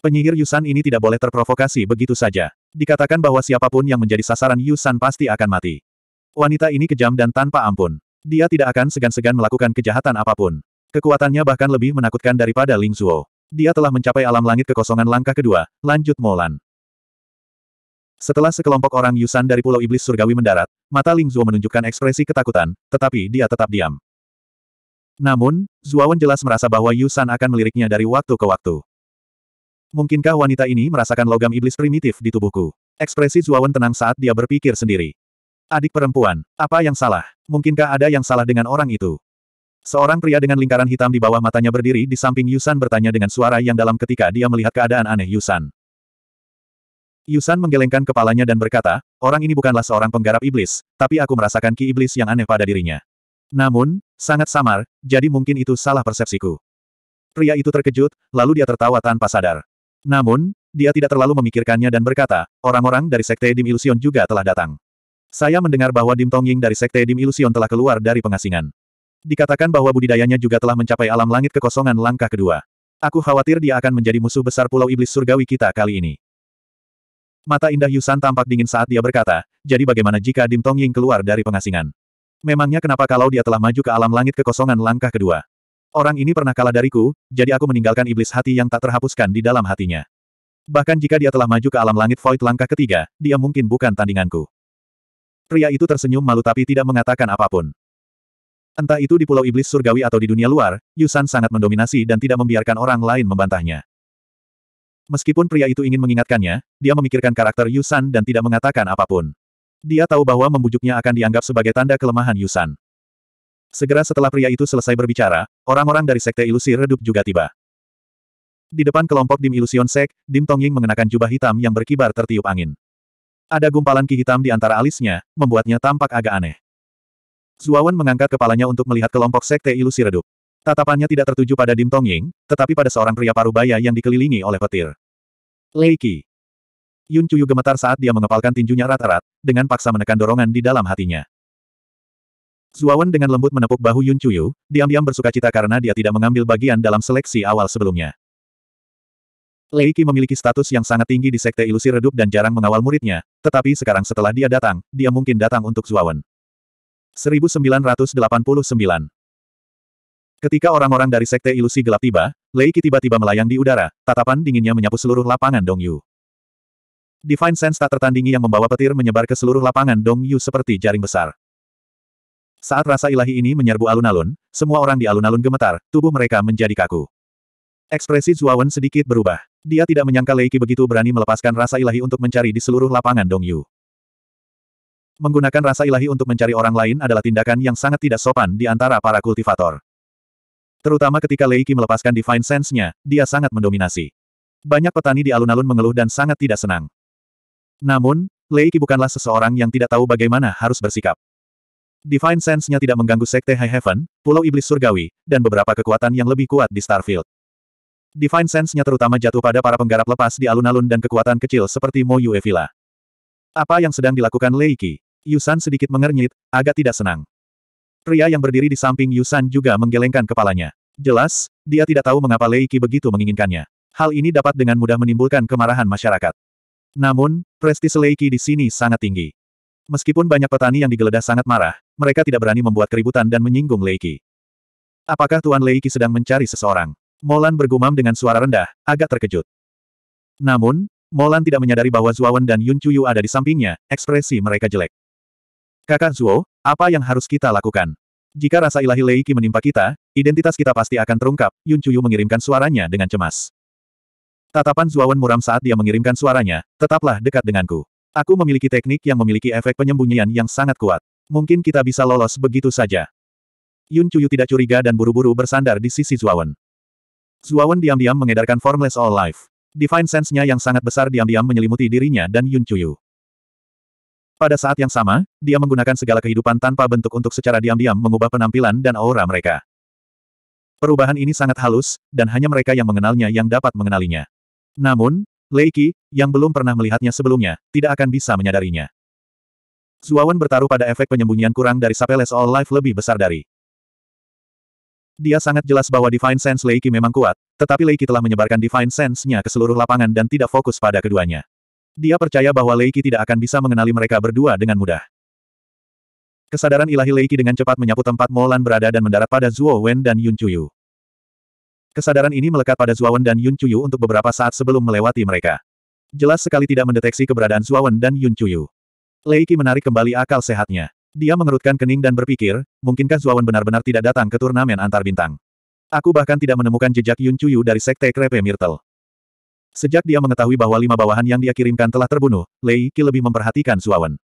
Penyihir Yusan ini tidak boleh terprovokasi begitu saja. Dikatakan bahwa siapapun yang menjadi sasaran Yusan pasti akan mati. Wanita ini kejam dan tanpa ampun. Dia tidak akan segan-segan melakukan kejahatan apapun. Kekuatannya bahkan lebih menakutkan daripada Ling Zuo. Dia telah mencapai alam langit kekosongan langkah kedua, lanjut Molan. Setelah sekelompok orang Yusan dari Pulau Iblis Surgawi mendarat, mata Ling Zuo menunjukkan ekspresi ketakutan, tetapi dia tetap diam. Namun, Zuawan jelas merasa bahwa Yusan akan meliriknya dari waktu ke waktu. Mungkinkah wanita ini merasakan logam iblis primitif di tubuhku? Ekspresi Zuawan tenang saat dia berpikir sendiri. Adik perempuan, apa yang salah? Mungkinkah ada yang salah dengan orang itu? Seorang pria dengan lingkaran hitam di bawah matanya berdiri di samping Yusan bertanya dengan suara yang dalam ketika dia melihat keadaan aneh Yusan. Yusan menggelengkan kepalanya dan berkata, orang ini bukanlah seorang penggarap iblis, tapi aku merasakan ki iblis yang aneh pada dirinya. Namun, sangat samar, jadi mungkin itu salah persepsiku. Pria itu terkejut, lalu dia tertawa tanpa sadar. Namun, dia tidak terlalu memikirkannya dan berkata, orang-orang dari Sekte Dim Illusion juga telah datang. Saya mendengar bahwa Dim Tongying dari Sekte Dim Illusion telah keluar dari pengasingan. Dikatakan bahwa budidayanya juga telah mencapai alam langit kekosongan langkah kedua. Aku khawatir dia akan menjadi musuh besar Pulau Iblis Surgawi kita kali ini. Mata indah Yusan tampak dingin saat dia berkata, jadi bagaimana jika Dim Tong Ying keluar dari pengasingan? Memangnya kenapa kalau dia telah maju ke alam langit kekosongan langkah kedua? Orang ini pernah kalah dariku, jadi aku meninggalkan iblis hati yang tak terhapuskan di dalam hatinya. Bahkan jika dia telah maju ke alam langit void langkah ketiga, dia mungkin bukan tandinganku. Pria itu tersenyum malu tapi tidak mengatakan apapun. Entah itu di Pulau Iblis Surgawi atau di dunia luar, Yusan sangat mendominasi dan tidak membiarkan orang lain membantahnya. Meskipun pria itu ingin mengingatkannya, dia memikirkan karakter Yusan dan tidak mengatakan apapun. Dia tahu bahwa membujuknya akan dianggap sebagai tanda kelemahan Yusan. Segera setelah pria itu selesai berbicara, orang-orang dari Sekte Ilusi Redup juga tiba. Di depan kelompok Dim Illusion Sek, Dim Tongying mengenakan jubah hitam yang berkibar tertiup angin. Ada gumpalan ki hitam di antara alisnya, membuatnya tampak agak aneh. Zuawan mengangkat kepalanya untuk melihat kelompok sekte ilusi redup. Tatapannya tidak tertuju pada Dim Tong Ying, tetapi pada seorang pria parubaya yang dikelilingi oleh petir. Lei Qi. Yun Chuyu gemetar saat dia mengepalkan tinjunya rata rat dengan paksa menekan dorongan di dalam hatinya. Zuawan dengan lembut menepuk bahu Yun Chuyu, diam-diam bersuka cita karena dia tidak mengambil bagian dalam seleksi awal sebelumnya. Lei Qi memiliki status yang sangat tinggi di sekte ilusi redup dan jarang mengawal muridnya, tetapi sekarang setelah dia datang, dia mungkin datang untuk Zuawan. 1989. Ketika orang-orang dari Sekte Ilusi Gelap tiba, Lei Qi tiba-tiba melayang di udara, tatapan dinginnya menyapu seluruh lapangan Dong Yu. Divine Sense tak tertandingi yang membawa petir menyebar ke seluruh lapangan Dong Yu seperti jaring besar. Saat rasa ilahi ini menyerbu alun-alun, semua orang di alun-alun gemetar, tubuh mereka menjadi kaku. Ekspresi Zuawan sedikit berubah. Dia tidak menyangka Lei Qi begitu berani melepaskan rasa ilahi untuk mencari di seluruh lapangan Dong Yu. Menggunakan rasa ilahi untuk mencari orang lain adalah tindakan yang sangat tidak sopan di antara para kultivator. Terutama ketika Lei Leiki melepaskan Divine Sense-nya, dia sangat mendominasi. Banyak petani di alun-alun mengeluh dan sangat tidak senang. Namun, Lei Leiki bukanlah seseorang yang tidak tahu bagaimana harus bersikap. Divine Sense-nya tidak mengganggu Sekte High Heaven, Pulau Iblis Surgawi, dan beberapa kekuatan yang lebih kuat di Starfield. Divine Sense-nya terutama jatuh pada para penggarap lepas di alun-alun dan kekuatan kecil seperti Mo Yue Villa. Apa yang sedang dilakukan Lei Leiki? Yusan sedikit mengernyit, agak tidak senang. Pria yang berdiri di samping Yusan juga menggelengkan kepalanya. Jelas, dia tidak tahu mengapa Leiki begitu menginginkannya. Hal ini dapat dengan mudah menimbulkan kemarahan masyarakat. Namun, prestis Leiki di sini sangat tinggi. Meskipun banyak petani yang digeledah sangat marah, mereka tidak berani membuat keributan dan menyinggung Leiki. Apakah Tuan Leiki sedang mencari seseorang? Molan bergumam dengan suara rendah, agak terkejut. Namun, Molan tidak menyadari bahwa Zuawan dan Yun Chuyu ada di sampingnya, ekspresi mereka jelek. Kakak Zuo, apa yang harus kita lakukan? Jika rasa ilahi Leiki menimpa kita, identitas kita pasti akan terungkap, Yun Chuyu mengirimkan suaranya dengan cemas. Tatapan Zuawan muram saat dia mengirimkan suaranya, tetaplah dekat denganku. Aku memiliki teknik yang memiliki efek penyembunyian yang sangat kuat. Mungkin kita bisa lolos begitu saja. Yun Chuyu tidak curiga dan buru-buru bersandar di sisi Zuawan. Zuawan diam-diam mengedarkan Formless All Life. Divine Sense-nya yang sangat besar diam-diam menyelimuti dirinya dan Yun Chuyu. Pada saat yang sama, dia menggunakan segala kehidupan tanpa bentuk untuk secara diam-diam mengubah penampilan dan aura mereka. Perubahan ini sangat halus, dan hanya mereka yang mengenalnya yang dapat mengenalinya. Namun, Leiki, yang belum pernah melihatnya sebelumnya, tidak akan bisa menyadarinya. Zuawan bertaruh pada efek penyembunyian kurang dari Sapeles All Life lebih besar dari. Dia sangat jelas bahwa Divine Sense Leiki memang kuat, tetapi Leiki telah menyebarkan Divine Sense-nya ke seluruh lapangan dan tidak fokus pada keduanya. Dia percaya bahwa Leiki tidak akan bisa mengenali mereka berdua dengan mudah. Kesadaran ilahi Leiki dengan cepat menyapu tempat Molan berada dan mendarat pada Zuo Wen dan Yun Chuyu. Kesadaran ini melekat pada Zuo Wen dan Yun Chuyu untuk beberapa saat sebelum melewati mereka. Jelas sekali tidak mendeteksi keberadaan Zuo Wen dan Yun Chuyu. Leiki menarik kembali akal sehatnya. Dia mengerutkan kening dan berpikir, mungkinkah Wen benar-benar tidak datang ke turnamen antar bintang? Aku bahkan tidak menemukan jejak Yun Chuyu dari Sekte Krepe Myrtle. Sejak dia mengetahui bahwa lima bawahan yang dia kirimkan telah terbunuh, Lei Qi lebih memperhatikan Zuawan.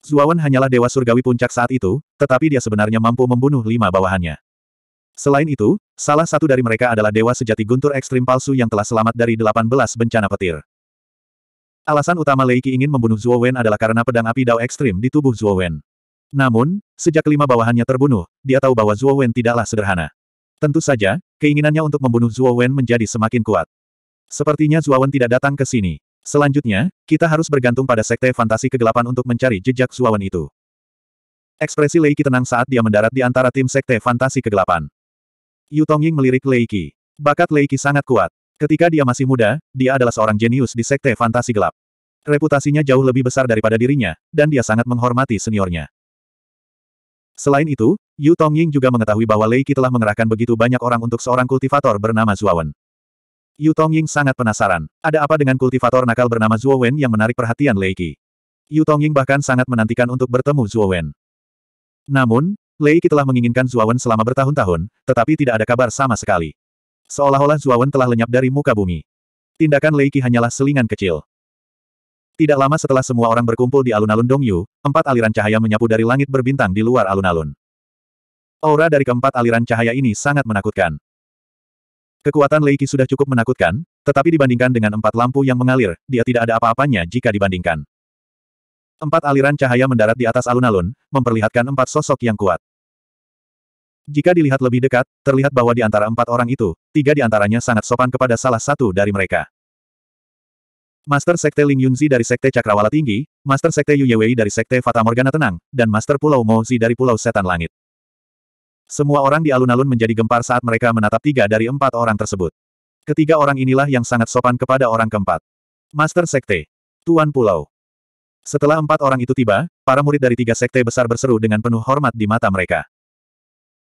Zuawan hanyalah dewa surgawi puncak saat itu, tetapi dia sebenarnya mampu membunuh lima bawahannya. Selain itu, salah satu dari mereka adalah dewa sejati guntur ekstrim palsu yang telah selamat dari delapan belas bencana petir. Alasan utama Lei Qi ingin membunuh Zuawan adalah karena pedang api dao ekstrim di tubuh Zuawan. Namun, sejak lima bawahannya terbunuh, dia tahu bahwa Zuawan tidaklah sederhana. Tentu saja, keinginannya untuk membunuh Zuawan menjadi semakin kuat. Sepertinya Zuawan tidak datang ke sini. Selanjutnya, kita harus bergantung pada sekte fantasi kegelapan untuk mencari jejak Zuawan itu. Ekspresi Leiki tenang saat dia mendarat di antara tim sekte fantasi kegelapan. Yu Tongying melirik Leiki. Bakat Leiki sangat kuat. Ketika dia masih muda, dia adalah seorang jenius di sekte fantasi gelap. Reputasinya jauh lebih besar daripada dirinya, dan dia sangat menghormati seniornya. Selain itu, Yu Tongying juga mengetahui bahwa Leiki telah mengerahkan begitu banyak orang untuk seorang kultivator bernama Zuawan. Yu Tongying sangat penasaran. Ada apa dengan kultivator nakal bernama Zhuo Wen yang menarik perhatian Lei Qi? Yu Tongying bahkan sangat menantikan untuk bertemu Zhuo Wen. Namun, Lei Qi telah menginginkan Zhuo Wen selama bertahun-tahun, tetapi tidak ada kabar sama sekali. Seolah-olah Zhuo Wen telah lenyap dari muka bumi. Tindakan Lei Qi hanyalah selingan kecil. Tidak lama setelah semua orang berkumpul di alun-alun Dongyu, empat aliran cahaya menyapu dari langit berbintang di luar alun-alun. Aura dari keempat aliran cahaya ini sangat menakutkan. Kekuatan Leiki sudah cukup menakutkan, tetapi dibandingkan dengan empat lampu yang mengalir, dia tidak ada apa-apanya jika dibandingkan. Empat aliran cahaya mendarat di atas alun-alun, memperlihatkan empat sosok yang kuat. Jika dilihat lebih dekat, terlihat bahwa di antara empat orang itu, tiga di antaranya sangat sopan kepada salah satu dari mereka. Master Sekte Ling Yunzi dari Sekte Cakrawala Tinggi, Master Sekte Yu Yewei dari Sekte Fata Morgana Tenang, dan Master Pulau Mozi dari Pulau Setan Langit. Semua orang di alun-alun menjadi gempar saat mereka menatap tiga dari empat orang tersebut. Ketiga orang inilah yang sangat sopan kepada orang keempat. Master Sekte. Tuan Pulau. Setelah empat orang itu tiba, para murid dari tiga sekte besar berseru dengan penuh hormat di mata mereka.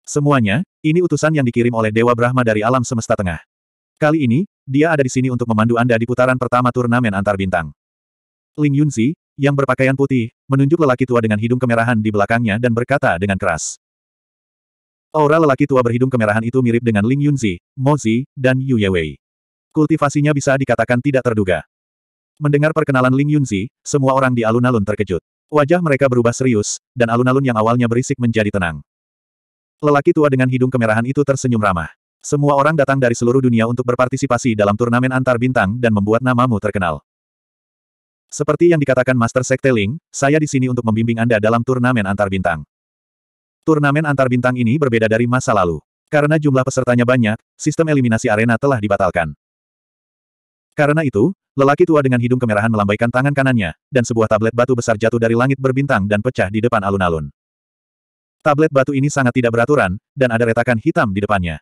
Semuanya, ini utusan yang dikirim oleh Dewa Brahma dari alam semesta tengah. Kali ini, dia ada di sini untuk memandu Anda di putaran pertama turnamen antar bintang. Ling Yunzi, yang berpakaian putih, menunjuk lelaki tua dengan hidung kemerahan di belakangnya dan berkata dengan keras. Aura lelaki tua berhidung kemerahan itu mirip dengan Ling Yunzi, Mozi, dan Yu Yewei. Kultivasinya bisa dikatakan tidak terduga. Mendengar perkenalan Ling Yunzi, semua orang di alun-alun terkejut. Wajah mereka berubah serius, dan alun-alun yang awalnya berisik menjadi tenang. Lelaki tua dengan hidung kemerahan itu tersenyum ramah. Semua orang datang dari seluruh dunia untuk berpartisipasi dalam turnamen antar bintang dan membuat namamu terkenal. Seperti yang dikatakan Master Sekte Ling, saya di sini untuk membimbing Anda dalam turnamen antar bintang. Turnamen antar bintang ini berbeda dari masa lalu. Karena jumlah pesertanya banyak, sistem eliminasi arena telah dibatalkan. Karena itu, lelaki tua dengan hidung kemerahan melambaikan tangan kanannya, dan sebuah tablet batu besar jatuh dari langit berbintang dan pecah di depan alun-alun. Tablet batu ini sangat tidak beraturan, dan ada retakan hitam di depannya.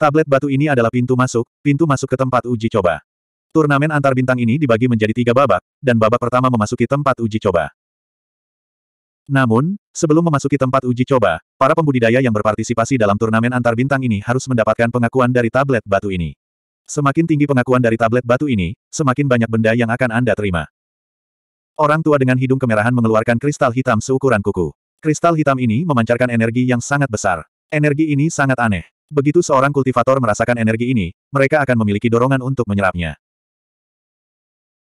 Tablet batu ini adalah pintu masuk, pintu masuk ke tempat uji coba. Turnamen antar bintang ini dibagi menjadi tiga babak, dan babak pertama memasuki tempat uji coba. Namun, sebelum memasuki tempat uji coba, para pembudidaya yang berpartisipasi dalam turnamen antar bintang ini harus mendapatkan pengakuan dari tablet batu ini. Semakin tinggi pengakuan dari tablet batu ini, semakin banyak benda yang akan Anda terima. Orang tua dengan hidung kemerahan mengeluarkan kristal hitam seukuran kuku. Kristal hitam ini memancarkan energi yang sangat besar. Energi ini sangat aneh. Begitu seorang kultivator merasakan energi ini, mereka akan memiliki dorongan untuk menyerapnya.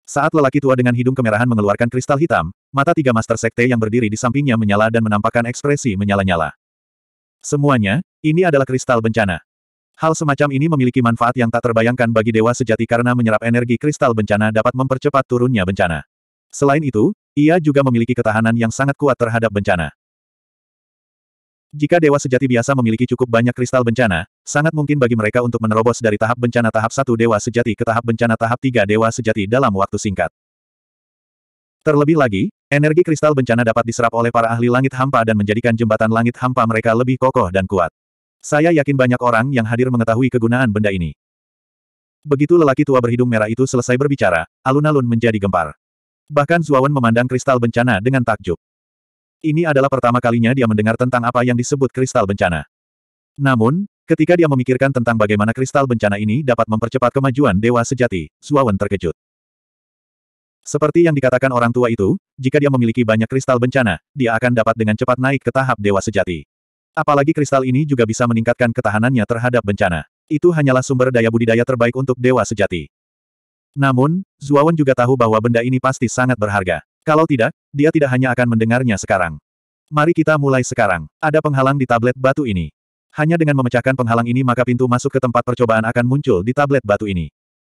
Saat lelaki tua dengan hidung kemerahan mengeluarkan kristal hitam, mata tiga master sekte yang berdiri di sampingnya menyala dan menampakkan ekspresi menyala-nyala. Semuanya, ini adalah kristal bencana. Hal semacam ini memiliki manfaat yang tak terbayangkan bagi dewa sejati karena menyerap energi kristal bencana dapat mempercepat turunnya bencana. Selain itu, ia juga memiliki ketahanan yang sangat kuat terhadap bencana. Jika dewa sejati biasa memiliki cukup banyak kristal bencana, sangat mungkin bagi mereka untuk menerobos dari tahap bencana tahap satu dewa sejati ke tahap bencana tahap tiga dewa sejati dalam waktu singkat. Terlebih lagi, energi kristal bencana dapat diserap oleh para ahli langit hampa dan menjadikan jembatan langit hampa mereka lebih kokoh dan kuat. Saya yakin banyak orang yang hadir mengetahui kegunaan benda ini. Begitu lelaki tua berhidung merah itu selesai berbicara, alun-alun menjadi gempar. Bahkan Zuawan memandang kristal bencana dengan takjub. Ini adalah pertama kalinya dia mendengar tentang apa yang disebut kristal bencana. Namun, ketika dia memikirkan tentang bagaimana kristal bencana ini dapat mempercepat kemajuan dewa sejati, Suawan terkejut. Seperti yang dikatakan orang tua itu, jika dia memiliki banyak kristal bencana, dia akan dapat dengan cepat naik ke tahap dewa sejati. Apalagi kristal ini juga bisa meningkatkan ketahanannya terhadap bencana. Itu hanyalah sumber daya budidaya terbaik untuk dewa sejati. Namun, Zuawan juga tahu bahwa benda ini pasti sangat berharga. Kalau tidak, dia tidak hanya akan mendengarnya sekarang. Mari kita mulai sekarang. Ada penghalang di tablet batu ini. Hanya dengan memecahkan penghalang ini maka pintu masuk ke tempat percobaan akan muncul di tablet batu ini.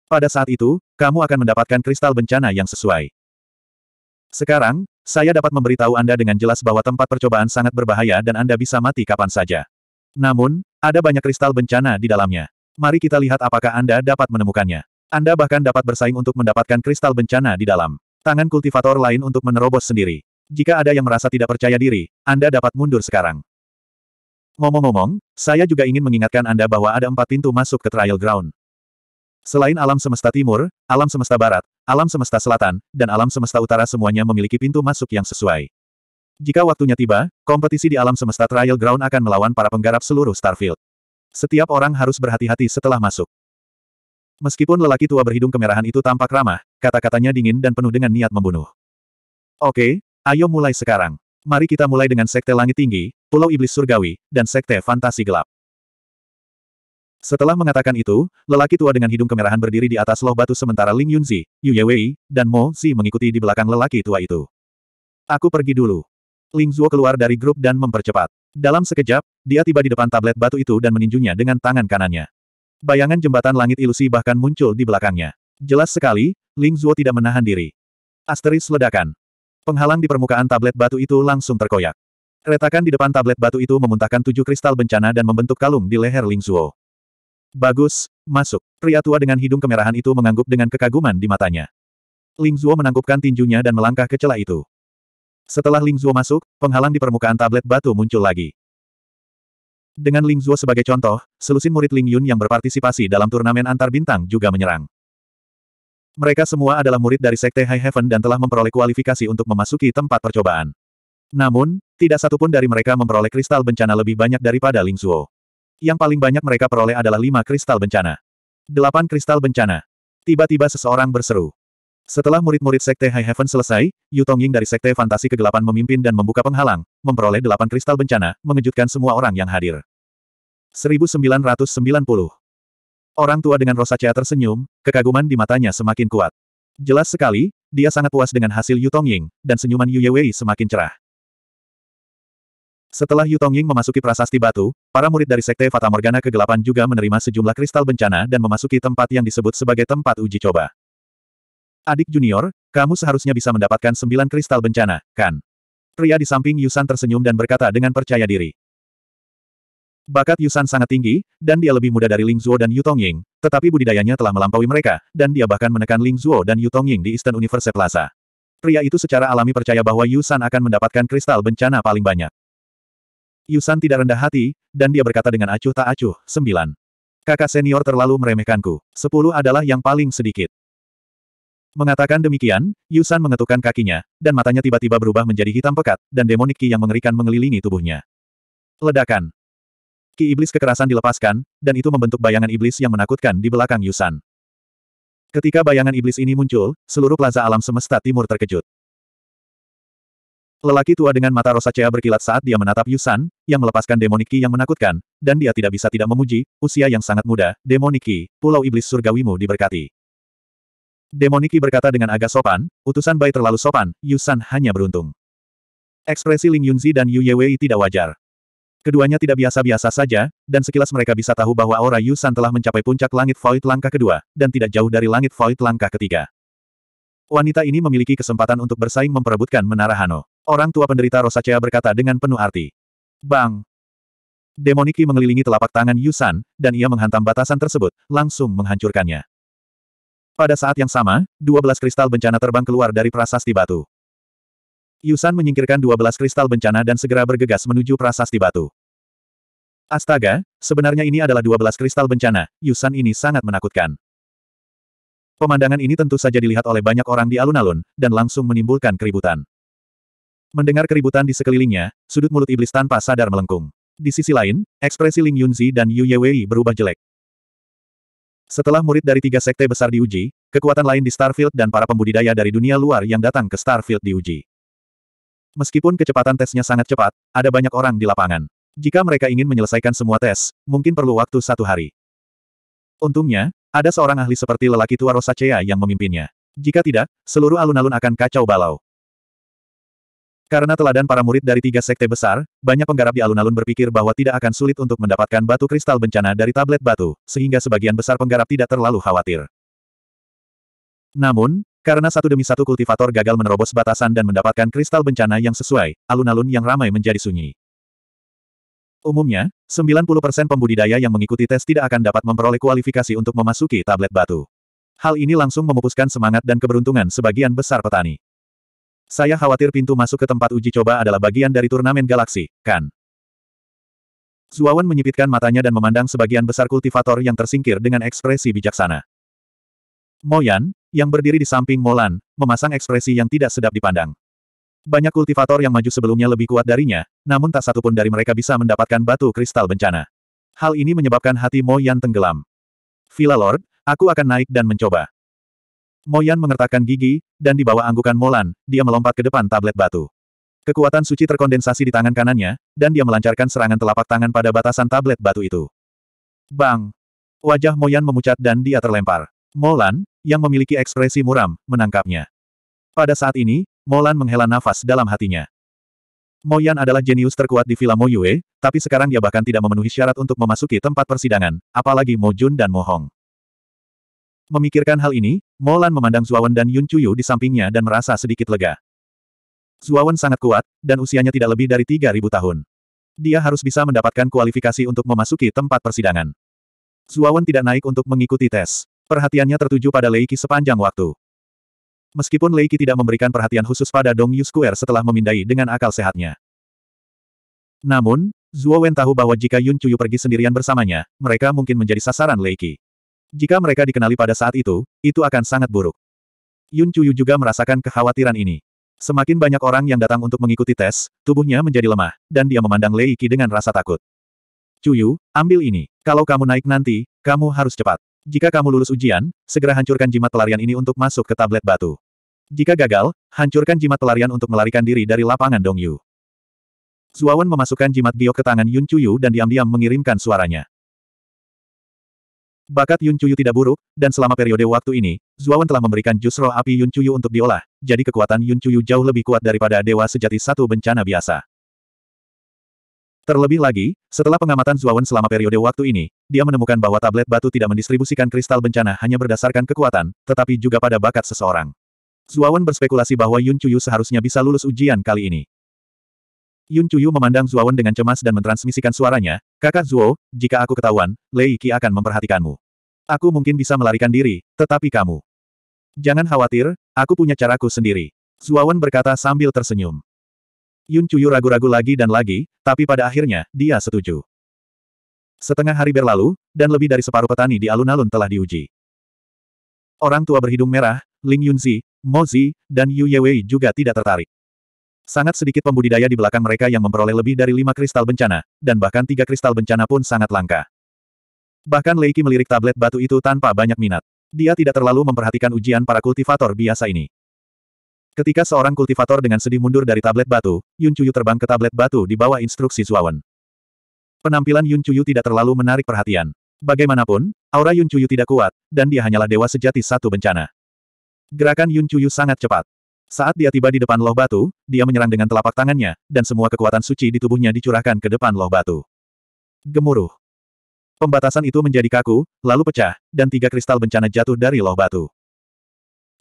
Pada saat itu, kamu akan mendapatkan kristal bencana yang sesuai. Sekarang, saya dapat memberitahu Anda dengan jelas bahwa tempat percobaan sangat berbahaya dan Anda bisa mati kapan saja. Namun, ada banyak kristal bencana di dalamnya. Mari kita lihat apakah Anda dapat menemukannya. Anda bahkan dapat bersaing untuk mendapatkan kristal bencana di dalam. Tangan kultivator lain untuk menerobos sendiri. Jika ada yang merasa tidak percaya diri, Anda dapat mundur sekarang. Ngomong-ngomong, saya juga ingin mengingatkan Anda bahwa ada empat pintu masuk ke trial ground. Selain alam semesta timur, alam semesta barat, alam semesta selatan, dan alam semesta utara semuanya memiliki pintu masuk yang sesuai. Jika waktunya tiba, kompetisi di alam semesta trial ground akan melawan para penggarap seluruh Starfield. Setiap orang harus berhati-hati setelah masuk. Meskipun lelaki tua berhidung kemerahan itu tampak ramah, kata-katanya dingin dan penuh dengan niat membunuh. Oke, ayo mulai sekarang. Mari kita mulai dengan Sekte Langit Tinggi, Pulau Iblis Surgawi, dan Sekte Fantasi Gelap. Setelah mengatakan itu, lelaki tua dengan hidung kemerahan berdiri di atas loh batu sementara Ling Yunzi, Yu Yewei, dan Mo Zi mengikuti di belakang lelaki tua itu. Aku pergi dulu. Ling Zuo keluar dari grup dan mempercepat. Dalam sekejap, dia tiba di depan tablet batu itu dan meninjunya dengan tangan kanannya bayangan jembatan langit ilusi bahkan muncul di belakangnya. Jelas sekali, Ling Zuo tidak menahan diri. Asteris ledakan. Penghalang di permukaan tablet batu itu langsung terkoyak. Retakan di depan tablet batu itu memuntahkan tujuh kristal bencana dan membentuk kalung di leher Ling Zuo. Bagus, masuk. Pria tua dengan hidung kemerahan itu mengangguk dengan kekaguman di matanya. Ling Zuo menangkupkan tinjunya dan melangkah ke celah itu. Setelah Ling Zuo masuk, penghalang di permukaan tablet batu muncul lagi. Dengan Ling Zhuo sebagai contoh, selusin murid Ling Yun yang berpartisipasi dalam turnamen antar bintang juga menyerang. Mereka semua adalah murid dari Sekte High Heaven dan telah memperoleh kualifikasi untuk memasuki tempat percobaan. Namun, tidak satupun dari mereka memperoleh kristal bencana lebih banyak daripada Ling Zhuo. Yang paling banyak mereka peroleh adalah lima kristal bencana. Delapan kristal bencana. Tiba-tiba seseorang berseru. Setelah murid-murid Sekte High Heaven selesai, Yu Tongying dari Sekte Fantasi Kegelapan memimpin dan membuka penghalang, memperoleh delapan kristal bencana, mengejutkan semua orang yang hadir. 1990 Orang tua dengan Rosacea tersenyum, kekaguman di matanya semakin kuat. Jelas sekali, dia sangat puas dengan hasil Yu Tongying, dan senyuman Yu Yewei semakin cerah. Setelah Yu Tongying memasuki prasasti batu, para murid dari Sekte Fata Morgana Kegelapan juga menerima sejumlah kristal bencana dan memasuki tempat yang disebut sebagai tempat uji coba. Adik junior, kamu seharusnya bisa mendapatkan sembilan kristal bencana, kan? Pria di samping Yusan tersenyum dan berkata dengan percaya diri. Bakat Yusan sangat tinggi, dan dia lebih muda dari Ling Zhuo dan Yu Tongying, tetapi budidayanya telah melampaui mereka, dan dia bahkan menekan Ling Zhuo dan Yu Tongying di Eastern Universe Plaza. Pria itu secara alami percaya bahwa Yusan akan mendapatkan kristal bencana paling banyak. Yusan tidak rendah hati, dan dia berkata dengan acuh tak acuh, sembilan. Kakak senior terlalu meremehkanku. Sepuluh adalah yang paling sedikit. Mengatakan demikian, Yusan mengetukkan kakinya, dan matanya tiba-tiba berubah menjadi hitam pekat, dan demonik Ki yang mengerikan mengelilingi tubuhnya. Ledakan. Ki iblis kekerasan dilepaskan, dan itu membentuk bayangan iblis yang menakutkan di belakang Yusan. Ketika bayangan iblis ini muncul, seluruh plaza alam semesta timur terkejut. Lelaki tua dengan mata rosacea berkilat saat dia menatap Yusan, yang melepaskan demoniki yang menakutkan, dan dia tidak bisa tidak memuji, usia yang sangat muda, demoniki, pulau iblis surgawimu diberkati. Demoniki berkata dengan agak sopan, utusan Bai terlalu sopan, Yusan hanya beruntung. Ekspresi Ling Yunzi dan Yu Yewei tidak wajar. Keduanya tidak biasa-biasa saja, dan sekilas mereka bisa tahu bahwa aura Yusan telah mencapai puncak langit Void langkah kedua, dan tidak jauh dari langit Void langkah ketiga. Wanita ini memiliki kesempatan untuk bersaing memperebutkan Menara Hano. Orang tua penderita Rosacea berkata dengan penuh arti. Bang! Demoniki mengelilingi telapak tangan Yusan, dan ia menghantam batasan tersebut, langsung menghancurkannya. Pada saat yang sama, 12 kristal bencana terbang keluar dari prasasti batu. Yusan menyingkirkan 12 kristal bencana dan segera bergegas menuju prasasti batu. Astaga, sebenarnya ini adalah 12 kristal bencana, Yusan ini sangat menakutkan. Pemandangan ini tentu saja dilihat oleh banyak orang di alun-alun, dan langsung menimbulkan keributan. Mendengar keributan di sekelilingnya, sudut mulut iblis tanpa sadar melengkung. Di sisi lain, ekspresi Ling Yunzi dan Yu Yewei berubah jelek. Setelah murid dari tiga sekte besar diuji, kekuatan lain di Starfield dan para pembudidaya dari dunia luar yang datang ke Starfield diuji. Meskipun kecepatan tesnya sangat cepat, ada banyak orang di lapangan. Jika mereka ingin menyelesaikan semua tes, mungkin perlu waktu satu hari. Untungnya, ada seorang ahli seperti lelaki tua Rosacea yang memimpinnya. Jika tidak, seluruh alun-alun akan kacau balau. Karena teladan para murid dari tiga sekte besar, banyak penggarap di alun-alun berpikir bahwa tidak akan sulit untuk mendapatkan batu kristal bencana dari tablet batu, sehingga sebagian besar penggarap tidak terlalu khawatir. Namun, karena satu demi satu kultivator gagal menerobos batasan dan mendapatkan kristal bencana yang sesuai, alun-alun yang ramai menjadi sunyi. Umumnya, 90% pembudidaya yang mengikuti tes tidak akan dapat memperoleh kualifikasi untuk memasuki tablet batu. Hal ini langsung memupuskan semangat dan keberuntungan sebagian besar petani. Saya khawatir pintu masuk ke tempat uji coba adalah bagian dari turnamen galaksi, kan? Zuawan menyipitkan matanya dan memandang sebagian besar kultivator yang tersingkir dengan ekspresi bijaksana. Moyan, yang berdiri di samping Molan, memasang ekspresi yang tidak sedap dipandang. Banyak kultivator yang maju sebelumnya lebih kuat darinya, namun tak satu pun dari mereka bisa mendapatkan batu kristal bencana. Hal ini menyebabkan hati Moyan tenggelam. Villa Lord, aku akan naik dan mencoba. Moyan mengertakkan gigi, dan di bawah anggukan Molan, dia melompat ke depan tablet batu. Kekuatan suci terkondensasi di tangan kanannya, dan dia melancarkan serangan telapak tangan pada batasan tablet batu itu. Bang! Wajah Moyan memucat dan dia terlempar. Molan, yang memiliki ekspresi muram, menangkapnya. Pada saat ini, Molan menghela nafas dalam hatinya. Moyan adalah jenius terkuat di Villa Moyue, tapi sekarang dia bahkan tidak memenuhi syarat untuk memasuki tempat persidangan, apalagi Mo Jun dan Mo Hong. Memikirkan hal ini, Molan memandang Zuawan dan Yun Chuyu di sampingnya dan merasa sedikit lega. Zuawan sangat kuat, dan usianya tidak lebih dari 3.000 tahun. Dia harus bisa mendapatkan kualifikasi untuk memasuki tempat persidangan. Zuawan tidak naik untuk mengikuti tes. Perhatiannya tertuju pada Leiki sepanjang waktu. Meskipun Leiki tidak memberikan perhatian khusus pada Dong Yu Square setelah memindai dengan akal sehatnya. Namun, Zuo Wen tahu bahwa jika Yun Chuyu pergi sendirian bersamanya, mereka mungkin menjadi sasaran Leiki. Jika mereka dikenali pada saat itu, itu akan sangat buruk. Yun Chuyu juga merasakan kekhawatiran ini. Semakin banyak orang yang datang untuk mengikuti tes, tubuhnya menjadi lemah, dan dia memandang Lei Qi dengan rasa takut. Chuyu, ambil ini. Kalau kamu naik nanti, kamu harus cepat. Jika kamu lulus ujian, segera hancurkan jimat pelarian ini untuk masuk ke tablet batu. Jika gagal, hancurkan jimat pelarian untuk melarikan diri dari lapangan Dong Yu. Zuawan memasukkan jimat giok ke tangan Yun Chuyu dan diam-diam mengirimkan suaranya. Bakat Yun Chuyu tidak buruk, dan selama periode waktu ini, Zuawan telah memberikan jus roh api Yun Chuyu untuk diolah, jadi kekuatan Yun Chuyu jauh lebih kuat daripada dewa sejati satu bencana biasa. Terlebih lagi, setelah pengamatan Zuawan selama periode waktu ini, dia menemukan bahwa tablet batu tidak mendistribusikan kristal bencana hanya berdasarkan kekuatan, tetapi juga pada bakat seseorang. Zuawan berspekulasi bahwa Yun Chuyu seharusnya bisa lulus ujian kali ini. Yun Chuyu memandang Zuowen dengan cemas dan mentransmisikan suaranya, kakak Zuo, jika aku ketahuan, Lei Qi akan memperhatikanmu. Aku mungkin bisa melarikan diri, tetapi kamu. Jangan khawatir, aku punya caraku sendiri. Zuowen berkata sambil tersenyum. Yun Chuyu ragu-ragu lagi dan lagi, tapi pada akhirnya, dia setuju. Setengah hari berlalu, dan lebih dari separuh petani di alun-alun telah diuji. Orang tua berhidung merah, Ling Yunzi, Mozi, dan Yu Yewei juga tidak tertarik. Sangat sedikit pembudidaya di belakang mereka yang memperoleh lebih dari lima kristal bencana, dan bahkan tiga kristal bencana pun sangat langka. Bahkan Leiki melirik tablet batu itu tanpa banyak minat. Dia tidak terlalu memperhatikan ujian para kultivator biasa ini. Ketika seorang kultivator dengan sedih mundur dari tablet batu, Yun Chuyu terbang ke tablet batu di bawah instruksi Zuawan. Penampilan Yun Chuyu tidak terlalu menarik perhatian. Bagaimanapun, aura Yun Chuyu tidak kuat, dan dia hanyalah dewa sejati satu bencana. Gerakan Yun Chuyu sangat cepat. Saat dia tiba di depan loh batu, dia menyerang dengan telapak tangannya, dan semua kekuatan suci di tubuhnya dicurahkan ke depan loh batu. Gemuruh. Pembatasan itu menjadi kaku, lalu pecah, dan tiga kristal bencana jatuh dari loh batu.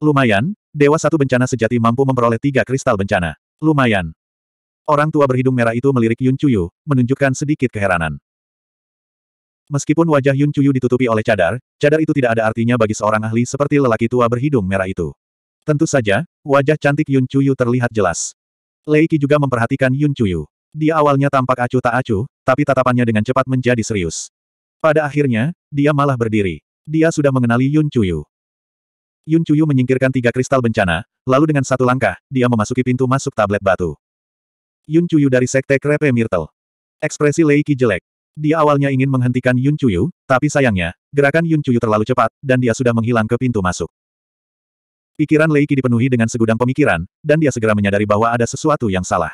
Lumayan, Dewa Satu Bencana Sejati mampu memperoleh tiga kristal bencana. Lumayan. Orang tua berhidung merah itu melirik Yun Chuyu, menunjukkan sedikit keheranan. Meskipun wajah Yun Chuyu ditutupi oleh cadar, cadar itu tidak ada artinya bagi seorang ahli seperti lelaki tua berhidung merah itu. Tentu saja, Wajah cantik Yun Chuyu terlihat jelas. Lei Qi juga memperhatikan Yun Chuyu. Dia awalnya tampak acuh tak acuh, tapi tatapannya dengan cepat menjadi serius. Pada akhirnya, dia malah berdiri. Dia sudah mengenali Yun Chuyu. Yun Chuyu menyingkirkan tiga kristal bencana, lalu dengan satu langkah, dia memasuki pintu masuk tablet batu. Yun Chuyu dari Sekte Krepe Myrtle. Ekspresi Lei Qi jelek. Dia awalnya ingin menghentikan Yun Chuyu, tapi sayangnya, gerakan Yun Chuyu terlalu cepat, dan dia sudah menghilang ke pintu masuk. Pikiran Leiki dipenuhi dengan segudang pemikiran, dan dia segera menyadari bahwa ada sesuatu yang salah.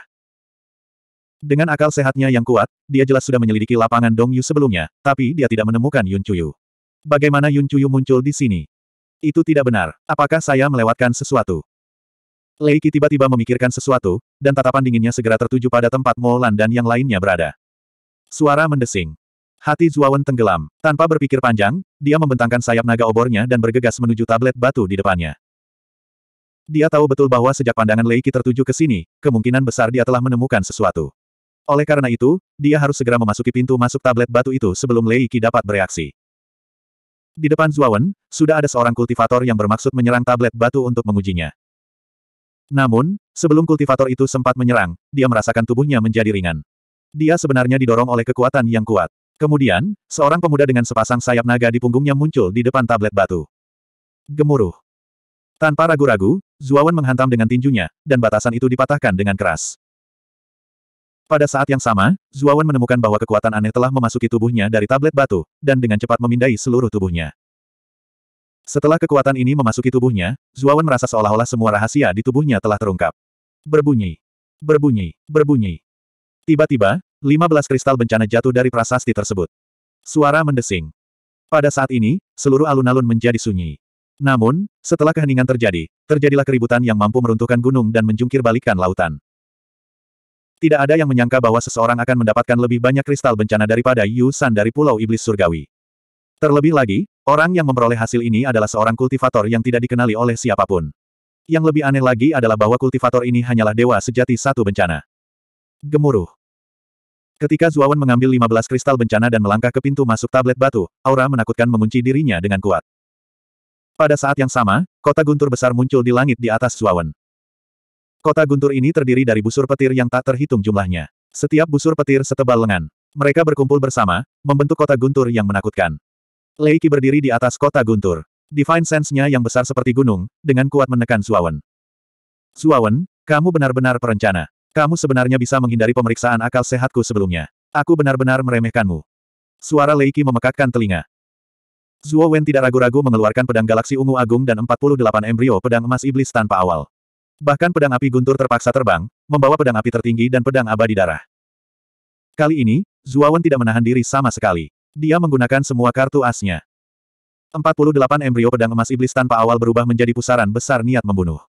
Dengan akal sehatnya yang kuat, dia jelas sudah menyelidiki lapangan Dong Yu sebelumnya, tapi dia tidak menemukan Yun Chuyu. Bagaimana Yun Chuyu muncul di sini? Itu tidak benar. Apakah saya melewatkan sesuatu? Leiki tiba-tiba memikirkan sesuatu, dan tatapan dinginnya segera tertuju pada tempat Molan dan yang lainnya berada. Suara mendesing. Hati Zuawan tenggelam. Tanpa berpikir panjang, dia membentangkan sayap naga obornya dan bergegas menuju tablet batu di depannya. Dia tahu betul bahwa sejak pandangan Leiki tertuju ke sini, kemungkinan besar dia telah menemukan sesuatu. Oleh karena itu, dia harus segera memasuki pintu masuk tablet batu itu sebelum Leiki dapat bereaksi. Di depan Zuawan, sudah ada seorang kultivator yang bermaksud menyerang tablet batu untuk mengujinya. Namun, sebelum kultivator itu sempat menyerang, dia merasakan tubuhnya menjadi ringan. Dia sebenarnya didorong oleh kekuatan yang kuat. Kemudian, seorang pemuda dengan sepasang sayap naga di punggungnya muncul di depan tablet batu. Gemuruh. Tanpa ragu-ragu, Zuawan menghantam dengan tinjunya, dan batasan itu dipatahkan dengan keras. Pada saat yang sama, Zuawan menemukan bahwa kekuatan aneh telah memasuki tubuhnya dari tablet batu, dan dengan cepat memindai seluruh tubuhnya. Setelah kekuatan ini memasuki tubuhnya, Zuawan merasa seolah-olah semua rahasia di tubuhnya telah terungkap. Berbunyi, berbunyi, berbunyi. Tiba-tiba, 15 kristal bencana jatuh dari prasasti tersebut. Suara mendesing. Pada saat ini, seluruh alun-alun menjadi sunyi. Namun, setelah keheningan terjadi, terjadilah keributan yang mampu meruntuhkan gunung dan menjungkir balikan lautan. Tidak ada yang menyangka bahwa seseorang akan mendapatkan lebih banyak kristal bencana daripada Yu San dari Pulau Iblis Surgawi. Terlebih lagi, orang yang memperoleh hasil ini adalah seorang kultivator yang tidak dikenali oleh siapapun. Yang lebih aneh lagi adalah bahwa kultivator ini hanyalah dewa sejati satu bencana. Gemuruh. Ketika Zuawan mengambil 15 kristal bencana dan melangkah ke pintu masuk tablet batu, aura menakutkan mengunci dirinya dengan kuat. Pada saat yang sama, kota guntur besar muncul di langit di atas Zuawan. Kota guntur ini terdiri dari busur petir yang tak terhitung jumlahnya. Setiap busur petir setebal lengan. Mereka berkumpul bersama, membentuk kota guntur yang menakutkan. Leiki berdiri di atas kota guntur. Divine sense-nya yang besar seperti gunung, dengan kuat menekan Zuawan. Zuawan, kamu benar-benar perencana. Kamu sebenarnya bisa menghindari pemeriksaan akal sehatku sebelumnya. Aku benar-benar meremehkanmu. Suara Leiki memekakkan telinga. Zuo Wen tidak ragu-ragu mengeluarkan pedang galaksi ungu agung dan 48 embrio pedang emas iblis tanpa awal. Bahkan pedang api guntur terpaksa terbang, membawa pedang api tertinggi dan pedang abadi darah. Kali ini, Zuo Wen tidak menahan diri sama sekali. Dia menggunakan semua kartu asnya. 48 embrio pedang emas iblis tanpa awal berubah menjadi pusaran besar niat membunuh.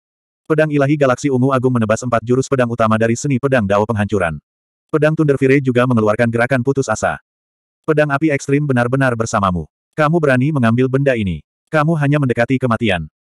Pedang ilahi galaksi ungu agung menebas empat jurus pedang utama dari seni pedang dao penghancuran. Pedang Thunder Fire juga mengeluarkan gerakan putus asa. Pedang api ekstrim benar-benar bersamamu. Kamu berani mengambil benda ini. Kamu hanya mendekati kematian.